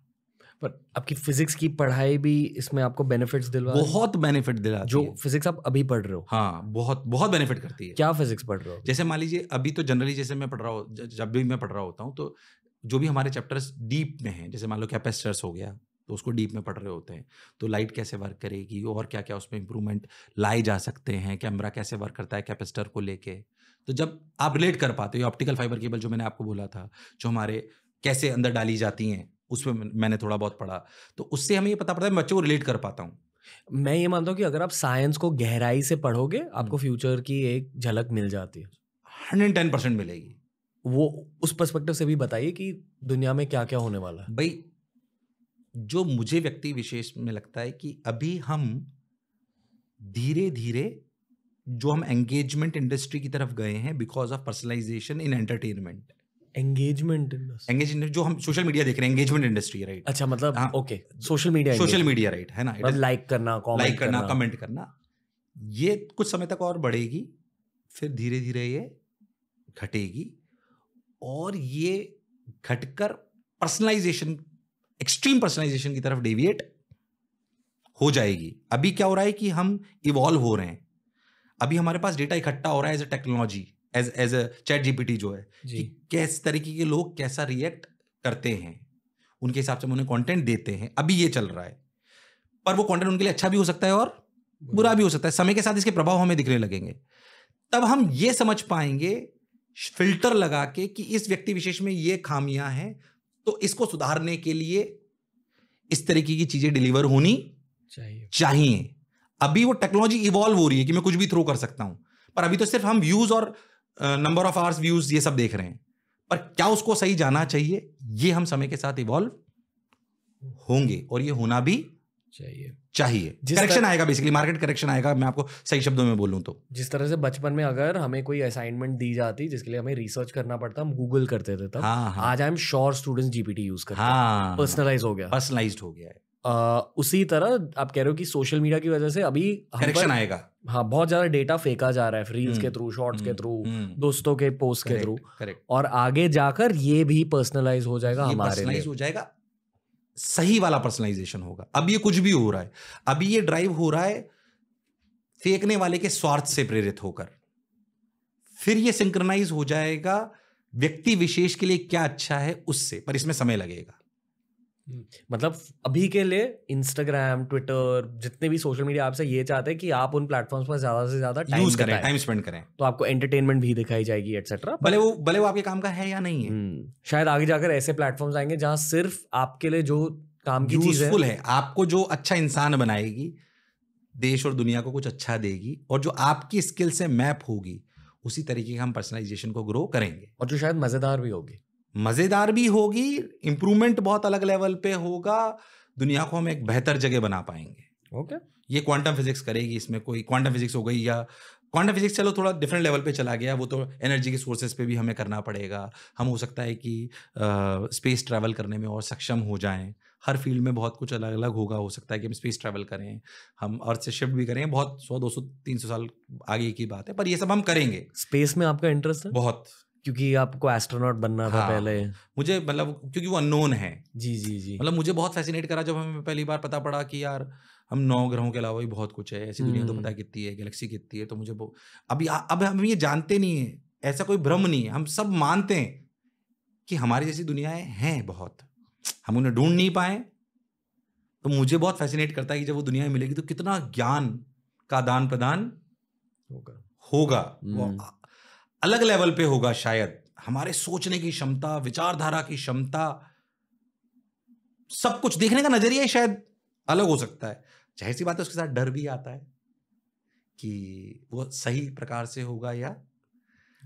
पर आपकी फिजिक्स की पढ़ाई भी इसमें आपको बेनिफिट्स दिलवा बहुत बेनिफिट दिला जो फिजिक्स आप अभी पढ़ रहे हो हाँ बहुत बहुत बेनिफिट करती है क्या फिजिक्स पढ़ रहे हो जैसे मान लीजिए अभी तो जनरली जैसे मैं पढ़ रहा हूँ जब भी मैं पढ़ रहा होता हूँ तो जो भी हमारे चैप्टर्स डीप में हैं जैसे मान लो कैपेसिटर्स हो गया तो उसको डीप में पढ़ रहे होते हैं तो लाइट कैसे वर्क करेगी और क्या क्या उसमें इंप्रूवमेंट लाए जा सकते हैं कैमरा कैसे वर्क करता है कैपेसिटर को लेके तो जब आप रिलेट कर पाते हो ऑप्टिकल फाइबर केबल जो मैंने आपको बोला था जो हमारे कैसे अंदर डाली जाती हैं उसमें मैंने थोड़ा बहुत पढ़ा तो उससे हमें ये पता पड़ता है मैं बच्चों को रिलेट कर पाता हूँ मैं ये मानता हूँ कि अगर आप साइंस को गहराई से पढ़ोगे हम्म। आपको फ्यूचर की एक झलक मिल जाती है हंड्रेड टेन परसेंट मिलेगी वो उस पर्सपेक्टिव से भी बताइए कि दुनिया में क्या क्या होने वाला है भाई जो मुझे व्यक्ति विशेष में लगता है कि अभी हम धीरे धीरे जो हम एंगेजमेंट इंडस्ट्री की तरफ गए हैं because of personalisation in entertainment engagement engagement जो हम सोशल मीडिया देख रहे हैं एंगेजमेंट इंडस्ट्री राइट अच्छा मतलब okay social media social media right है ना लाइक मतलब करना लाइक करना कमेंट करना ये कुछ समय तक और बढ़ेगी फिर धीरे धीरे ये घटेगी और ये घटकर पर्सनलाइजेशन एक्सट्रीम पर्सनलाइजेशन की तरफ डेविएट हो जाएगी अभी क्या हो रहा है कि हम इवॉल्व हो रहे हैं अभी हमारे पास डेटा इकट्ठा हो रहा है as a technology as as a chat GPT जो है जी. कि किस तरीके के लोग कैसा रिएक्ट करते हैं उनके हिसाब से हम उन्हें कॉन्टेंट देते हैं अभी ये चल रहा है पर वो कॉन्टेंट उनके लिए अच्छा भी हो सकता है और बुरा भी हो सकता है समय के साथ इसके प्रभाव हमें दिखने लगेंगे तब हम ये समझ पाएंगे फिल्टर लगा के कि इस व्यक्ति विशेष में ये खामियां हैं तो इसको सुधारने के लिए इस तरीके की चीजें डिलीवर होनी चाहिए चाहिए अभी वो टेक्नोलॉजी इवॉल्व हो रही है कि मैं कुछ भी थ्रो कर सकता हूं पर अभी तो सिर्फ हम व्यूज और नंबर ऑफ आवर्स व्यूज ये सब देख रहे हैं पर क्या उसको सही जाना चाहिए ये हम समय के साथ इवॉल्व होंगे और ये होना भी चाहिए चाहिए करेक्शन तर... आएगा बेसिकली मार्केट करेक्शन आएगा मैं आपको सही शब्दों में बोलूँ तो जिस तरह से बचपन में अगर हमें कोई असाइनमेंट दी जाती जिसके लिए हमें रिसर्च करना पड़ता हम गूगल करते थे तब हाँ, हाँ. आज I am sure student GPT use करते हाँ, पर्सनलाइज हो गया पर्सनलाइज हो गया है Uh, उसी तरह आप कह रहे हो कि सोशल मीडिया की वजह से अभी करेक्शन आएगा हाँ बहुत ज्यादा डेटा फेंका जा रहा है रील्स के थ्रू हम्म, शॉर्ट्स के थ्रू हम्म, हम्म। दोस्तों के पोस्ट के थ्रू और आगे जाकर ये भी पर्सनलाइज हो जाएगा हमारे लिए हो जाएगा सही वाला पर्सनलाइजेशन होगा अब ये कुछ भी हो रहा है अभी ये ड्राइव हो रहा है फेंकने वाले के स्वार्थ से प्रेरित होकर फिर ये सिंक्रनाइज हो जाएगा व्यक्ति विशेष के लिए क्या अच्छा है उससे पर इसमें समय लगेगा मतलब अभी के लिए इंस्टाग्राम ट्विटर जितने भी सोशल मीडिया आपसे ये चाहते हैं कि आप उन प्लेटफॉर्म्स पर ज्यादा से ज्यादा टाइम करें टाइम स्पेंड करें तो आपको एंटरटेनमेंट भी दिखाई जाएगी एटसेट्रा भले वो भले वो आपके काम का है या नहीं है हम्म, शायद आगे जाकर ऐसे प्लेटफॉर्म आएंगे जहां सिर्फ आपके लिए जो काम की चीज है।, है आपको जो अच्छा इंसान बनाएगी देश और दुनिया को कुछ अच्छा देगी और जो आपकी स्किल से मैप होगी उसी तरीके का हम पर्सनलाइजेशन को ग्रो करेंगे और जो शायद मजेदार भी होगी मज़ेदार भी होगी इम्प्रूवमेंट बहुत अलग लेवल पे होगा दुनिया को हम एक बेहतर जगह बना पाएंगे ओके okay. ये क्वांटम फिजिक्स करेगी इसमें कोई क्वांटम फिजिक्स हो गई या क्वांटम फिजिक्स चलो थोड़ा डिफरेंट लेवल पे चला गया वो तो एनर्जी के सोर्सेज पे भी हमें करना पड़ेगा हम हो सकता है कि स्पेस ट्रैवल करने में और सक्षम हो जाएं हर फील्ड में बहुत कुछ अलग अलग होगा हो सकता है कि हम स्पेस ट्रैवल करें हम अर्थ से शिफ्ट भी करें बहुत सौ दो सौ तीन सौ साल आगे की बात है पर ये सब हम करेंगे स्पेस में आपका इंटरेस्ट है बहुत क्योंकि आपको एस्ट्रोनॉट बनना हाँ, था पहले मुझे मतलब क्योंकि वो अननोन है जी जी जी मतलब मुझे बहुत फैसिनेट करा जब हमें पहली बार पता पड़ा कि यार हम नौ ग्रहों के अलावा भी बहुत कुछ है ऐसी दुनिया तो हम्म। पता कितनी है गैलेक्सी कितनी है तो मुझे अभी अब हम ये जानते नहीं है ऐसा कोई भ्रम नहीं है हम सब मानते हैं कि हमारी जैसी दुनियाएं हैं बहुत हम उन्हें ढूंढ नहीं पाए तो मुझे बहुत फैसिनेट करता है कि जब वो दुनिया मिलेगी तो कितना ज्ञान का दान प्रदान होगा होगा अलग लेवल पे होगा शायद हमारे सोचने की क्षमता विचारधारा की क्षमता सब कुछ देखने का नजरिया ही शायद अलग हो सकता है जाहिर सी बात है उसके साथ डर भी आता है कि वो सही प्रकार से होगा या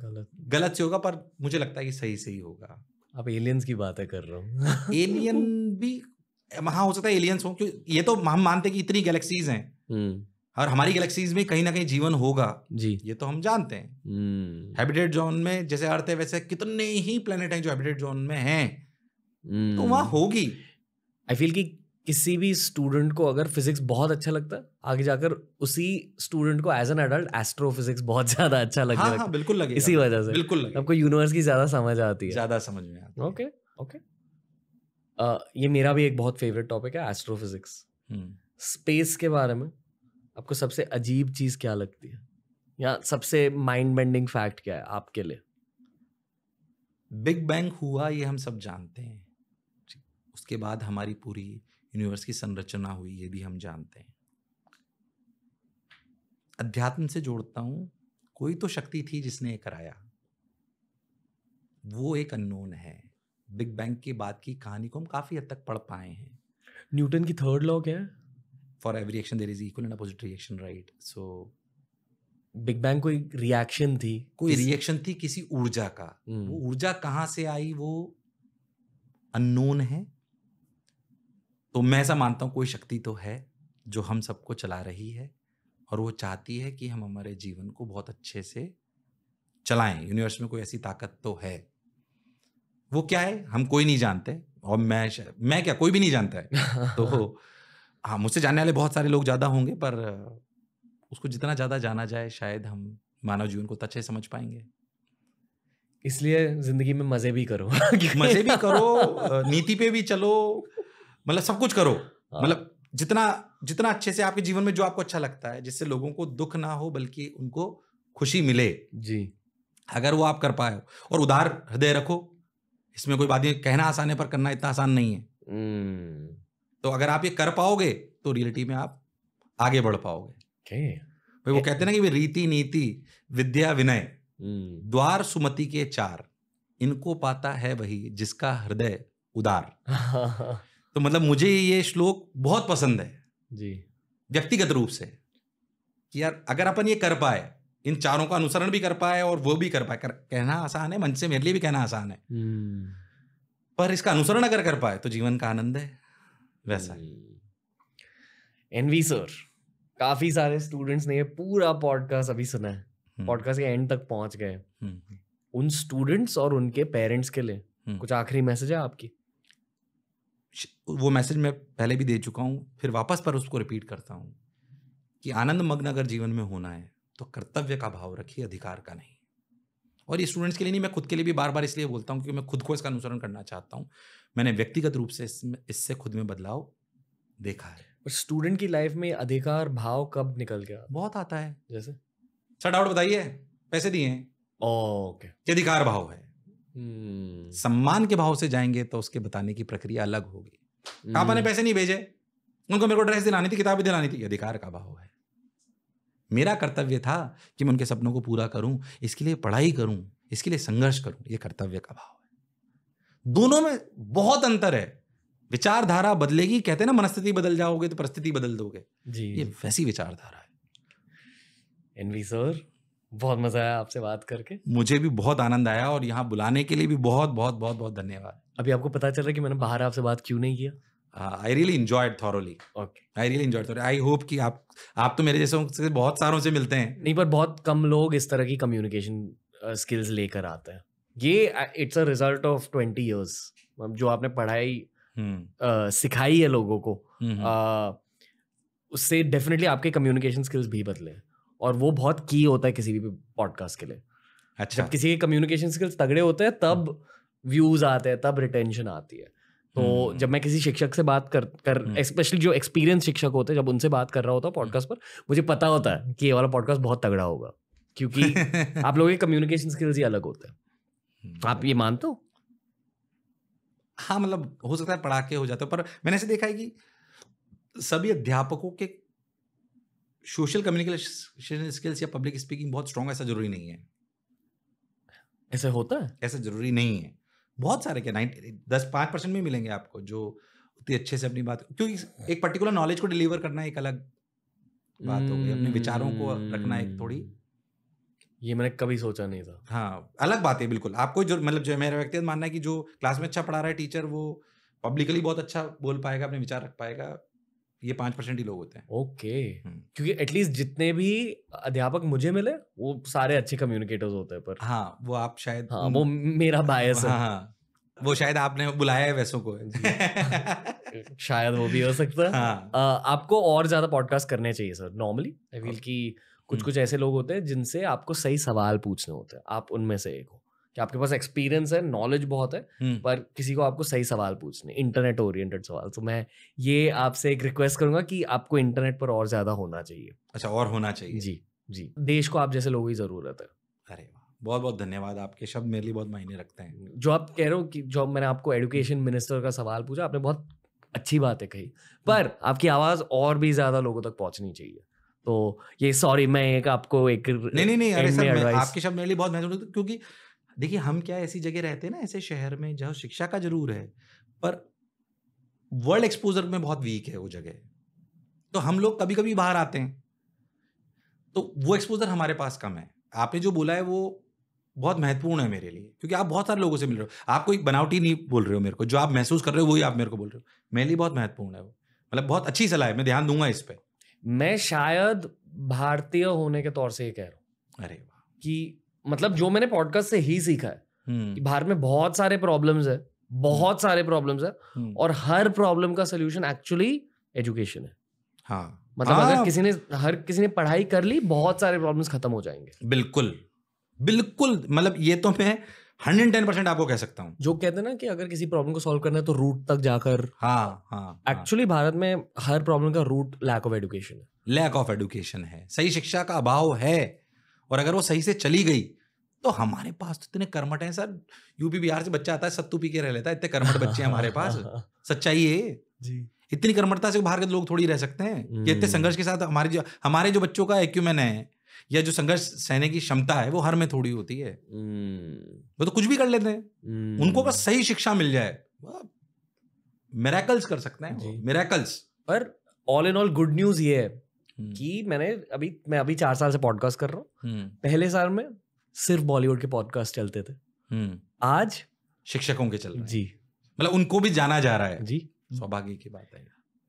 गलत गलत से होगा पर मुझे लगता है कि सही से ही होगा आप एलियंस की बातें कर रहा हूँ एलियन भी वहां हो सकता है एलियंस हो क्यों ये तो हम मानते कि इतनी गैलेक्सीज हैं हम्म। और हमारी गैलेक्सीज में कहीं ना कहीं जीवन होगा जी ये तो हम जानते हैं हैबिटेट हम्म। जोन में जैसे अर्थ है वैसे कितने ही प्लेनेट हैं जो हैबिटेट जोन में हैं हम्म। तो वहाँ होगी आई फील कि किसी भी स्टूडेंट को अगर फिजिक्स बहुत अच्छा लगता आगे जाकर उसी स्टूडेंट को एज एन एडल्ट एस्ट्रोफिजिक्स बहुत ज्यादा अच्छा हाँ, लगता हाँ, हाँ, बिल्कुल लगे इसी वजह से बिल्कुल आपको यूनिवर्स की ज्यादा समझ आती है ज्यादा समझ में आती ओके ओके ये मेरा भी एक बहुत फेवरेट टॉपिक है एस्ट्रोफिजिक्स हम्म। स्पेस के बारे में आपको सबसे अजीब चीज क्या लगती है या सबसे माइंड बेंडिंग फैक्ट क्या है आपके लिए बिग बैंग हुआ ये हम सब जानते हैं उसके बाद हमारी पूरी यूनिवर्स की संरचना हुई ये भी हम जानते हैं अध्यात्म से जोड़ता हूं कोई तो शक्ति थी जिसने कराया वो एक अननोन है बिग बैंग के बाद की कहानी को हम काफ़ी हद तक पढ़ पाए हैं न्यूटन की थर्ड लॉ क्या है for every reaction there is equal and opposite reaction right so big bang कोई रिएक्शन थी कोई रिएक्शन थी किसी ऊर्जा का हम्म। वो ऊर्जा कहाँ से आई वो अननोन है तो मैं ऐसा मानता हूँ कोई शक्ति तो है जो हम सबको चला रही है और वो चाहती है कि हम हमारे जीवन को बहुत अच्छे से चलाएं यूनिवर्स में कोई ऐसी ताकत तो है वो क्या है हम कोई नहीं जानते और मैं मैं क्या कोई भी नहीं जानता है तो हाँ मुझसे जानने वाले बहुत सारे लोग ज़्यादा होंगे पर उसको जितना ज़्यादा जाना जाए शायद हम मानव जीवन को अच्छे समझ पाएंगे इसलिए ज़िंदगी में मज़े भी करो मज़े भी करो नीति पे भी चलो मतलब सब कुछ करो हाँ। मतलब जितना जितना अच्छे से आपके जीवन में जो आपको अच्छा लगता है जिससे लोगों को दुख ना हो बल्कि उनको खुशी मिले जी अगर वो आप कर पाए हो और उदार हृदय रखो इसमें कोई बात नहीं कहना आसान है पर करना इतना आसान नहीं है हम्म। तो अगर आप ये कर पाओगे तो रियलिटी में आप आगे बढ़ पाओगे okay. वो कहते ना कि रीति नीति विद्या विनय हम्म। द्वार सुमति के चार इनको पाता है वही जिसका हृदय उदार तो मतलब मुझे ये श्लोक बहुत पसंद है जी व्यक्तिगत रूप से कि यार अगर अपन ये कर पाए इन चारों का अनुसरण भी कर पाए और वो भी कर पाए कर, कहना आसान है मन से मेरे लिए भी कहना आसान है हम्म। पर इसका अनुसरण अगर कर पाए तो जीवन का आनंद है वैसा एनवी सर हम्म। काफी सारे स्टूडेंट्स ने पूरा पॉडकास्ट अभी सुना है पॉडकास्ट हम्म। के एंड तक पहुंच गए हम्म। उन स्टूडेंट्स और उनके पेरेंट्स के लिए कुछ आखिरी मैसेज है आपकी वो मैसेज मैं पहले भी दे चुका हूँ फिर वापस पर उसको रिपीट करता हूँ कि आनंद मग्न अगर जीवन में होना है तो कर्तव्य का भाव रखिए अधिकार का नहीं और ये स्टूडेंट्स के लिए नहीं मैं खुद के लिए भी बार बार इसलिए बोलता हूँ क्योंकि मैं खुद को इसका अनुसरण करना चाहता हूँ मैंने व्यक्तिगत रूप से इसमें इससे खुद में बदलाव देखा है पर स्टूडेंट की लाइफ में अधिकार भाव कब निकल गया बहुत आता है जैसे सर डाउट बताइए पैसे दिए ओके okay. अधिकार भाव है hmm. सम्मान के भाव से जाएंगे तो उसके बताने की प्रक्रिया अलग होगी hmm. पापा ने पैसे नहीं भेजे उनको मेरे को ड्रेस दिलानी थी किताबें दिलानी थी अधिकार का भाव है मेरा कर्तव्य था कि मैं उनके सपनों को पूरा करूं इसके लिए पढ़ाई करूं इसके लिए संघर्ष करूं ये कर्तव्य का भाव दोनों में बहुत अंतर है विचारधारा बदलेगी कहते हैं ना मनस्थिति बदल जाओगे तो परिस्थिति बदल दोगे जी ये वैसी विचारधारा है एनवी सर बहुत मजा आया आपसे बात करके मुझे भी बहुत आनंद आया और यहाँ बुलाने के लिए भी बहुत बहुत बहुत बहुत धन्यवाद अभी आपको पता चल रहा है कि मैंने बाहर आपसे बात क्यों नहीं किया I really thoroughly okay I really enjoyed thoroughly I hope कि आप आप तो मेरे जैसे से बहुत सारों से मिलते हैं नहीं पर बहुत कम लोग इस तरह की कम्युनिकेशन स्किल्स लेकर आते हैं ये it's a result of twenty years जो आपने पढ़ाई uh, सिखाई है लोगों को uh, उससे डेफिनेटली आपके कम्युनिकेशन स्किल्स भी बदले और वो बहुत की होता है किसी भी पॉडकास्ट के लिए अच्छा जब किसी के कम्युनिकेशन स्किल्स तगड़े होते हैं तब व्यूज आते हैं तब रिटेंशन आती है तो जब मैं किसी शिक्षक से बात कर कर स्पेशली जो एक्सपीरियंस शिक्षक होते हैं जब उनसे बात कर रहा होता पॉडकास्ट पर मुझे पता होता है कि ये वाला पॉडकास्ट बहुत तगड़ा होगा क्योंकि आप लोगों के कम्युनिकेशन स्किल्स ही अलग होते हैं हम्म। आप ये मानते हो हाँ मतलब हो सकता है पढ़ाके हो जाते पर मैंने ऐसे देखा है कि सभी अध्यापकों के सोशल कम्युनिकेशन स्किल्स या पब्लिक स्पीकिंग बहुत स्ट्रॉन्ग ऐसा जरूरी नहीं है ऐसे होता है ऐसा जरूरी नहीं है बहुत सारे क्या नाइन दस पाँच परसेंट में मिलेंगे आपको जो उतनी अच्छे से अपनी बात क्योंकि एक पर्टिकुलर नॉलेज को डिलीवर करना एक अलग बात होगी अपने विचारों को रखना एक थोड़ी ये मैंने कभी सोचा नहीं था हाँ अलग बात है बिल्कुल आपको जो मतलब जो मेरा व्यक्तिगत मानना है कि जो क्लास में अच्छा पढ़ा रहा है टीचर वो पब्लिकली बहुत अच्छा बोल पाएगा अपने विचार रख पाएगा ये पाँच परसेंट ही लोग होते हैं ओके okay. हम्म। क्योंकि एटलीस्ट जितने भी अध्यापक मुझे मिले वो सारे अच्छे कम्युनिकेटर्स होते हैं पर हाँ वो आप शायद हाँ वो मेरा बायस हाँ, है हाँ, वो शायद आपने बुलाया है वैसों को शायद वो भी हो सकता है हाँ. आपको और ज्यादा पॉडकास्ट करने चाहिए सर नॉर्मली आई फील की कुछ कुछ ऐसे लोग होते हैं जिनसे आपको सही सवाल पूछने होते हैं आप उनमें से एक हो कि आपके पास एक्सपीरियंस है नॉलेज बहुत है पर किसी को आपको सही सवाल पूछने इंटरनेट ओरिएंटेड सवाल तो मैं ये आपसे एक रिक्वेस्ट करूंगा कि आपको इंटरनेट पर और ज्यादा होना चाहिए अच्छा और होना चाहिए जी जी देश को आप जैसे लोगों की जरूरत है अरे बहुत बहुत धन्यवाद आपके शब्द मेरे लिए बहुत मायने रखते हैं जो आप कह रहे हो कि जो मैंने आपको एडुकेशन मिनिस्टर का सवाल पूछा आपने बहुत अच्छी बात है कही पर आपकी आवाज़ और भी ज़्यादा लोगों तक पहुंचनी चाहिए तो ये सॉरी मैं एक आपको एक नहीं नहीं नहीं अरे सर मैं आपके शब्द मेरे लिए बहुत महत्वपूर्ण क्योंकि देखिए हम क्या ऐसी जगह रहते हैं ना ऐसे शहर में जहाँ शिक्षा का जरूर है पर वर्ल्ड एक्सपोजर में बहुत वीक है वो जगह तो हम लोग कभी कभी बाहर आते हैं तो वो एक्सपोजर हमारे पास कम है आपने जो बोला है वो बहुत महत्वपूर्ण है मेरे लिए क्योंकि आप बहुत सारे लोगों से मिल रहे हो आपको एक बनावटी नहीं बोल रहे हो मेरे को जो आप महसूस कर रहे हो वही आप मेरे को बोल रहे हो मेरे लिए बहुत महत्वपूर्ण है वो मतलब बहुत अच्छी सलाह है मैं ध्यान दूंगा इस पर मैं शायद भारतीय होने के तौर से ये कह रहा हूँ अरे कि मतलब जो मैंने पॉडकास्ट से ही सीखा है हम्म। कि भारत में बहुत सारे प्रॉब्लम्स है बहुत हम्म। सारे प्रॉब्लम्स है हम्म। और हर प्रॉब्लम का सोल्यूशन एक्चुअली एजुकेशन है हाँ मतलब हाँ। अगर किसी ने हर किसी ने पढ़ाई कर ली बहुत सारे प्रॉब्लम्स खत्म हो जाएंगे बिल्कुल बिल्कुल मतलब ये तो मैं हंड्रेड टेन परसेंट आपको कह सकता हूँ जो कहते हैं ना कि अगर किसी प्रॉब्लम को सॉल्व करना है तो रूट तक जाकर हाँ हाँ एक्चुअली हाँ. भारत में हर प्रॉब्लम का रूट लैक ऑफ एडुकेशन है लैक ऑफ एडुकेशन है सही शिक्षा का अभाव है और अगर वो सही से चली गई तो हमारे पास तो इतने कर्मठ हैं सर यूपी बिहार से बच्चा आता है सत्तू पी के रह लेता है इतने कर्मठ बच्चे हैं हमारे पास सच्चाई है जी इतनी कर्मठता से बाहर के लोग थोड़ी रह सकते हैं इतने हम्म। संघर्ष के साथ हमारे जो हमारे जो बच्चों का एक्यूमेन है या जो संघर्ष सहने की क्षमता है वो हर में थोड़ी होती है हम्म। वो तो कुछ भी कर लेते हैं हम्म। उनको अगर सही शिक्षा मिल जाए मेरेकल्स कर सकते हैं मेरेकल्स पर all in all good news ये है हम्म। कि मैंने अभी मैं अभी चार साल से पॉडकास्ट कर रहा हूँ पहले साल में सिर्फ बॉलीवुड के पॉडकास्ट चलते थे आज शिक्षकों के चल रहे जी मतलब उनको भी जाना जा रहा है जी सौभाग्य की बात है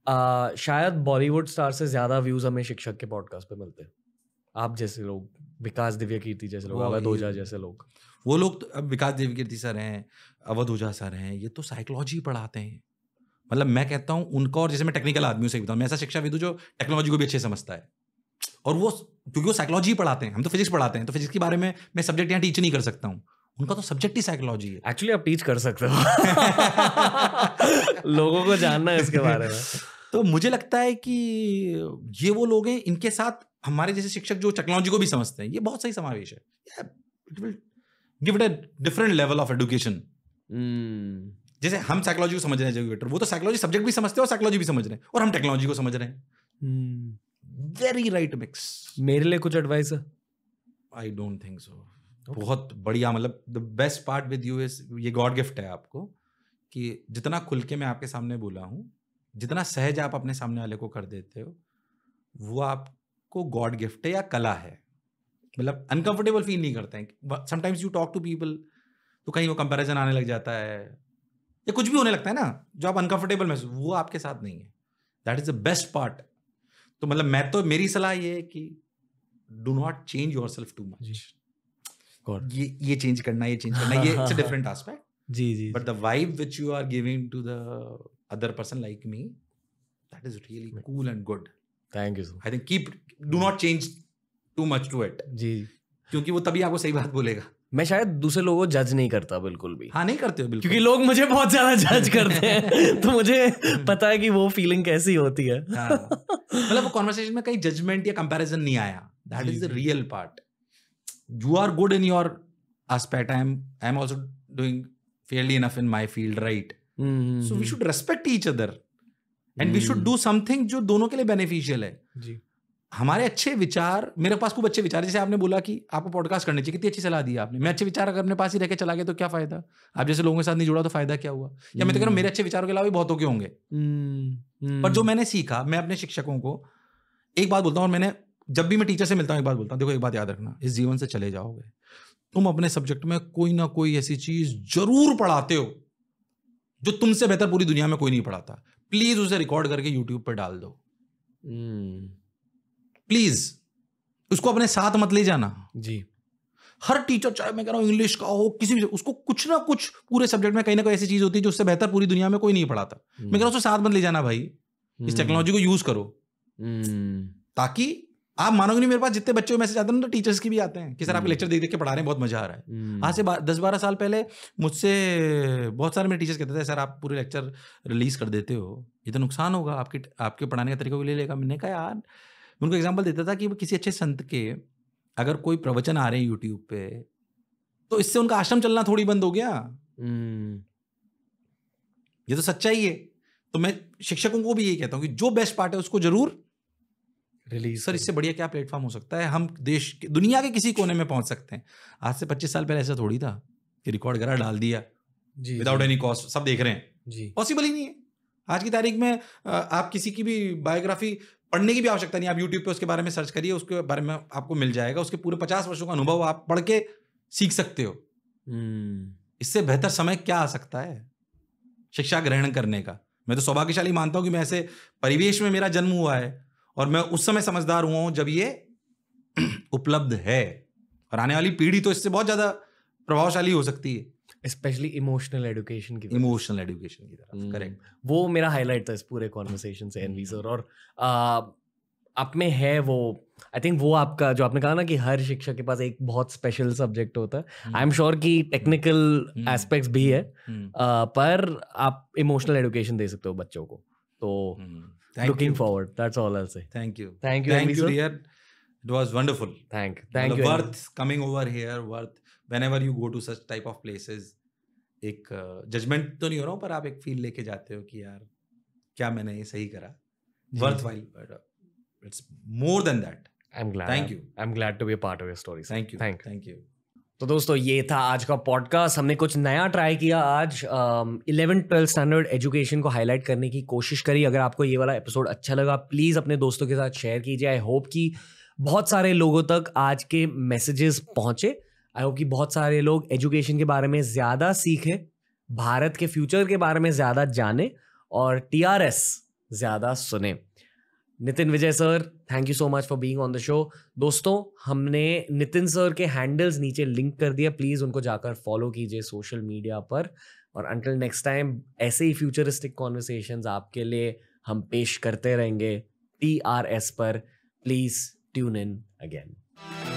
आ, शायद बॉलीवुड स्टार से ज्यादा व्यूज हमें शिक्षक के पॉडकास्ट पे मिलते हैं आप जैसे लोग विकास दिव्य कीर्ति जैसे लोग अवध ओझा जैसे लोग वो लोग तो अब विकास दिव्य कीर्ति सर हैं अवध ओझा सर हैं ये तो साइकोलॉजी पढ़ाते हैं मतलब मैं कहता हूँ उनका और जैसे मैं टेक्निकल आदमी हूँ बताऊँ मैं ऐसा शिक्षाविद हूँ जो टेक्नोलॉजी को भी अच्छे समझता है और वो क्योंकि वो साइकोलॉजी पढ़ाते हैं हम तो फिजिक्स पढ़ाते हैं तो फिजिक्स के बारे में मैं सब्जेक्ट यहाँ टीच नहीं कर सकता हूँ उनका तो सब्जेक्ट ही साइकोलॉजी है एक्चुअली आप टीच कर सकते हो लोगों को जानना है इसके बारे में तो मुझे लगता है कि ये वो लोग हैं इनके साथ हमारे जैसे शिक्षक जो टेक्नोलॉजी को भी समझते हैं ये बहुत सही समावेश है it will give it a different level of जैसे हम साइकोलॉजी को समझ रहे हैं एजुकेटर वो तो साइकोलॉजी सब्जेक्ट भी समझते हैं और साइकोलॉजी भी समझ रहे हैं और हम टेक्नोलॉजी को समझ रहे हैं वेरी राइट मिक्स मेरे लिए कुछ एडवाइस है आई डोंट थिंक सो बहुत बढ़िया मतलब the best part with you is ये गॉड गिफ्ट है आपको कि जितना खुल के मैं आपके सामने बोला हूँ जितना सहज आप अपने सामने वाले को कर देते हो वो आपको गॉड गिफ्ट है या कला है मतलब अनकंफर्टेबल फील नहीं करते हैं sometimes you talk to people तो कहीं वो कंपैरिजन आने लग जाता है या कुछ भी होने लगता है ना जो आप अनकंफर्टेबल महसूस वो आपके साथ नहीं है that is the best part तो मतलब मैं तो मेरी सलाह ये है कि do not change yourself too much ये ये चेंज करना ये चेंज करना ये इट्स डिफरेंट आस्पेक्ट जी जी but the vibe which you are giving to the other person like me, that is really cool and good. Thank you. Sir. I think keep do not change too much to it. ji क्योंकि वो तभी आपको सही बात बोलेगा मैं शायद दूसरे लोगों को जज नहीं करता बिल्कुल भी हाँ नहीं करते हो बिल्कुल क्योंकि लोग मुझे बहुत ज्यादा जज करते हैं तो मुझे पता है कि वो फीलिंग कैसी होती है हाँ। मतलब हाँ। कॉन्वर्सेशन में कहीं जजमेंट या कंपैरिजन नहीं आया that is the real part you are good in your aspect I am I am also doing fairly enough in my field right so we should respect each other and we should do something जो दोनों के लिए बेनिफिशियल है जी हमारे अच्छे विचार मेरे पास खूब अच्छे विचार जैसे आपने बोला कि आपको पॉडकास्ट करने चाहिए कितनी अच्छी सलाह दी आपने मैं अच्छे विचार अगर अपने पास ही रहकर चला गया तो क्या फायदा आप जैसे लोगों के साथ नहीं जुड़ा तो फायदा क्या हुआ या मैं तो कह रहा हूँ हम्म। मेरे अच्छे विचारों के अलावा बहुतों के होंगे हम्म, पर जो हम्म। मैंने सीखा मैं अपने शिक्षकों को एक बात बोलता हूँ और मैंने जब भी मैं टीचर से मिलता हूँ एक बात बोलता हूँ देखो एक बात याद रखना इस जीवन से चले जाओगे तुम अपने सब्जेक्ट में कोई ना कोई ऐसी चीज जरूर पढ़ाते हो जो तुमसे बेहतर पूरी दुनिया में कोई नहीं पढ़ाता प्लीज उसे रिकॉर्ड करके यूट्यूब पर डाल दो प्लीज हम्म। उसको अपने साथ मत ले जाना जी हर टीचर चाहे मैं कह रहा हूं इंग्लिश का हो किसी भी उसको कुछ ना कुछ पूरे सब्जेक्ट में कहीं ना कहीं ऐसी चीज होती है जो उससे बेहतर पूरी दुनिया में कोई नहीं पढ़ाता मैं कह रहा हूं हम्म। उसको साथ मत ले जाना भाई इस टेक्नोलॉजी हम्म। को यूज करो ताकि आप मानोगे नहीं मेरे पास जितने बच्चों मैसेज आते हैं तो टीचर्स की भी आते हैं कि सर आप लेक्चर देख देख के पढ़ा रहे हैं बहुत मजा आ रहा है हम्म। आज से दस बारह साल पहले मुझसे बहुत सारे मेरे टीचर्स कहते थे सर आप पूरे लेक्चर रिलीज कर देते हो ये तो नुकसान होगा आपके आपके पढ़ाने का तरीका ले लेगा मैंने कहा यार मैं उनको एग्जाम्पल देता था कि किसी अच्छे संत के अगर कोई प्रवचन आ रहे हैं यूट्यूब पे तो इससे उनका आश्रम चलना थोड़ी बंद हो गया हम्म। ये तो सच्चाई है तो मैं शिक्षकों को भी यही कहता हूँ कि जो बेस्ट पार्ट है उसको जरूर रिलीज सर इससे बढ़िया क्या प्लेटफॉर्म हो सकता है हम देश के दुनिया के किसी कोने में पहुंच सकते हैं आज से पच्चीस साल पहले ऐसा थोड़ी था कि रिकॉर्ड करा डाल दिया जी विदाउट एनी कॉस्ट सब देख रहे हैं जी पॉसिबल ही नहीं है आज की तारीख में आप किसी की भी बायोग्राफी पढ़ने की भी आवश्यकता नहीं आप यूट्यूब पे उसके बारे में सर्च करिए उसके बारे में आपको मिल जाएगा उसके पूरे पचास वर्षों का अनुभव आप पढ़ के सीख सकते हो हम्म। इससे बेहतर समय क्या आ सकता है शिक्षा ग्रहण करने का मैं तो सौभाग्यशाली मानता हूँ कि मैं ऐसे परिवेश में मेरा जन्म हुआ है और मैं उस समय समझदार हुआ हूं जब ये उपलब्ध है और आने वाली पीढ़ी तो इससे बहुत ज्यादा प्रभावशाली हो सकती है स्पेशली इमोशनल एडुकेशन की इमोशनल एडुकेशन की तरफ करेक्ट hmm. वो मेरा हाईलाइट था इस पूरे कॉन्वर्सेशन से एनवी सर और आप में है वो आई थिंक वो आपका जो आपने कहा ना कि हर शिक्षक के पास एक बहुत स्पेशल सब्जेक्ट होता है आई एम श्योर कि टेक्निकल एस्पेक्ट्स hmm. भी है uh, पर आप इमोशनल एडुकेशन दे सकते हो बच्चों को तो Thank Looking you. forward. That's all I'll say. Thank you. Thank you. Thank you, dear. It was wonderful. Thank. Thank you. Worth coming over here. Worth whenever you go to such type of places. एक जजमेंट uh, तो नहीं हो रहा हूँ पर आप एक फील लेके जाते हो कि यार क्या मैंने ये सही करा worthwhile it's more than that I am glad thank you I am glad to be part of your story thank you thank you तो दोस्तों ये था आज का पॉडकास्ट हमने कुछ नया ट्राई किया आज इलेवन ट्वेल्थ स्टैंडर्ड एजुकेशन को हाईलाइट करने की कोशिश करी अगर आपको ये वाला एपिसोड अच्छा लगा प्लीज़ अपने दोस्तों के साथ शेयर कीजिए आई होप कि बहुत सारे लोगों तक आज के मैसेजेस पहुँचे आई होप कि बहुत सारे लोग एजुकेशन के बारे में ज़्यादा सीखें भारत के फ्यूचर के बारे में ज़्यादा जाने और टी ज़्यादा सुने Nitin Vijay sir thank you so much for being on the show दोस्तों हमने नितिन सर के हैंडल्स नीचे लिंक कर दिया प्लीज़ उनको जाकर फॉलो कीजिए सोशल मीडिया पर और अंटिल नेक्स्ट टाइम ऐसे ही फ्यूचरिस्टिक कॉन्वर्सेशन आपके लिए हम पेश करते रहेंगे टी आर एस पर प्लीज़ ट्यून इन अगेन